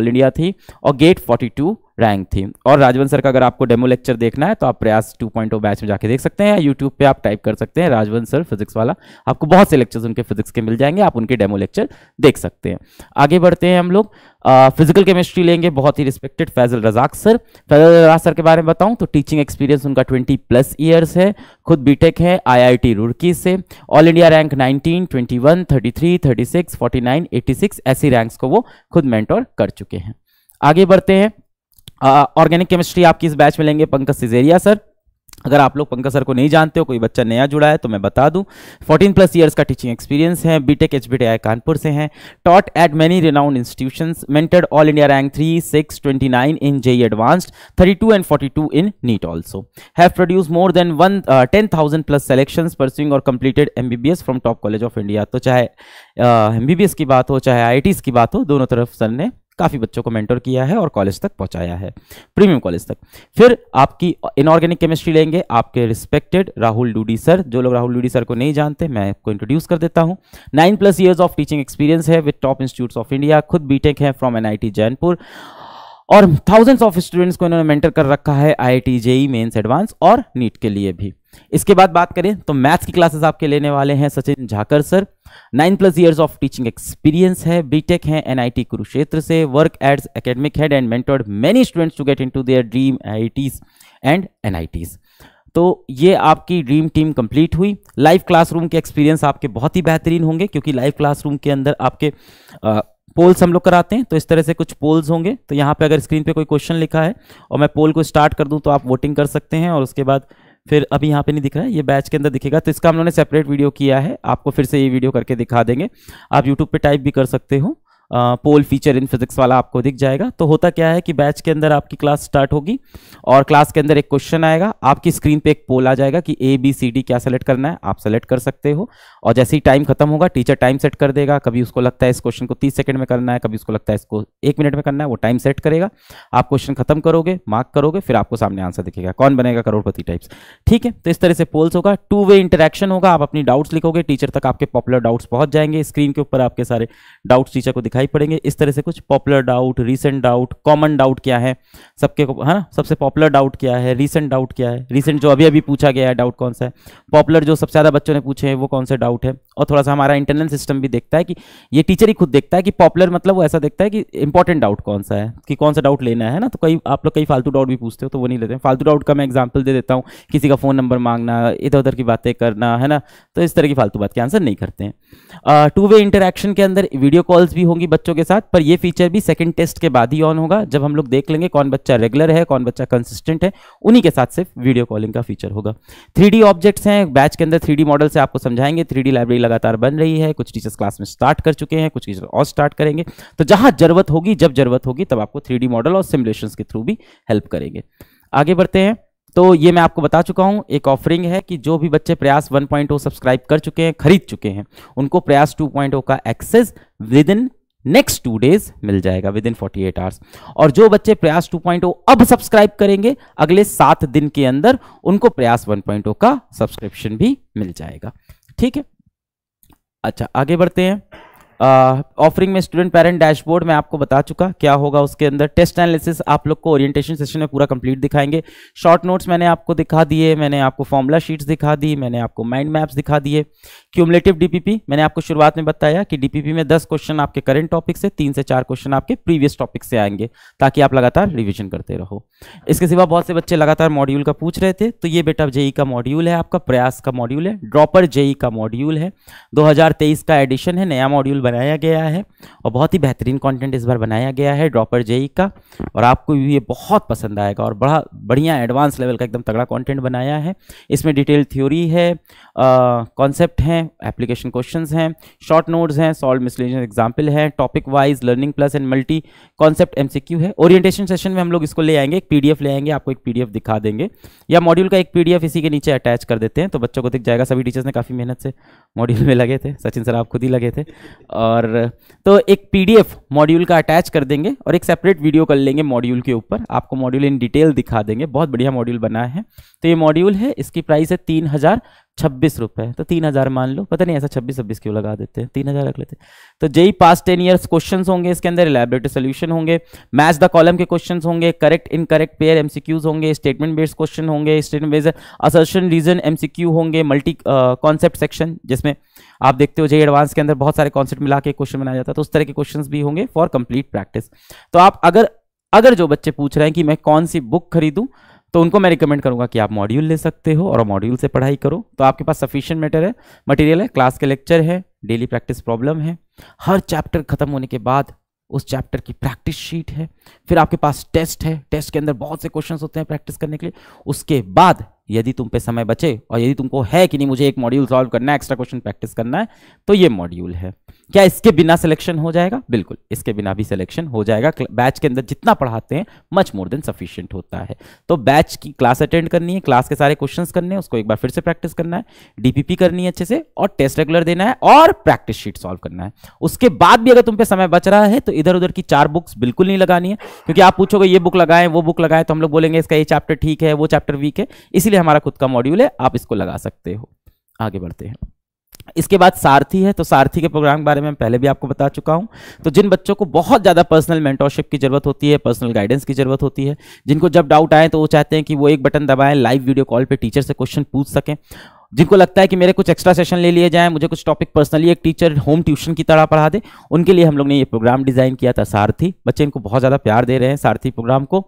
ऑल इंडिया थी और गेट फोर्टी रैंक थी और राजवंत सर का अगर आपको डेमो लेक्चर देखना है तो आप प्रयास 2.0 बैच में जाके देख सकते हैं यूट्यूब पे आप टाइप कर सकते हैं राजवंश सर फिजिक्स वाला आपको बहुत से लेक्चर्स उनके फिजिक्स के मिल जाएंगे आप उनके डेमो लेक्चर देख सकते हैं आगे बढ़ते हैं हम लोग फिजिकल केमिस्ट्री लेंगे बहुत ही respected Faizal Razak sir Faizal Razak sir के बारे में बताऊँ तो टीचिंग एक्सपीरियंस उनका ट्वेंटी प्लस ईयर्स है खुद टेक है आई रुड़की से all India rank nineteen twenty one thirty three thirty six ऐसी रैंक्स को वो खुद मैंटोर कर चुके हैं आगे बढ़ते हैं ऑर्गेनिक केमिस्ट्री आपकी इस बैच में लेंगे पंकज सिजेरिया सर अगर आप लोग पंकज सर को नहीं जानते हो कोई बच्चा नया जुड़ा है तो मैं बता दूं 14 प्लस इयर्स का टीचिंग एक्सपीरियंस है बीटेक एच बी कानपुर से हैं taught at many renowned institution mentored all India rank three six twenty nine in JEE advanced 32 and 42 in NEET also have produce more than one ten thousand plus selection pursuing और completed M from top college of India तो चाहे एम uh, की बात हो चाहे आई आई की बात हो दोनों तरफ सर ने काफ़ी बच्चों को मेंटर किया है और कॉलेज तक पहुंचाया है प्रीमियम कॉलेज तक फिर आपकी इनऑर्गेनिक केमिस्ट्री लेंगे आपके रिस्पेक्टेड राहुल डूडी सर जो लोग राहुल डूडी सर को नहीं जानते मैं आपको इंट्रोड्यूस कर देता हूँ nine plus years of teaching experience है with top institutes of India खुद बीटेक है फ्रॉम एन जैनपुर और थाउजेंड्स ऑफ स्टूडेंट्स को इन्होंने मेंटर कर रखा है I I T JEE mains advance और नीट के लिए भी इसके बाद बात करें तो मैथ्स की क्लासेस आपके लेने वाले हैं Sachin Jhakar sir nine plus years of teaching experience है बीटेक है एनआईटी कुरुक्षेत्र से worked as academic head and mentored many students to get into their dream IITs and NITs तो ये आपकी ड्रीम टीम कंप्लीट हुई लाइव क्लासरूम के एक्सपीरियंस आपके बहुत ही बेहतरीन होंगे क्योंकि लाइव क्लासरूम के अंदर आपके आ, पोल्स हम लोग कराते हैं तो इस तरह से कुछ पोल्स होंगे तो यहाँ पे अगर स्क्रीन पे कोई क्वेश्चन लिखा है और मैं पोल को स्टार्ट कर दूँ तो आप वोटिंग कर सकते हैं और उसके बाद फिर अभी यहाँ पे नहीं दिख रहा है ये बैच के अंदर दिखेगा तो इसका हम लोगों ने सेपरेट वीडियो किया है आपको फिर से ये वीडियो करके दिखा देंगे आप यूट्यूब पे टाइप भी कर सकते हो पोल फीचर इन फिजिक्स वाला आपको दिख जाएगा तो होता क्या है कि बैच के अंदर आपकी क्लास स्टार्ट होगी और क्लास के अंदर एक क्वेश्चन आएगा आपकी स्क्रीन पे एक पोल आ जाएगा कि ए बी सी डी क्या सेलेक्ट करना है आप सेलेक्ट कर सकते हो और जैसे ही टाइम खत्म होगा टीचर टाइम सेट कर देगा कभी उसको लगता है इस क्वेश्चन को तीस सेकंड में करना है कभी उसको लगता है इसको एक मिनट में करना है वो टाइम सेट करेगा आप क्वेश्चन खत्म करोगे मार्क करोगे फिर आपको सामने आंसर दिखेगा कौन बनेगा करोड़पति टाइप्स ठीक है तो इस तरह से पोल्स होगा टू वे इंटरेक्शन होगा आप अपनी डाउट्स लिखोगे टीचर तक आपके पॉपुलर डाउट्स पहुंच जाएंगे स्क्रीन के ऊपर आपके सारे डाउट्स टीचर को दिखाई दिखाई पड़ेंगे इस तरह से कुछ popular doubt recent doubt common doubt क्या है सबके है ना सबसे पॉपुलर डाउट क्या है रीसेंट डाउट क्या है रीसेंट जो अभी अभी पूछा गया है डाउट कौन सा है पॉपुलर जो सबसे ज़्यादा बच्चों ने पूछे हैं वो कौन से डाउट है और थोड़ा सा हमारा इंटरनल सिस्टम भी देखता है कि ये टीचर ही खुद देखता है कि पॉपुलर मतलब वो ऐसा देखता है कि इंपॉर्टेंट डाउट कौन सा है कि कौन सा डाउट लेना है ना तो कई आप लोग कई फालतू डाउट भी पूछते हो तो वो नहीं लेते हैं फालतू डाउट का मैं एग्जाम्पल दे देता हूँ किसी का फ़ोन नंबर मांगना इधर उधर की बातें करना है ना तो इस तरह की फालतू बात के आंसर नहीं करते हैं टू वे इंटरेक्शन के अंदर वीडियो कॉल्स भी होंगी बच्चों के साथ पर ये फीचर भी सेकेंड टेस्ट के बाद ही ऑन होगा जब हम लोग देख लेंगे कौन बच्चा रेगुलर है कौन बच्चा कंसिस्टेंट है उन्हीं के साथ सिर्फ वीडियो कॉलिंग का फीचर होगा थ्री ऑब्जेक्ट्स हैं बैच के अंदर थ्री मॉडल से आपको समझाएंगे थ्री लाइब्रेरी लगातार बन रही है कुछ टीचर्स क्लास में स्टार्ट कर चुके हैं कुछ टीचर और स्टार्ट करेंगे तो जहां जरूरत होगी जब जरूरत होगी तब आपको थ्री मॉडल और सिमुलेशन के थ्रू भी हेल्प करेंगे आगे बढ़ते हैं तो ये मैं आपको बता चुका हूँ एक ऑफरिंग है कि जो भी बच्चे प्रयास 1.0 सब्सक्राइब कर चुके हैं खरीद चुके हैं उनको प्रयास 2.0 का access within next two days मिल जाएगा within forty eight hours और जो बच्चे प्रयास 2.0 अब सब्सक्राइब करेंगे अगले सात दिन के अंदर उनको प्रयास 1.0 का सब्सक्रिप्शन भी मिल जाएगा ठीक है अच्छा आगे बढ़ते हैं ऑफरिंग में स्टूडेंट पेरेंट डैशबोर्ड मैं आपको बता चुका क्या होगा उसके अंदर टेस्ट एनालिसिस आप लोग को ओरिएंटेशन सेशन में पूरा कंप्लीट दिखाएंगे शॉर्ट नोट्स मैंने आपको दिखा दिए मैंने आपको फॉर्मूला शीट्स दिखा दी मैंने आपको माइंड मैप्स दिखा दिए क्यूमलेटिव डीपीपी मैंने आपको शुरुआत में बताया कि डीपीपी में 10 क्वेश्चन आपके करंट टॉपिक से तीन से चार क्वेश्चन आपके प्रीवियस टॉपिक से आएंगे ताकि आप लगातार रिविजन करते रहो इसके सिवा बहुत से बच्चे लगातार मॉड्यूल का पूछ रहे थे तो ये बेटा जेई e का मॉड्यूल है आपका प्रयास का मॉड्यूल है ड्रॉपर जेई e का मॉड्यूल है दो का एडिशन है नया मॉड्यूल बनाया गया है और बहुत ही बेहतरीन कॉन्टेंट इस बार बनाया गया है ड्रॉपर जेई e का और आपको ये बहुत पसंद आएगा और बड़ा बढ़िया एडवांस लेवल का एकदम तगड़ा कॉन्टेंट बनाया है इसमें डिटेल थ्योरी है कॉन्सेप्ट हैं हैं एप्लीकेशन क्वेश्चन हैं शॉर्ट नोट्स हैं सॉल्व मिसलेनियस एग्जाम्पल है topic wise learning plus and multi concept MCQ है ओरिएटेशन सेशन में हम लोग इसको ले आएंगे एक पी ले आएंगे आपको एक पी दिखा देंगे या मॉड्यूल का एक पी इसी के नीचे अटैच कर देते हैं तो बच्चों को दिख जाएगा सभी टीचर्स ने काफ़ी मेहनत से मॉड्यूल में लगे थे सचिन सर आप खुद ही लगे थे और तो एक पी मॉड्यूल का अटैच कर देंगे और एक सेपरेट वीडियो कर लेंगे मॉड्यूल के ऊपर आपको मॉड्यूल इन डिटेल दिखा देंगे बहुत बढ़िया मॉड्यूल बनाया है तो ये मॉड्यूल है इसकी प्राइस है तीन हज़ार छब्बीस रुपए तो तीन हजार मान लो पता नहीं ऐसा छब्बीस छब्बीस क्यों लगा देते हैं तीन हजार रख लेते तो जेई पास टेन ईयर्स क्वेश्चंस होंगे इसके अंदर एलेबरेटेड सोल्यूशन होंगे मैच द कॉलम के क्वेश्चंस होंगे correct incorrect pair MCQs होंगे स्टेटमेंट बेस्ड क्वेश्चन होंगे statement based assertion reason MCQ होंगे मल्टी कॉन्सेप्ट सेक्शन जिसमें आप देखते हो जेई एडवांस के अंदर बहुत सारे कॉन्सेप्ट मिला के क्वेश्चन बनाया जाता है तो उस तरह के क्वेश्चन भी होंगे फॉर कंप्लीट प्रैक्टिस तो आप अगर अगर जो बच्चे पूछ रहे हैं कि मैं कौन सी बुक खरीदूँ तो उनको मैं रिकमेंड करूंगा कि आप मॉड्यूल ले सकते हो और मॉड्यूल से पढ़ाई करो तो आपके पास सफिशियंट मैटर है मटेरियल है क्लास के लेक्चर है डेली प्रैक्टिस प्रॉब्लम है हर चैप्टर खत्म होने के बाद उस चैप्टर की प्रैक्टिस शीट है फिर आपके पास टेस्ट है टेस्ट के अंदर बहुत से क्वेश्चन होते हैं प्रैक्टिस करने के लिए उसके बाद यदि तुम पे समय बचे और यदि तुमको है कि नहीं मुझे एक मॉड्यूल सॉल्व करना है एक्स्ट्रा क्वेश्चन प्रैक्टिस करना है तो ये मॉड्यूल है क्या इसके बिना सिलेक्शन हो जाएगा बिल्कुल इसके बिना भी सिलेक्शन हो जाएगा बैच के अंदर जितना पढ़ाते हैं मच मोर देन सफिशियंट होता है तो बैच की क्लास अटेंड करनी है क्लास के सारे क्वेश्चन करने हैं उसको एक बार फिर से प्रैक्टिस करना है डीपीपी करनी है अच्छे से और टेस्ट रेगुलर देना है और प्रैक्टिस शीट सॉल्व करना है उसके बाद भी अगर तुम पे समय बच रहा है तो इधर उधर की चार बुक्स बिल्कुल नहीं लगानी है क्योंकि आप पूछोगे ये बुक लगाए वो बुक लगाए तो हम लोग बोलेंगे इसका ये चैप्टर ठीक है वो चैप्टर वीक है इसीलिए हमारा खुद का मॉड्यूल है आप इसको लगा सकते हो आगे बढ़ते हैं इसके बाद सारथी है तो सारथी के प्रोग्राम के बारे में पहले भी आपको बता चुका हूं तो जिन बच्चों को बहुत ज़्यादा पर्सनल मेंटोरशिप की जरूरत होती है पर्सनल गाइडेंस की जरूरत होती है जिनको जब डाउट आए तो वो चाहते हैं कि वो एक बटन दबाएं लाइव वीडियो कॉल पे टीचर से क्वेश्चन पूछ सकें जिनको लगता है कि मेरे कुछ एक्स्ट्रा सेशन ले लिए जाए मुझे कुछ टॉपिक पर्सनली एक टीचर होम ट्यूशन की तरह पढ़ा दे उनके लिए हम लोग ने ये प्रोग्राम डिज़ाइन किया था सारथी बच्चे इनको बहुत ज़्यादा प्यार दे रहे हैं सारथी प्रोग्राम को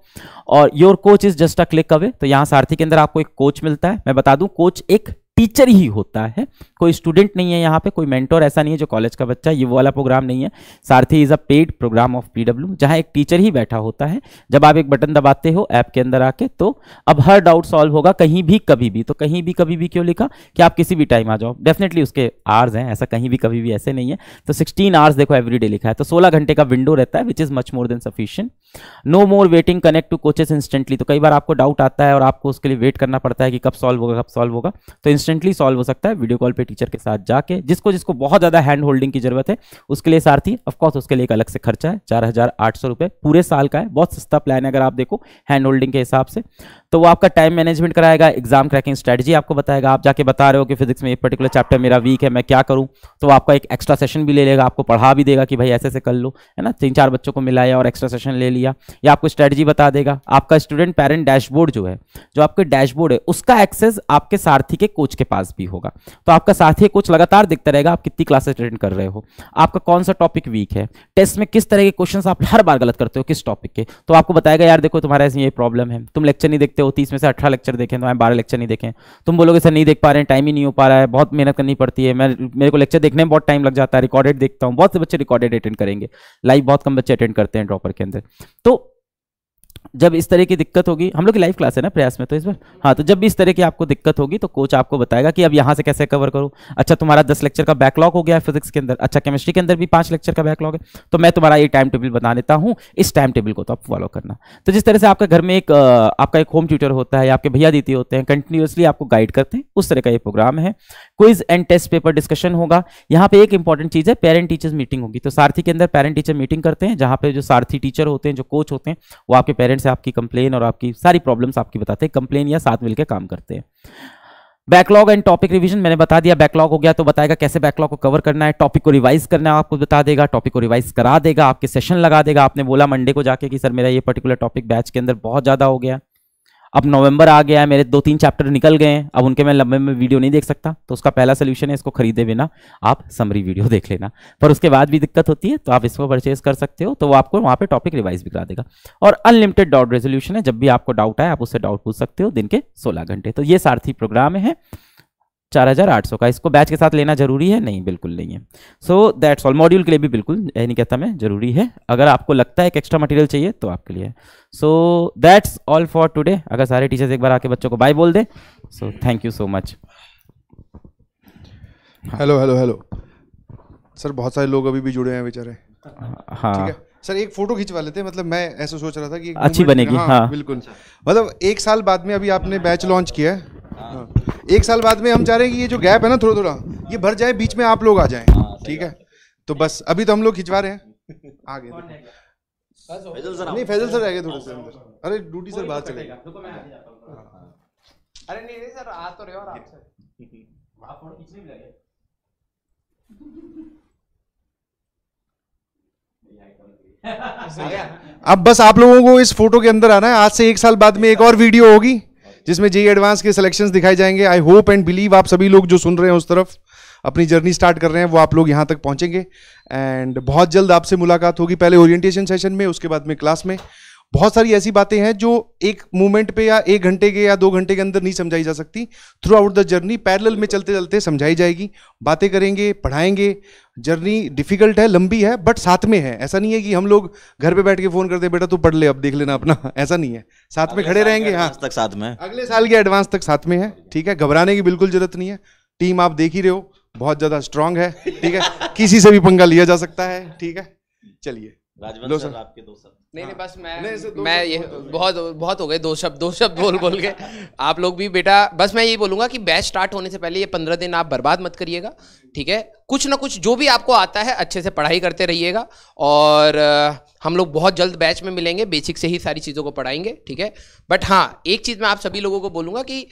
और your coach is just a click away तो यहाँ सारथी के अंदर आपको एक कोच मिलता है मैं बता दूँ कोच एक टीचर ही होता है कोई स्टूडेंट नहीं है यहाँ पे कोई मेंटोर ऐसा नहीं है जो कॉलेज का बच्चा ये वो वाला प्रोग्राम नहीं है Saarthi is a paid program of PW जहाँ एक टीचर ही बैठा होता है जब आप एक बटन दबाते हो ऐप के अंदर आके तो अब हर डाउट सॉल्व होगा कहीं भी कभी भी तो कहीं भी कभी भी क्यों लिखा कि आप किसी भी टाइम आ जाओ डेफिनेटली उसके आवर्स हैं ऐसा कहीं भी कभी भी ऐसे नहीं है तो सिक्सटीन आवर्स देखो डे लिखा है तो सोलह घंटे का विंडो रहता है which is much more than sufficient no more waiting connect to coaches instantly तो कई बार आपको डाउट आता है और आपको उसके लिए वेट करना पड़ता है कि कब सॉल्व होगा कब सॉल्व होगा तो इंस्टेंटली सॉल्व हो सकता है वीडियो कॉल पे टीचर के साथ जाके जिसको जिसको बहुत ज़्यादा हैंड होल्डिंग की जरूरत है उसके लिए सारथी ऑफकोर्स उसके लिए एक अलग से खर्चा है चार हज़ार आठ सौ रुपए पूरे साल का है बहुत सस्ता प्लान है अगर आप देखो हैंड होल्डिंग के हिसाब से तो वो आपका टाइम मैनेजमेंट कराएगा एग्जाम क्रैकिंग स्ट्रेटजी आपको बताएगा आप जाके बता रहे हो कि फिजिक्स में एक पर्टिकुलर चैप्टर मेरा वीक है मैं क्या करूँ तो आपका एक एक्स्ट्रा सेशन भी ले लेगा आपको पढ़ा भी देगा कि भाई ऐसे ऐसे कर लो है ना तीन चार बच्चों को मिलाया और एक्स्ट्रा सेशन ले लिया या आपको स्ट्रैटेजी बता देगा आपका स्टूडेंट पेरेंट डैशबोर्ड जो है जो आपके डैशबोर्ड है उसका एक्सेस आपके सारथी के कोचिंग कोच के पास भी होगा तो आपका साथी कोच लगातार देखता रहेगा आप कितनी क्लासेस अटेंड कर रहे हो आपका कौन सा टॉपिक वीक है टेस्ट में किस तरह के क्वेश्चन आप हर बार गलत करते हो किस टॉपिक के तो आपको बताएगा यार देखो तुम्हारा ये प्रॉब्लम है तुम लेक्चर नहीं देखते हो तीस में से अठारह लेक्चर देखें तुम्हारे बारह लेक्चर नहीं देखें तुम बोलोगे सर नहीं देख पा रहे हैं टाइम ही नहीं हो पा रहा है बहुत मेहनत करनी पड़ती है मैं मेरे को लेक्चर देखने में बहुत टाइम लग जाता है रिकॉर्डेड देखता हूँ बहुत से बच्चे रिकॉर्डेड अटेंड करेंगे लाइव बहुत कम बच्चे अटेंड करते हैं ड्रॉपर के अंदर तो जब इस तरह की दिक्कत होगी हम लोग की लाइव क्लास है ना प्रयास में तो इस बार हाँ तो जब भी इस तरह की आपको दिक्कत होगी तो कोच आपको बताएगा कि अब यहाँ से कैसे कवर करो अच्छा तुम्हारा दस लेक्चर का बैकलॉग हो गया है फिजिक्स के अंदर अच्छा केमिस्ट्री के अंदर भी पाँच लेक्चर का बैकलॉग है तो मैं तुम्हारा ये टाइम टेबल बना देता हूँ इस टाइम टेबल को तो आप फॉलो करना तो जिस तरह से आपका घर में एक आपका एक होम ट्यूटर होता है या आपके भैया दीदी होते हैं कंटिन्यूसली आपको गाइड करते हैं उस तरह का ये प्रोग्राम है quiz and test paper discussion होगा यहाँ पे एक इंपॉर्टेंट चीज़ है पेरेंट टीचर्स मीटिंग होगी तो सारथी के अंदर पेरेंट टीचर मीटिंग करते हैं जहाँ पे जो सारथी टीचर होते हैं जो कोच होते हैं वो आपके पेरेंट्स से आपकी कंप्लेन और आपकी सारी प्रॉब्लम्स आपकी बताते हैं कंप्लेन या साथ मिलकर काम करते हैं बैकलॉग एंड टॉपिक रिवीजन मैंने बता दिया बैकलॉग हो गया तो बताएगा कैसे बैकलॉग को कवर करना है टॉपिक को रिवाइज करना है आपको बता देगा टॉपिक को रिवाइज करा देगा आपके सेशन लगा देगा आपने बोला मंडे को जाके कि सर मेरा ये पर्टिकुलर टॉपिक बैच के अंदर बहुत ज़्यादा हो गया अब नवंबर आ गया है मेरे दो तीन चैप्टर निकल गए हैं अब उनके मैं लंबे में वीडियो नहीं देख सकता तो उसका पहला सोल्यूशन है इसको खरीदे बिना आप समरी वीडियो देख लेना पर उसके बाद भी दिक्कत होती है तो आप इसको परचेज कर सकते हो तो वो आपको वहाँ पर टॉपिक रिवाइज भी करा देगा और अनलिमिटेड डाउट रेजोल्यूशन है जब भी आपको डाउट आए आप उससे डाउट पूछ सकते हो दिन के सोलह घंटे तो ये सारथी प्रोग्राम है चार हज़ार आठ सौ का इसको बैच के साथ लेना जरूरी है नहीं बिल्कुल नहीं है सो दैट्स ऑल मॉड्यूल के लिए भी बिल्कुल यही नहीं कहता मैं जरूरी है अगर आपको लगता है कि एक्स्ट्रा मटेरियल चाहिए तो आपके लिए so that's all for today अगर सारे टीचर्स एक बार आके बच्चों को बाय बोल दें so thank you so much hello hello hello sir बहुत सारे लोग अभी भी जुड़े हैं बेचारे हाँ सर एक फोटो खिंचवा लेते हैं मतलब मैं ऐसा सोच रहा था कि अच्छी बनेगी हाँ, हाँ बिल्कुल मतलब एक साल बाद में अभी आपने बैच लॉन्च किया है हाँ। हाँ। एक साल बाद में हम चाह रहे हैं कि ये जो गैप है ना थोड़ा थोड़ा ये भर जाए बीच में आप लोग आ जाए हाँ, ठीक है तो बस अभी तो हम लोग खिंचवा रहे हैं आगे फैजल सर नहीं फैजल सर आएगा थोड़ा सा अंदर अरे ड्यूटी सर बाहर चले अरे नहीं नहीं सर आ तो रहे हो आप सर आप थोड़ा पीछे भी लगे अब बस आप लोगों को इस फोटो के अंदर आना है आज से एक साल बाद में एक और वीडियो होगी जिसमें जे एडवांस के सिलेक्शन दिखाए जाएंगे आई होप एंड बिलीव आप सभी लोग जो सुन रहे हैं उस तरफ अपनी जर्नी स्टार्ट कर रहे हैं वो आप लोग यहाँ तक पहुँचेंगे एंड बहुत जल्द आपसे मुलाकात होगी पहले ओरिएंटेशन सेशन में उसके बाद में क्लास में बहुत सारी ऐसी बातें हैं जो एक मूवमेंट पे या एक घंटे के या दो घंटे के अंदर नहीं समझाई जा सकती throughout the journey parallel में चलते चलते समझाई जाएगी बातें करेंगे पढ़ाएंगे जर्नी डिफिकल्ट है लंबी है बट साथ में है ऐसा नहीं है कि हम लोग घर पे बैठ के फोन करते बेटा तू पढ़ ले अब देख लेना अपना ऐसा नहीं है साथ में खड़े रहेंगे हाँ तक साथ में अगले साल के एडवांस तक साथ में है ठीक है घबराने की बिल्कुल जरूरत नहीं है टीम आप देख ही रहे हो बहुत ज्यादा स्ट्रांग है ठीक है किसी से भी पंगा लिया जा सकता है ठीक है चलिए राजवंत सर आपके दो सर नहीं नहीं हाँ। बस मैं मैं ये बहुत बहुत हो गए दो शब्द दो शब्द बोल बोल के आप लोग भी बेटा बस मैं यही बोलूँगा कि बैच स्टार्ट होने से पहले ये पंद्रह दिन आप बर्बाद मत करिएगा ठीक है कुछ ना कुछ जो भी आपको आता है अच्छे से पढ़ाई करते रहिएगा और हम लोग बहुत जल्द बैच में मिलेंगे बेसिक से ही सारी चीज़ों को पढ़ाएंगे ठीक है बट हाँ एक चीज़ मैं आप सभी लोगों को बोलूँगा कि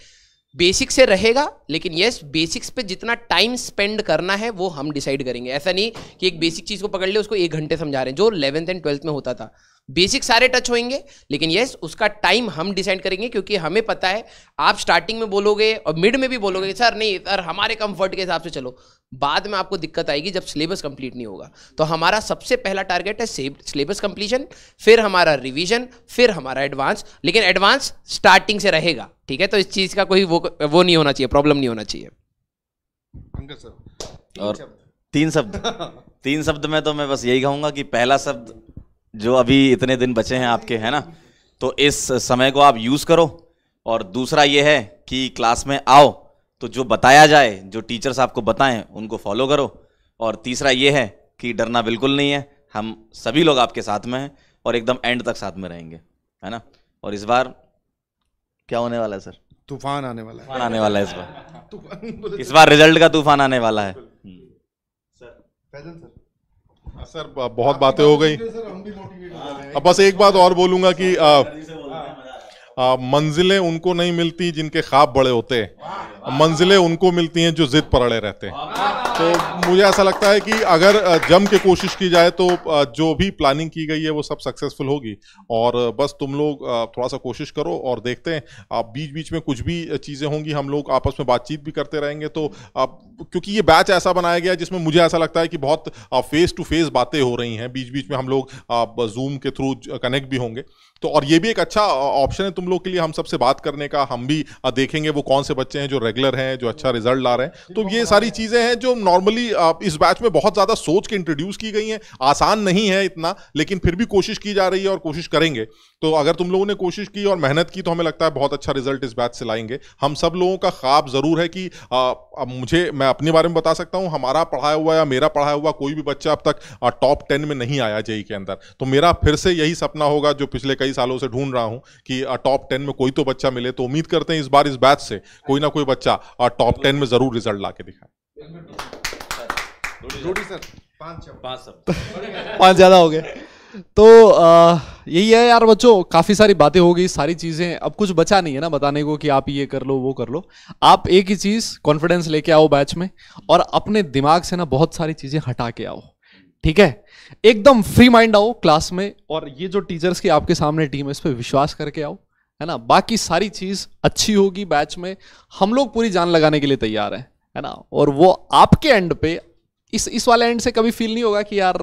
बेसिक से रहेगा लेकिन यस बेसिक्स पे जितना टाइम स्पेंड करना है वो हम डिसाइड करेंगे ऐसा नहीं कि एक बेसिक चीज़ को पकड़ ले उसको एक घंटे समझा रहे हैं जो इलेवेंथ एंड ट्वेल्थ में होता था बेसिक सारे टच होंगे लेकिन यस उसका टाइम हम डिसाइड करेंगे क्योंकि हमें पता है आप स्टार्टिंग में बोलोगे और मिड में भी बोलोगे सर नहीं सर हमारे कंफर्ट के हिसाब से चलो बाद में आपको दिक्कत आएगी जब सिलेबस कंप्लीट नहीं होगा तो हमारा सबसे पहला टारगेट है सिलेबस कंप्लीशन फिर हमारा रिविजन फिर हमारा एडवांस लेकिन एडवांस स्टार्टिंग से रहेगा ठीक है तो इस चीज़ का कोई वो वो नहीं होना चाहिए प्रॉब्लम नहीं होना चाहिए और तीन शब्द तीन शब्द में तो मैं बस यही कहूँगा कि पहला शब्द जो अभी इतने दिन बचे हैं आपके है ना तो इस समय को आप यूज़ करो और दूसरा ये है कि क्लास में आओ तो जो बताया जाए जो टीचर्स आपको बताएं उनको फॉलो करो और तीसरा ये है कि डरना बिल्कुल नहीं है हम सभी लोग आपके साथ में हैं और एकदम एंड तक साथ में रहेंगे है ना और इस बार क्या होने वाला है सर तूफान आने वाला है आने वाला है इस बार इस बार रिजल्ट का तूफान आने वाला है सर सर हाँ, सर बहुत बातें हो गई हाँ, अब बस एक बात और बोलूंगा कि मंजिलें उनको नहीं मिलती जिनके ख्वाब बड़े होते हैं मंजिलें उनको मिलती हैं जो जिद पर अड़े रहते हैं तो मुझे ऐसा लगता है कि अगर जम के कोशिश की जाए तो जो भी प्लानिंग की गई है वो सब सक्सेसफुल होगी और बस तुम लोग थोड़ा सा कोशिश करो और देखते हैं आप बीच बीच में कुछ भी चीज़ें होंगी हम लोग आपस में बातचीत भी करते रहेंगे तो क्योंकि ये बैच ऐसा बनाया गया जिसमें मुझे ऐसा लगता है कि बहुत फेस टू फेस बातें हो रही हैं बीच बीच में हम लोग जूम के थ्रू कनेक्ट भी होंगे तो और ये भी एक अच्छा ऑप्शन है तुम लोग के लिए हम सबसे बात करने का हम भी देखेंगे वो कौन से बच्चे हैं जो रेगुलर हैं जो अच्छा रिजल्ट ला रहे हैं तो ये सारी चीज़ें हैं जो नॉर्मली इस बैच में बहुत ज़्यादा सोच के इंट्रोड्यूस की गई हैं आसान नहीं है इतना लेकिन फिर भी कोशिश की जा रही है और कोशिश करेंगे तो अगर तुम लोगों ने कोशिश की और मेहनत की तो हमें लगता है बहुत अच्छा रिजल्ट इस बैच से लाएंगे हम सब लोगों का ख्वाब ज़रूर है कि मुझे मैं अपने बारे में बता सकता हूँ हमारा पढ़ाया हुआ या मेरा पढ़ाया हुआ कोई भी बच्चा अब तक टॉप टेन में नहीं आया जेई e e के अंदर तो मेरा फिर से यही सपना होगा जो पिछले कई कई सालों से ढूंढ रहा हूं कि टॉप टेन में कोई तो बच्चा मिले तो उम्मीद करते हैं इस बार इस बैच से कोई ना कोई बच्चा टॉप टेन में जरूर रिजल्ट ला के दिखाए पांच ज्यादा हो गए तो आ, यही है यार बच्चों काफ़ी सारी बातें हो गई सारी चीज़ें अब कुछ बचा नहीं है ना बताने को कि आप ये कर लो वो कर लो आप एक ही चीज़ कॉन्फिडेंस लेके आओ बैच में और अपने दिमाग से ना बहुत सारी चीज़ें हटा के आओ ठीक है एकदम फ्री माइंड आओ क्लास में और ये जो टीचर्स की आपके सामने टीम है इस पर विश्वास करके आओ है ना बाकी सारी चीज़ अच्छी होगी बैच में हम लोग पूरी जान लगाने के लिए तैयार हैं है ना और वो आपके एंड पे इस इस वाले एंड से कभी फील नहीं होगा कि यार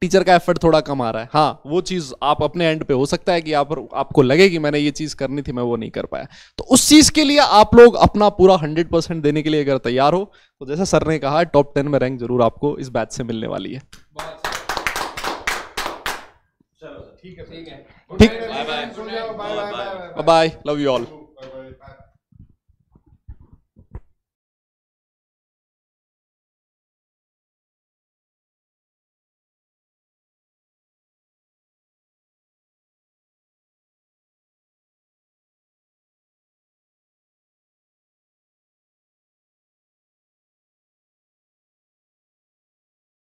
टीचर का एफर्ट थोड़ा कम आ रहा है हाँ वो चीज़ आप अपने एंड पे हो सकता है कि आप आपको लगे कि मैंने ये चीज़ करनी थी मैं वो नहीं कर पाया तो उस चीज़ के लिए आप लोग अपना पूरा हंड्रेड परसेंट देने के लिए अगर तैयार हो तो जैसा सर ने कहा टॉप टेन में रैंक जरूर आपको इस बैच से मिलने वाली है ठीक है ठीक है ठीक bye bye love you all